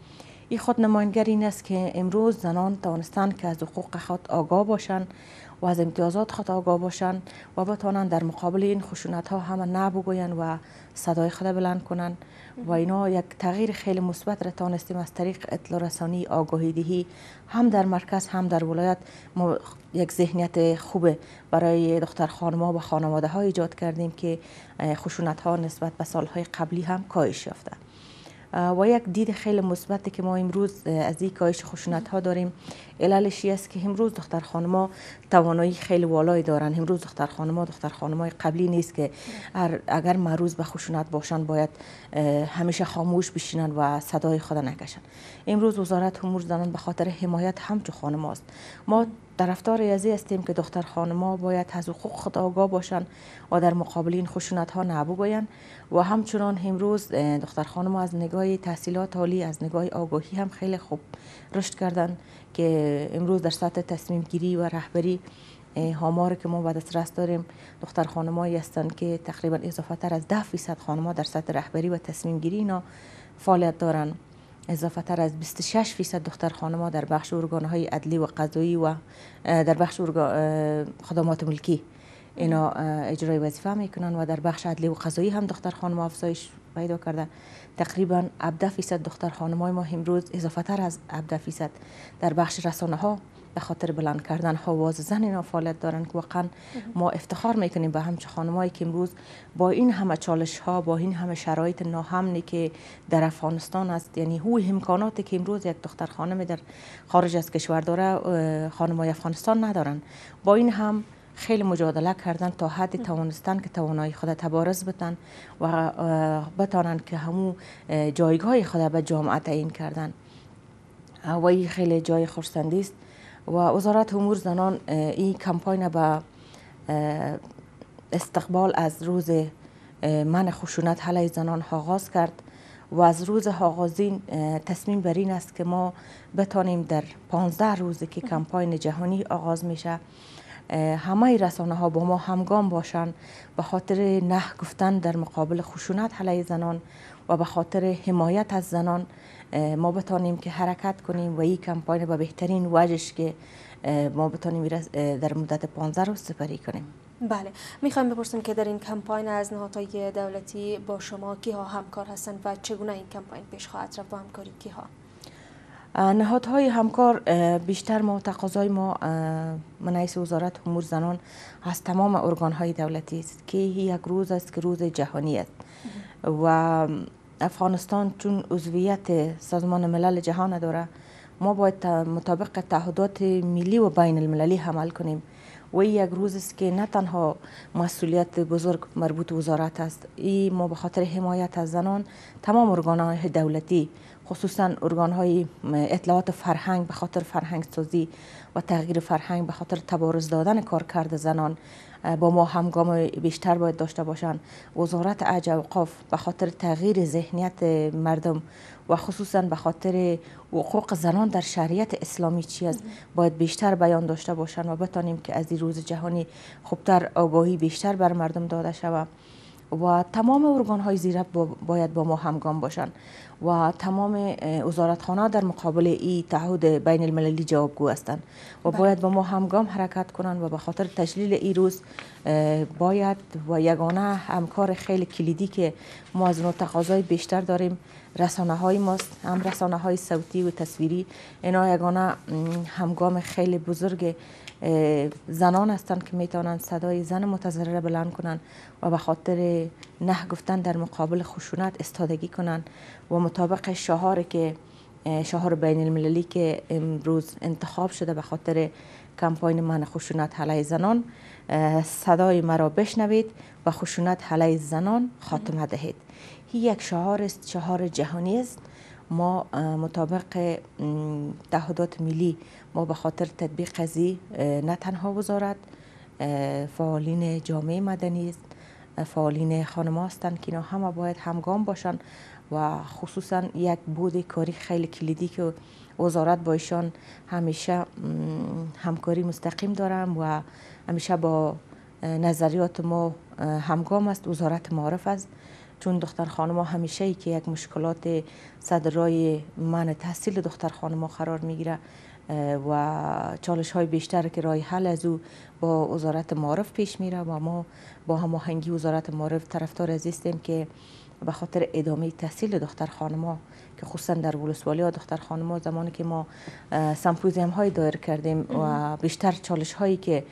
این خود نماینگر این است که امروز زنان توانستند که از حقوق خود آگاه باشند و از امتیازات خود آگاه باشند و بتوانند در مقابل این خشونت ها هم نبگویند و صدای خود بلند کنند و اینا یک تغییر خیلی مثبت را توانستیم از طریق اطلاع رسانی آگاهی دهی هم در مرکز هم در ولایت ما یک ذهنیت خوبه برای دختر خانما و خانواده ها ایجاد کردیم که خشونت ها نسبت به سالهای قبلی هم کاهش یافته و یک دید خیلی مثبتی که ما امروز از این کاهش خشونت ها داریم عللش است که امروز دختر ها توانایی خیلی والایی دارن امروز دختر ها دختر های قبلی نیست که اگر معروض به خشونت باشن باید همیشه خاموش بشینن و صدای خود نکشن امروز وزارت امور زنان به خاطر حمایت همچو خانم است ما طرفدار یزی هستیم که دختر خانما باید از حقوق خود آگاه باشند و در مقابل این خشونت ها نابو باین و همچنان امروز دختر خانما از نگاه تحصیلات عالی از نگاه آگاهی هم خیلی خوب رشد کردن که امروز در سطح تصمیم گیری و رهبری هامار که ما به دسترس داریم دختر خانمایی هستند که تقریبا اضافه تر از 10 فیصد خانم‌ها در سطح رهبری و تصمیم گیری اینا فعالیت دارند اضافه تر از 26 فیصد دختر خانما در بخش ارگان های عدلی و قضایی و در بخش خدمات ملکی اینا اجرای وظیفه میکنند و در بخش عدلی و قضایی هم دختر خانما افزایش پیدا کرده تقریبا 17 فیصد دختر خانمای ما امروز اضافه تر از 17 فیصد در بخش رسانه ها به خاطر بلند کردن حواز زن اینا فعالیت دارن که واقعا ما افتخار میکنیم به همچه خانمایی که امروز با این همه چالش ها با این همه شرایط ناهمنی که در افغانستان است یعنی هو امکاناتی که امروز یک دختر خانم در خارج از کشور داره خانمای افغانستان ندارن با این هم خیلی مجادله کردن تا حد توانستن که توانایی خود تبارز بتن و بتانن که همو جایگاه خود به جامعه تعیین کردن و خیلی جای خورسندی است و وزارت امور زنان این کمپاین به استقبال از روز من خشونت علی زنان آغاز کرد و از روز آغازین تصمیم بر این است که ما بتانیم در 15 روزی که کمپاین جهانی آغاز میشه همه رسانه ها با ما همگام باشند به خاطر نه گفتن در مقابل خشونت حلی زنان و به خاطر حمایت از زنان ما بتانیم که حرکت کنیم و این کمپاین با بهترین وجهش که ما بتانیم در مدت 15 روز سپری کنیم بله میخوام بپرسم که در این کمپاین از نهادهای دولتی با شما کی ها همکار هستند و چگونه این کمپاین پیش خواهد رفت با همکاری کی ها نهادهای همکار بیشتر ما تقاضای ما منعیس وزارت امور زنان از تمام ارگانهای دولتی است که یک روز است که روز جهانی است و افغانستان چون عضویت سازمان ملل جهان داره ما باید مطابق تعهدات ملی و بین المللی عمل کنیم و یک روز است که نه تنها مسئولیت بزرگ مربوط وزارت است ای ما به خاطر حمایت از زنان تمام های دولتی خصوصا های اطلاعات فرهنگ به خاطر فرهنگ سازی و تغییر فرهنگ به خاطر تبارز دادن کارکرد زنان با ما همگام بیشتر باید داشته باشند وزارت عج اوقاف به خاطر تغییر ذهنیت مردم و خصوصا به خاطر حقوق زنان در شریعت اسلامی چی است باید بیشتر بیان داشته باشند و بتانیم که از این روز جهانی خوبتر آگاهی بیشتر بر مردم داده شود و تمام ارگان های زیره باید با ما همگام باشند و تمام وزارتخانه در مقابل این تعهد بین المللی جوابگو هستند و بله. باید با ما همگام حرکت کنند و به خاطر تشلیل این روز باید و یگانه همکار خیلی کلیدی که ما از اون تقاضای بیشتر داریم رسانه های ماست هم رسانه های صوتی و تصویری اینا یگانه همگام خیلی بزرگ زنان هستند که میتوانند صدای زن متضرره بلند کنند و به خاطر نه گفتن در مقابل خشونت استادگی کنند و مطابق شهار که بین المللی که امروز انتخاب شده به خاطر کمپاین من خشونت علیه زنان صدای مرا بشنوید و خشونت علیه زنان خاتمه دهید این یک شهار است شهار جهانی است ما مطابق تعهدات ملی ما به خاطر تطبیق قضی نه تنها وزارت فعالین جامعه مدنی است فعالین خانم هستند که اینا همه باید همگام باشن و خصوصا یک بود کاری خیلی کلیدی که وزارت با ایشان همیشه همکاری مستقیم دارم و همیشه با نظریات ما همگام است وزارت معارف است چون دختر خانم همیشه ای که یک مشکلات صدرای من تحصیل دختر خانم قرار میگیره و چالش های بیشتر که رای حل از او با وزارت معارف پیش میره و ما با هماهنگی وزارت معارف طرفدار هستیم که به خاطر ادامه تحصیل دختر خانما که خصوصا در ها دختر خانما زمانی که ما سمپوزیم های دایر کردیم و بیشتر چالش هایی که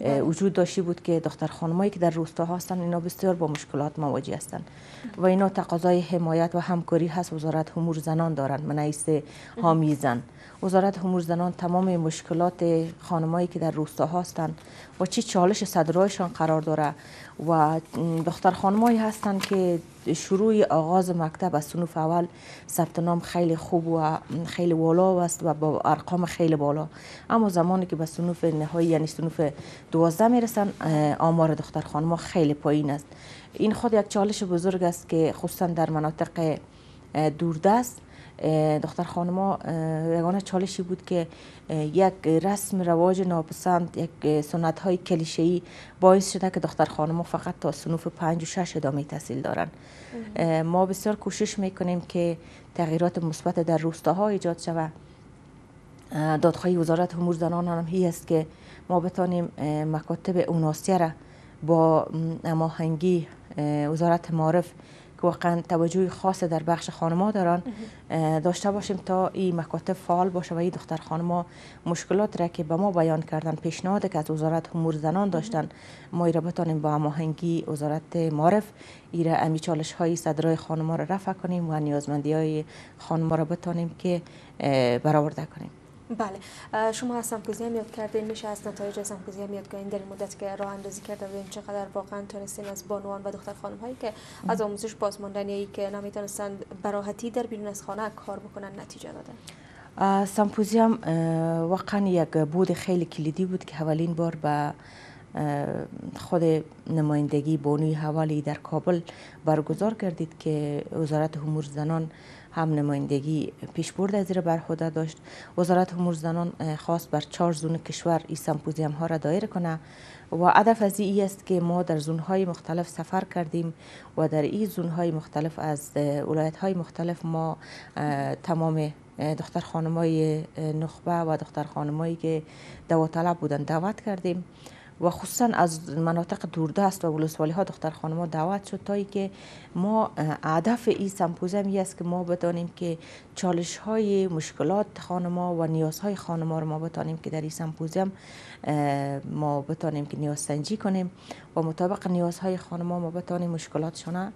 وجود داشتی بود که دختر خانمایی که در روستاها هستند اینا بسیار با مشکلات مواجه هستند و اینا تقاضای حمایت و همکاری هست وزارت امور زنان دارن من حامی زن وزارت امور زنان تمام مشکلات خانمایی که در روستا هستند و چی چالش صدرایشان قرار داره و دختر خانمایی هستند که شروع آغاز مکتب از سنوف اول ثبت نام خیلی خوب و خیلی بالا است و با ارقام خیلی بالا اما زمانی که به سنوف نهایی یعنی سنوف دوازده میرسن آمار دختر خانما خیلی پایین است این خود یک چالش بزرگ است که خصوصا در مناطق دوردست دختر خانما یگانه چالشی بود که یک رسم رواج ناپسند یک سنت های کلیشه ای باعث شده که دختر خانما فقط تا سنوف پنج و شش ادامه تحصیل دارن ما بسیار کوشش میکنیم که تغییرات مثبت در روستاها ایجاد شود دادخواهی وزارت امور زنان هم هی است که ما بتانیم مکاتب اوناسیه را با اماهنگی وزارت معارف که واقعا توجه خاص در بخش خانما دارن داشته باشیم تا این مکاتب فعال باشه و این دختر خانما مشکلات را که به ما بیان کردن پیشنهاد که از وزارت امور زنان داشتن ما را بتانیم با هماهنگی وزارت معرف این امی چالش های صدرای خانما را رفع کنیم و نیازمندی های خانما را بتانیم که برآورده کنیم بله شما هستم هم یاد کردین میشه از نتایج هستم هم یاد کردین در این مدت که راه اندازی کرده بودیم چقدر واقعا تونستین از بانوان و دختر خانم هایی که از آموزش بازماندنی که نمیتونستن براحتی در بیرون از خانه کار بکنن نتیجه دادن سمپوزیوم واقعا یک بود خیلی کلیدی بود که اولین بار به خود نمایندگی بانوی حوالی در کابل برگزار کردید که وزارت امور زنان هم نمایندگی برد از بر داشت وزارت امور زنان خواست بر چهار زون کشور این سمپوزیم ها را دایر کنه و هدف از این است که ما در زون های مختلف سفر کردیم و در این زون های مختلف از ولایت های مختلف ما تمام دختر خانمای نخبه و دختر خانمایی که دعوت طلب بودن دعوت کردیم و خصوصا از مناطق دوردست و ولسوالی ها دختر خانم دعوت شد تا که ما هدف این سمپوزم است که ما بدانیم که چالش های مشکلات خانما و نیازهای خانما رو ما بتانیم که در این سمپوزیم ما بتانیم که نیاز سنجی کنیم و مطابق نیازهای خانما ما بتانیم مشکلاتشان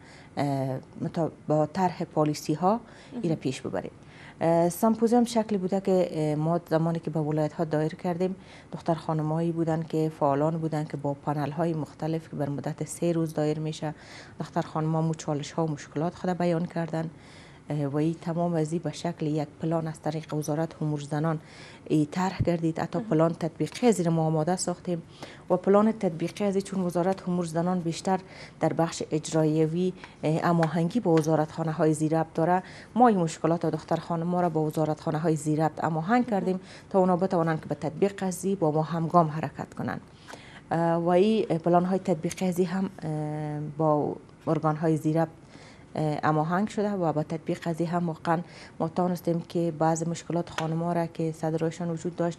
با طرح پالیسی ها ایره پیش ببریم سمپوزیوم شکلی بوده که ما زمانی که به ولایت ها دایر کردیم دختر خانمایی بودن که فعالان بودن که با پنل های مختلف که بر مدت سه روز دایر میشه دختر خانم ها چالش ها و مشکلات خود بیان کردن و ای تمام از به شکل یک پلان از طریق وزارت امور زنان طرح کردید حتی پلان تطبیقی زیر ما آماده ساختیم و پلان تطبیقی از چون وزارت امور زنان بیشتر در بخش اجرایوی هماهنگی با وزارت خانه های زیرب داره ما این مشکلات دختر خانم ما را با وزارت خانه های زیرب هماهنگ کردیم تا اونا بتوانند که به تطبیق قضی با ما همگام حرکت کنند و ای پلان های تطبیقی هم با ارگان های زیرب اماهنگ شده و با تطبیق از هم واقعا ما توانستیم که بعض مشکلات خانما را که صدرایشان وجود داشت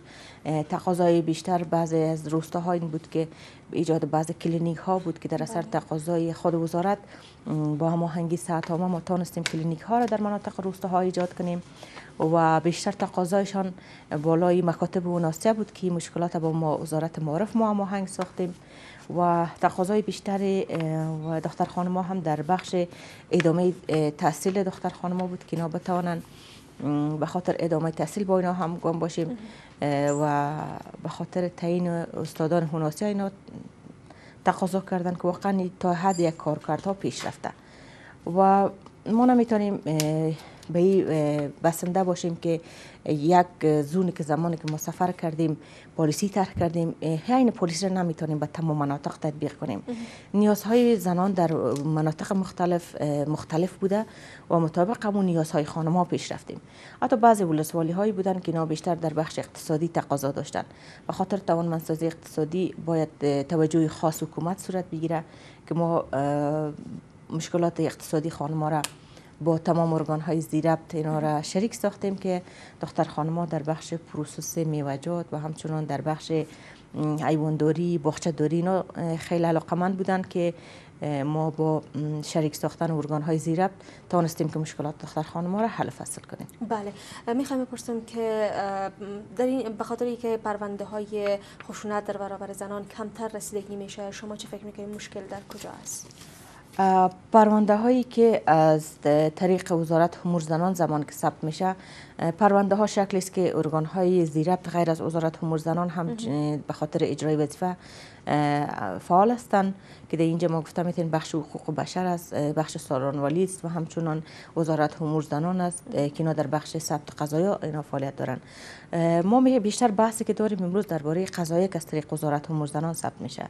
تقاضای بیشتر بعضی از روستاها این بود که ایجاد بعض کلینیک ها بود که در اثر بله. تقاضای خود وزارت با هماهنگی ساعت ها ما توانستیم کلینیک ها را در مناطق ها ایجاد کنیم و بیشتر تقاضایشان بالای مکاتب و ناسیه بود که مشکلات با وزارت معرف ما هماهنگ ساختیم و تقاضای بیشتر و دختر خانم هم در بخش ادامه تحصیل دختر خانم بود که اینا بتوانند به خاطر ادامه تحصیل با اینا گم باشیم و به خاطر تعیین استادان هناسی اینا تقاضا کردن که واقعا تا حد یک کارکردها پیش رفته و ما نمیتونیم به این بسنده باشیم که یک زونی که زمانی که ما سفر کردیم پالیسی طرح کردیم این پالیسی را نمیتونیم به تمام مناطق تطبیق کنیم نیازهای زنان در مناطق مختلف مختلف بوده و مطابق همون نیازهای ها پیش رفتیم حتی بعضی ولسوالی هایی بودن که بیشتر در بخش اقتصادی تقاضا داشتن به خاطر توانمندسازی اقتصادی باید توجه خاص حکومت صورت بگیره که ما مشکلات اقتصادی ها را با تمام ارگان های زیربت اینا را شریک ساختیم که دختر ها در بخش پروسس میوجات و همچنان در بخش حیوانداری باخچه داری اینا خیلی علاقمند بودند که ما با شریک ساختن ارگان های زیرب توانستیم که مشکلات دختر خانم را حل فصل کنیم بله میخوام بپرسم که در این به که پرونده های خشونت در برابر زنان کمتر رسیدگی میشه شما چه فکر میکنید مشکل در کجا است پرونده هایی که از طریق وزارت امور زنان زمان که ثبت میشه پرونده ها شکلی است که ارگان های زیربط غیر از وزارت امور زنان هم به خاطر اجرای وظیفه فعال هستند که در اینجا ما گفته میتونیم بخش حقوق بشر است بخش سالانوالی است و همچنان وزارت امور زنان است که اینا در بخش ثبت قضایا اینا فعالیت دارن ما بیشتر بحثی که داریم امروز درباره قضایا که از طریق وزارت امور زنان ثبت میشه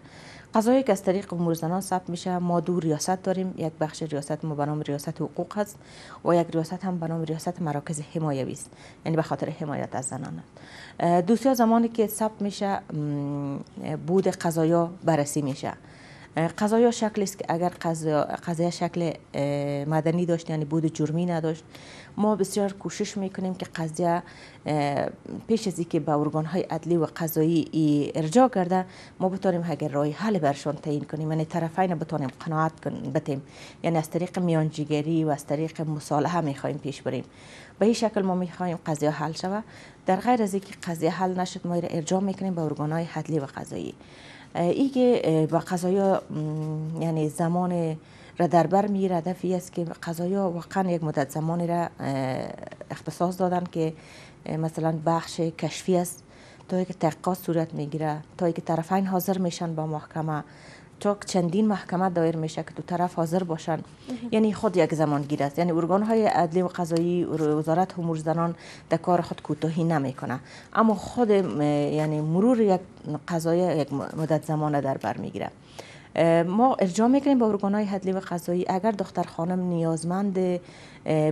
قضایی که از طریق امور زنان ثبت میشه ما دو ریاست داریم یک بخش ریاست ما به نام ریاست حقوق هست و یک ریاست هم به نام ریاست مراکز حمایوی است یعنی به خاطر حمایت از زنان دوسیا زمانی که ثبت میشه بود قضایا بررسی میشه قضایا شکلی است که اگر قضایی شکل مدنی داشت یعنی بود جرمی نداشت ما بسیار کوشش میکنیم که قضیه پیش از اینکه به ارگان های عدلی و قضایی ارجاع کرده ما بتانیم اگر رای حل برشان تعیین کنیم یعنی طرفین بتانیم قناعت بتیم یعنی از طریق میانجیگری و از طریق مصالحه میخوایم پیش بریم به این شکل ما میخوایم قضیه حل شوه در غیر از اینکه قضیه حل نشد ما را ارجاع میکنیم به ارگان های عدلی و قضایی که و قضایا یعنی زمان را در بر می هدفی است که قضایا واقعا یک مدت زمانی را اختصاص دادن که مثلا بخش کشفی است تا که تحقیقات صورت میگیره تا که طرفین حاضر میشن با محکمه تا چندین محکمه دایر میشه که دو طرف حاضر باشن یعنی خود یک زمان گیر است یعنی ارگان های عدلی و قضایی وزارت امور زنان در کار خود کوتاهی نمیکنه اما خود یعنی مرور یک قضایه یک مدت زمانه در بر میگیره ما ارجاع میکنیم به ارگان های و قضایی اگر دختر خانم نیازمند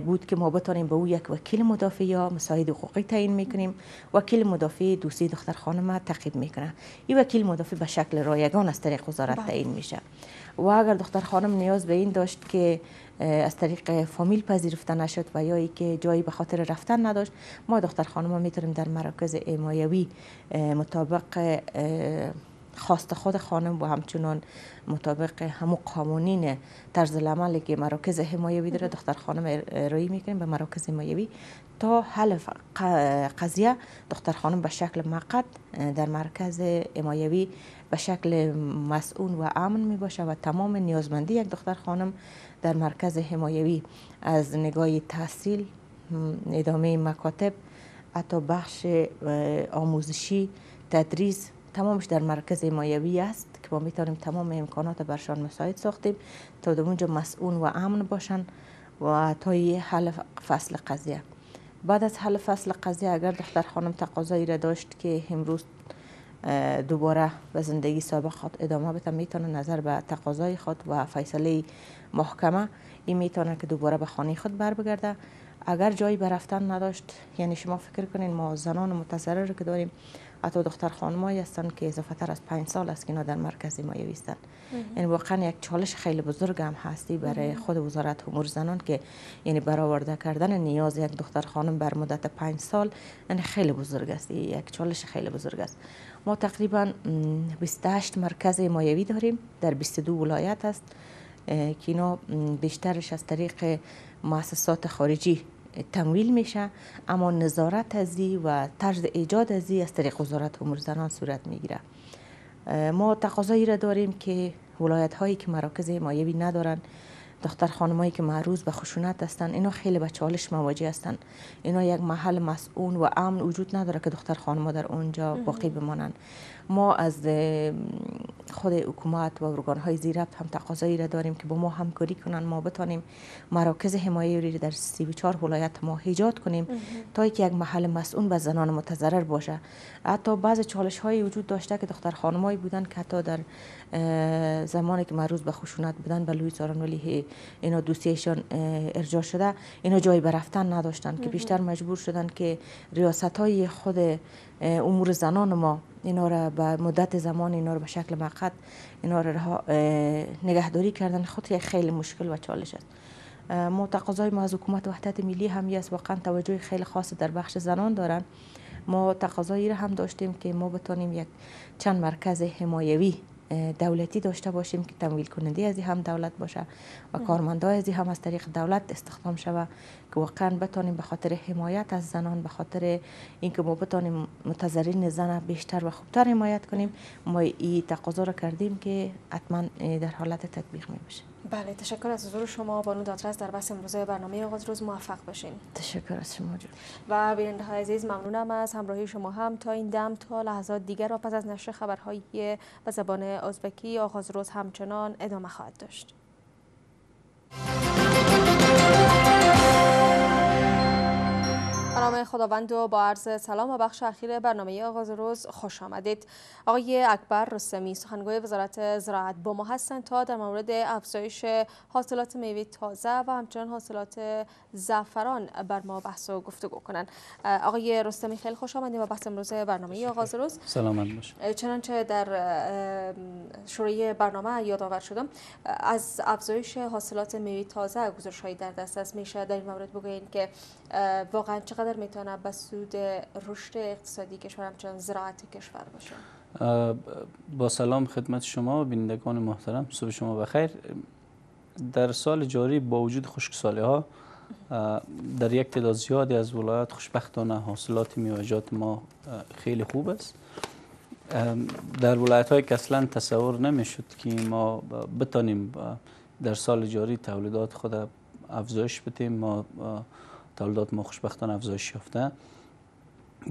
بود که ما بتانیم به او یک وکیل مدافع یا مساعد حقوقی تعیین میکنیم وکیل مدافع دوستی دختر خانم تعقیب میکنه این وکیل مدافع به شکل رایگان از طریق وزارت بله. تعیین میشه و اگر دختر خانم نیاز به این داشت که از طریق فامیل پذیرفته نشد و یا که جایی به خاطر رفتن نداشت ما دختر خانم میتونیم در مراکز امایوی مطابق خواست خود خانم با همچنان مطابق همو قانونین طرز عملی که مراکز حمایوی داره دختر خانم ارائه میکنیم به مراکز حمایوی تا حل قضیه دختر خانم به شکل مقد در مرکز حمایوی به شکل مسئول و امن می باشه و تمام نیازمندی یک دختر خانم در مرکز حمایوی از نگاه تحصیل ادامه مکاتب حتی بخش آموزشی تدریس تمامش در مرکز مایوی است که ما میتونیم تمام امکانات برشان مساعد ساختیم تا در اونجا مسئول و امن باشن و تا حل فصل قضیه بعد از حل فصل قضیه اگر دختر خانم تقاضایی را داشت که امروز دوباره به زندگی سابق خود ادامه بده میتونه نظر به تقاضای خود و فیصله محکمه این میتونه که دوباره به خانه خود بر بگرده اگر جایی برفتن نداشت یعنی شما فکر کنین ما زنان متضرر که داریم حتی دختر خانمایی هستند که اضافه تر از پنج سال است که در مرکز ما هستند این یعنی واقعا یک چالش خیلی بزرگ هم هستی برای خود وزارت امور زنان که یعنی برآورده کردن نیاز یک دختر خانم بر مدت پنج سال این یعنی خیلی بزرگ است یک چالش خیلی بزرگ است ما تقریبا 28 مرکز مایوی داریم در 22 ولایت است که اینا بیشترش از طریق مؤسسات خارجی تمویل میشه اما نظارت ازی و طرز ایجاد ازی از طریق وزارت امور زنان صورت میگیره ما تقاضایی را داریم که ولایت هایی که مراکز حمایوی ندارن دختر خانمایی که معروض به خشونت هستن اینا خیلی به چالش مواجه هستن اینا یک محل مسئول و امن وجود نداره که دختر خانم‌ها در اونجا باقی بمانند ما از خود حکومت و ارگان های زیربط هم تقاضایی را داریم که با ما همکاری کنند ما بتانیم مراکز حمایه را در 34 ولایت ما ایجاد کنیم تا که یک محل مسئول به زنان متضرر باشه حتی بعض چالش های وجود داشته که دختر خانمایی بودن که حتی در زمانی که معروض به خشونت بودن به لوی ساران ولی اینا دوستیشان ارجاع شده اینا جایی برفتن نداشتن که بیشتر مجبور شدن که ریاست های خود امور زنان ما اینا را به مدت زمان اینا را به شکل موقت اینا را نگهداری کردن خود خیلی مشکل و چالش است ما تقاضای ما از حکومت وحدت ملی هم است واقعا توجه خیلی خاص در بخش زنان دارن ما تقاضایی را هم داشتیم که ما بتانیم یک چند مرکز حمایوی دولتی داشته باشیم که تمویل کننده از هم دولت باشه و بله. کارمندا از هم از طریق دولت استخدام شوه که واقعا بتانیم به خاطر حمایت از زنان به خاطر اینکه ما بتانیم متضررین زن بیشتر و خوبتر حمایت کنیم ما این تقاضا را کردیم که حتما در حالت تطبیق می باشه بله تشکر از حضور شما بانو دادرس در بحث امروز برنامه آغاز روز موفق باشین تشکر از شما جون و بیننده های عزیز ممنونم از همراهی شما هم تا این دم تا لحظات دیگر و پس از نشر خبرهای به زبان ازبکی آغاز روز همچنان ادامه خواهد داشت نام خداوند و با عرض سلام و بخش اخیر برنامه آغاز روز خوش آمدید آقای اکبر رستمی سخنگوی وزارت زراعت با ما هستند تا در مورد افزایش حاصلات میوه تازه و همچنان حاصلات زعفران بر ما بحث و گفتگو کنند آقای رستمی خیلی خوش آمدید و بحث امروز برنامه آغاز روز سلام باشید چنانچه در شروع برنامه یادآور شدم از افزایش حاصلات میوه تازه گزارش‌های در دست میشه در این مورد بگویید که واقعا چقدر چقدر به سود رشد اقتصادی کشور همچنان زراعت کشور باشه با سلام خدمت شما و بینندگان محترم صبح شما بخیر در سال جاری با وجود خشکسالی ها در یک تعداد زیادی از ولایات خوشبختانه حاصلات میوه‌جات ما خیلی خوب است در ولایت های که اصلا تصور نمیشد که ما بتانیم در سال جاری تولیدات خود افزایش بدیم ما تولدات ما خوشبختان افزایش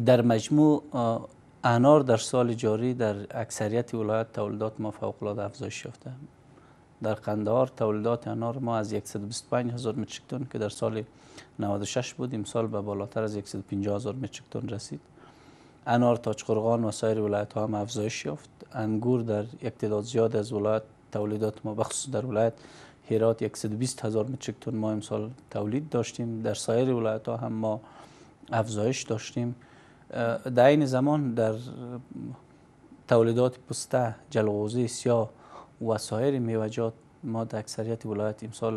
در مجموع انار در سال جاری در اکثریت ولایت تولدات ما فوق العاده افزایش یافته در قندهار تولدات انار ما از 125 هزار متریک که در سال 96 بود امسال به بالاتر از 150 هزار متریک رسید انار قرغان و سایر ولایت ها هم افزایش یافت انگور در یک تعداد زیاد از ولایت تولیدات ما بخصوص در ولایت هرات 120 هزار متریک تن ما امسال تولید داشتیم در سایر ولایت ها هم ما افزایش داشتیم در این زمان در تولیدات پسته جلغوزه سیاه و سایر میوجات ما در اکثریت ولایت امسال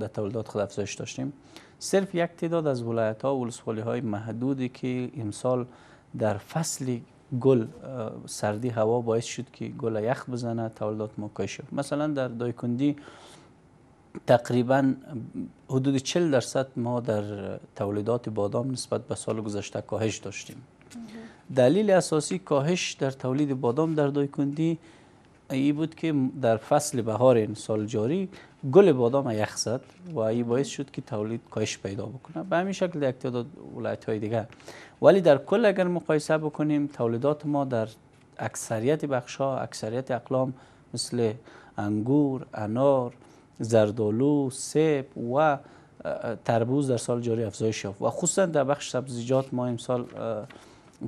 در تولیدات خود افزایش داشتیم صرف یک تعداد از ولایت ها و های محدودی که امسال در فصل گل سردی هوا باعث شد که گل یخ بزنه تولیدات ما کاهش مثلا در دایکندی تقریبا حدود 40 درصد ما در تولیدات بادام نسبت به سال گذشته کاهش داشتیم دلیل اساسی کاهش در تولید بادام در دایکندی ای بود که در فصل بهار این سال جاری گل بادام یخ زد و ای باعث شد که تولید کاهش پیدا بکنه به همین شکل در تعداد ولایت های دیگر ولی در کل اگر مقایسه بکنیم تولیدات ما در اکثریت بخش ها اکثریت اقلام مثل انگور، انار، زردالو، سیب و تربوز در سال جاری افزایش یافت و خصوصا در بخش سبزیجات ما امسال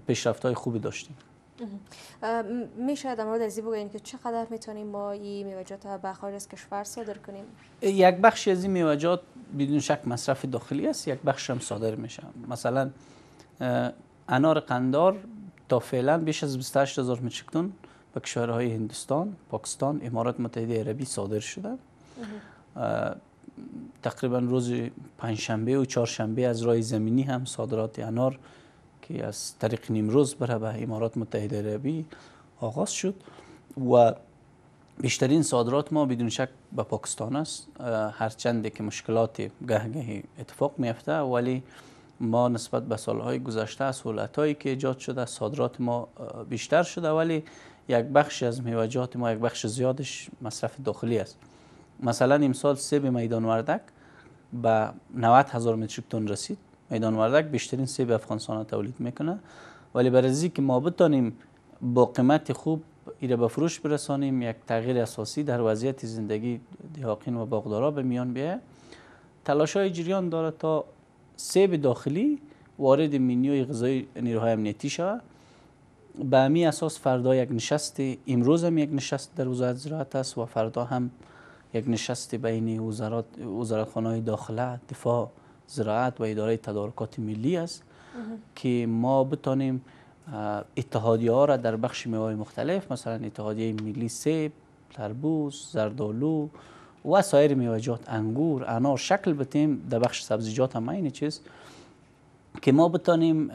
پیشرفت های خوبی داشتیم میشه در مورد ازی که چقدر میتونیم ما این میوجات به خارج از کشور صادر کنیم یک بخش از این میوجات بدون شک مصرف داخلی است یک بخش هم صادر میشه مثلا انار قندار تا فعلا بیش از 28 هزار متریک به کشورهای هندوستان، پاکستان، امارات متحده عربی صادر شده. تقریبا روز پنجشنبه و چهارشنبه از راه زمینی هم صادرات انار که از طریق نیمروز بره به امارات متحده عربی آغاز شد و بیشترین صادرات ما بدون شک به پاکستان است هرچند که مشکلات گه گه اتفاق میفته ولی ما نسبت به سالهای گذشته از هایی که ایجاد شده صادرات ما بیشتر شده ولی یک بخش از میوجات ما یک بخش زیادش مصرف داخلی است مثلا امسال سه به میدان وردک به 90 هزار متریک تن رسید میدان وردک بیشترین سیب افغانستان تولید میکنه ولی برای که ما بتانیم با قیمت خوب ایره به فروش برسانیم یک تغییر اساسی در وضعیت زندگی دهاقین و باغدارا به میان بیه تلاش های جریان داره تا سیب داخلی وارد مینیوی غذای نیروهای امنیتی شود به امی اساس فردا یک نشست امروز هم یک نشست در وزارت زراعت است و فردا هم یک نشست بین وزارت خانه داخله دفاع زراعت و اداره تدارکات ملی است که ما بتانیم اتحادیه ها را در بخش میوه مختلف مثلا اتحادیه ملی سیب تربوز زردالو و سایر میوه‌جات انگور انار شکل بتیم در بخش سبزیجات هم این چیز که ما بتانیم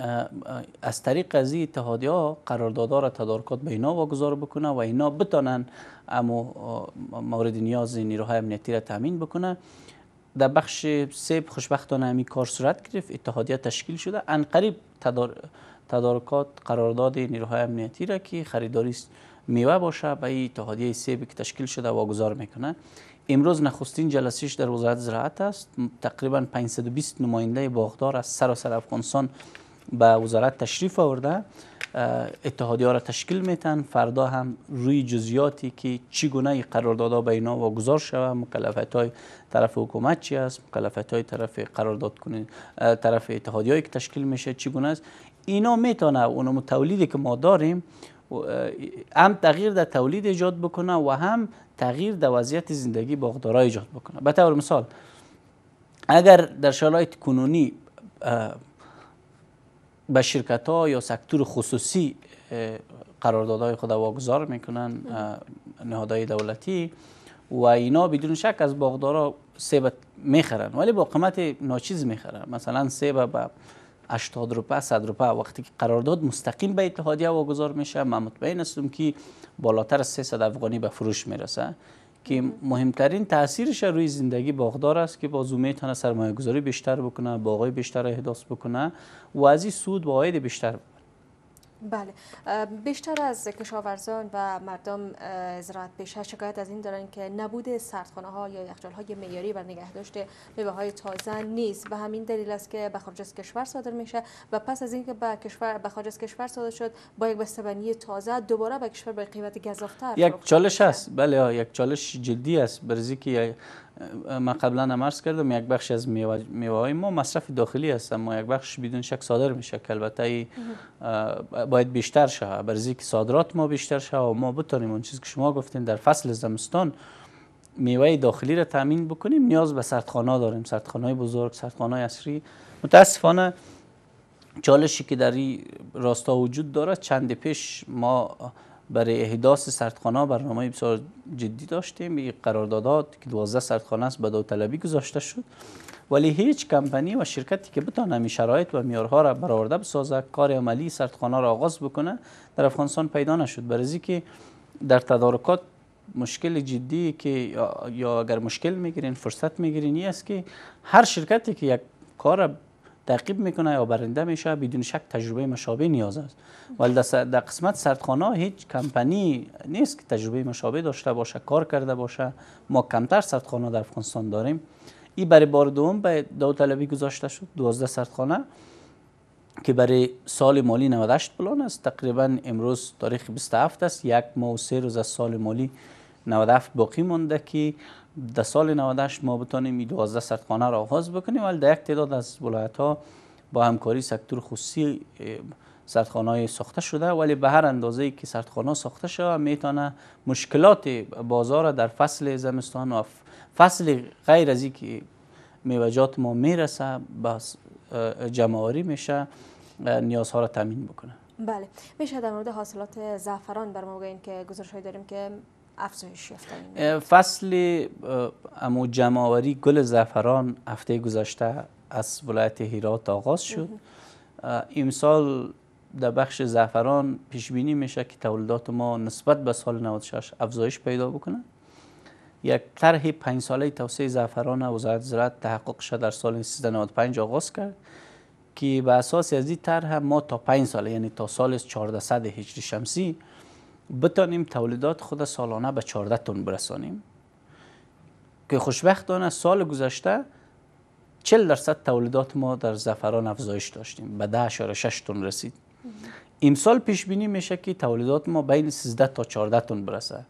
از طریق از این ها قراردادها را تدارکات به اینا واگذار بکنه و اینا بتانن اما مورد نیاز نیروهای امنیتی را تامین بکنه در بخش سیب خوشبختانه همی کار صورت گرفت اتحادیه تشکیل شده انقریب تدار... تدارکات قرارداد نیروهای امنیتی را که خریداری میوه باشه به با اتحادیه سیب که تشکیل شده واگذار میکنه امروز نخستین جلسیش در وزارت زراعت است تقریبا 520 نماینده باغدار از سراسر افغانستان به وزارت تشریف آورده اتحادیه را تشکیل میتن فردا هم روی جزیاتی که گونه قراردادها به اینا واگذار شود مکلفت های طرف حکومت چی است مکلفت های طرف قرارداد کنید طرف اتحادیه‌ای که تشکیل میشه گونه است اینا میتونه اون تولیدی که ما داریم هم تغییر در تولید ایجاد بکنه و هم تغییر در وضعیت زندگی باغدارا ایجاد بکنه به طور مثال اگر در شرایط کنونی به شرکت ها یا سکتور خصوصی قراردادهای خود واگذار میکنن نهادهای دولتی و اینا بدون شک از باغدارا سیب میخرن ولی با قیمت ناچیز میخرن مثلا سیب به 80 روپه 100 روپه وقتی که قرارداد مستقیم به اتحادیه واگذار میشه من مطمئن هستم که بالاتر از 300 افغانی به فروش میرسه که مهمترین تاثیرش روی زندگی باغدار است که با زومه سرمایه گذاری بیشتر بکنه باقای بیشتر احداث بکنه و از این سود با عاید بیشتر بله بیشتر از کشاورزان و مردم زراعت پیشه شکایت از این دارن که نبود سردخانه ها یا یخچال های معیاری بر نگه میوه های تازه نیست و همین دلیل است که به خارج از کشور صادر میشه و پس از اینکه به کشور به خارج از کشور صادر شد با یک بسته‌بندی تازه دوباره به کشور به قیمت گزافتر یک چالش است بله یک چالش جدی است برزی که من قبلا هم عرض کردم یک بخش از میوه های ما مصرف داخلی هست ما یک بخش بدون شک صادر میشه که البته باید بیشتر شه برزی که صادرات ما بیشتر شه و ما بتونیم اون چیزی که شما گفتین در فصل زمستان میوه داخلی را تامین بکنیم نیاز به سردخانه داریم سردخانه بزرگ سردخانه اصری متاسفانه چالشی که در این راستا وجود داره چند پیش ما برای احداث سردخانه برنامه بسیار جدی داشتیم این قراردادات که 12 سردخانه است به داوطلبی گذاشته شد ولی هیچ کمپانی و شرکتی که بتانه می شرایط و میارها را برآورده بسازه کار عملی سردخانه را آغاز بکنه در افغانستان پیدا نشد برای که در تدارکات مشکل جدی که یا اگر مشکل میگیرین فرصت میگیرین این است که هر شرکتی که یک کار تعقیب میکنه یا برنده میشه بدون شک تجربه مشابه نیاز است ولی در قسمت سردخانه هیچ کمپانی نیست که تجربه مشابه داشته باشه کار کرده باشه ما کمتر سردخانه در افغانستان داریم این برای بار دوم به داوطلبی گذاشته شد 12 سردخانه که برای سال مالی 98 پلان است تقریبا امروز تاریخ 27 است یک ماه و سه روز از سال مالی 97 باقی مانده که در سال 98 ما بتانیم 12 سردخانه را آغاز بکنیم ولی در یک تعداد از ولایت ها با همکاری سکتور خصوصی سردخانه های ساخته شده ولی به هر اندازه ای که سردخانه ساخته شده میتونه مشکلات بازار در فصل زمستان و فصل غیر از که میوجات ما میرسه به جمعاری میشه نیازها را تامین بکنه بله میشه در مورد حاصلات زعفران بر ما اینکه که داریم که افزایش یافته فصل امو جمعآوری گل زعفران هفته گذشته از ولایت هرات آغاز شد امسال در بخش زعفران پیش بینی میشه که تولیدات ما نسبت به سال 96 افزایش پیدا بکنه یک طرح پنج ساله توسعه زعفران وزارت زراعت تحقق شد در سال 1395 آغاز کرد که به اساس از این طرح ما تا پنج ساله یعنی تا سال 1400 هجری شمسی بتانیم تولیدات خود سالانه به 14 تن برسانیم که خوشبختانه سال گذشته 40 درصد تولیدات ما در زفران افزایش داشتیم به 10.6 تن رسید امسال پیش بینی میشه که تولیدات ما بین 13 تا 14 تن برسه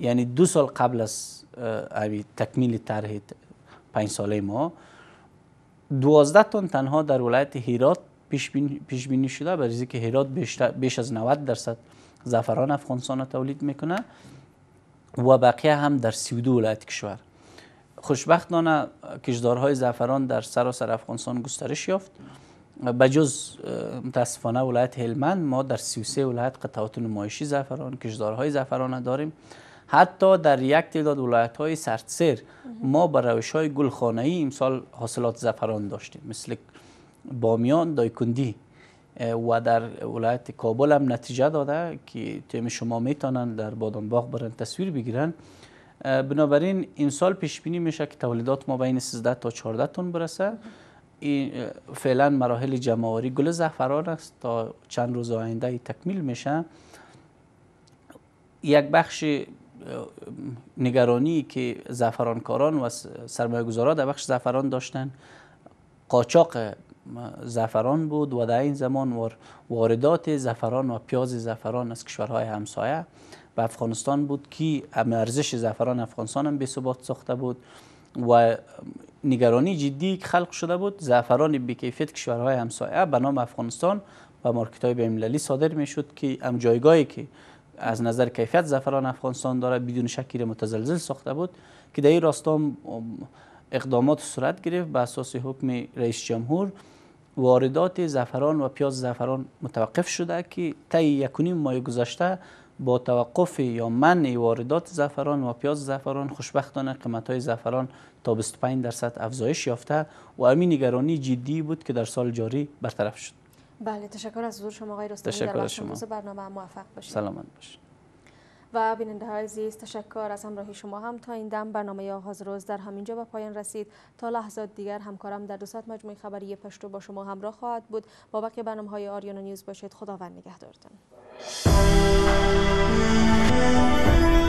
یعنی دو سال قبل از تکمیل طرح پنج ساله ما 12 تن تنها در ولایت هرات پیش بینی شده به که هرات بیش از 90 درصد زفران افغانستان تولید میکنه و بقیه هم در 32 ولایت کشور خوشبختانه کشدارهای زفران در سراسر افغانستان گسترش یافت بجز متاسفانه ولایت هلمند ما در 33 ولایت قطعات نمایشی زفران کشدارهای زفران داریم حتی در یک تعداد ولایت های سرتسر ما به روش های گلخانه ای امسال حاصلات زفران داشتیم مثل بامیان دایکندی و در ولایت کابل هم نتیجه داده که تیم شما میتونن در باغ برن تصویر بگیرن بنابراین این سال پیش بینی میشه که تولیدات ما بین 13 تا 14 تن برسه فعلا مراحل جمعآوری گل زعفران است تا چند روز آینده ای تکمیل میشه یک بخش نگرانی که زعفرانکاران و سرمایه‌گذاران در بخش زعفران داشتن قاچاق زفران بود و در این زمان واردات زفران و پیاز زفران از کشورهای همسایه و افغانستان بود که ارزش زفران افغانستان هم به ثبات ساخته بود و نگرانی جدی خلق شده بود زعفران بیکیفیت کشورهای همسایه به نام افغانستان به مارکت های بین‌المللی صادر شد که هم جایگاهی که از نظر کیفیت زفران افغانستان داره بدون شکیر متزلزل ساخته بود که در این راستا اقدامات صورت گرفت به اساس حکم رئیس جمهور واردات زعفران و پیاز زعفران متوقف شده که طی یکونیم ماه گذشته با توقف یا منع واردات زعفران و پیاز زعفران خوشبختانه های زعفران تا 25 درصد افزایش یافته و همین نگرانی جدی بود که در سال جاری برطرف شد. بله تشکر از حضور شما آقای رستمی در شما برنامه موفق باشید. سلامت باشید. و بیننده های عزیز تشکر از همراهی شما هم تا این دم برنامه آغاز روز در همینجا به پایان رسید تا لحظات دیگر همکارم در دوست مجموعه خبری پشتو با شما همراه خواهد بود با بقیه برنامه های آریانا نیوز باشید خداوند نگهدارتان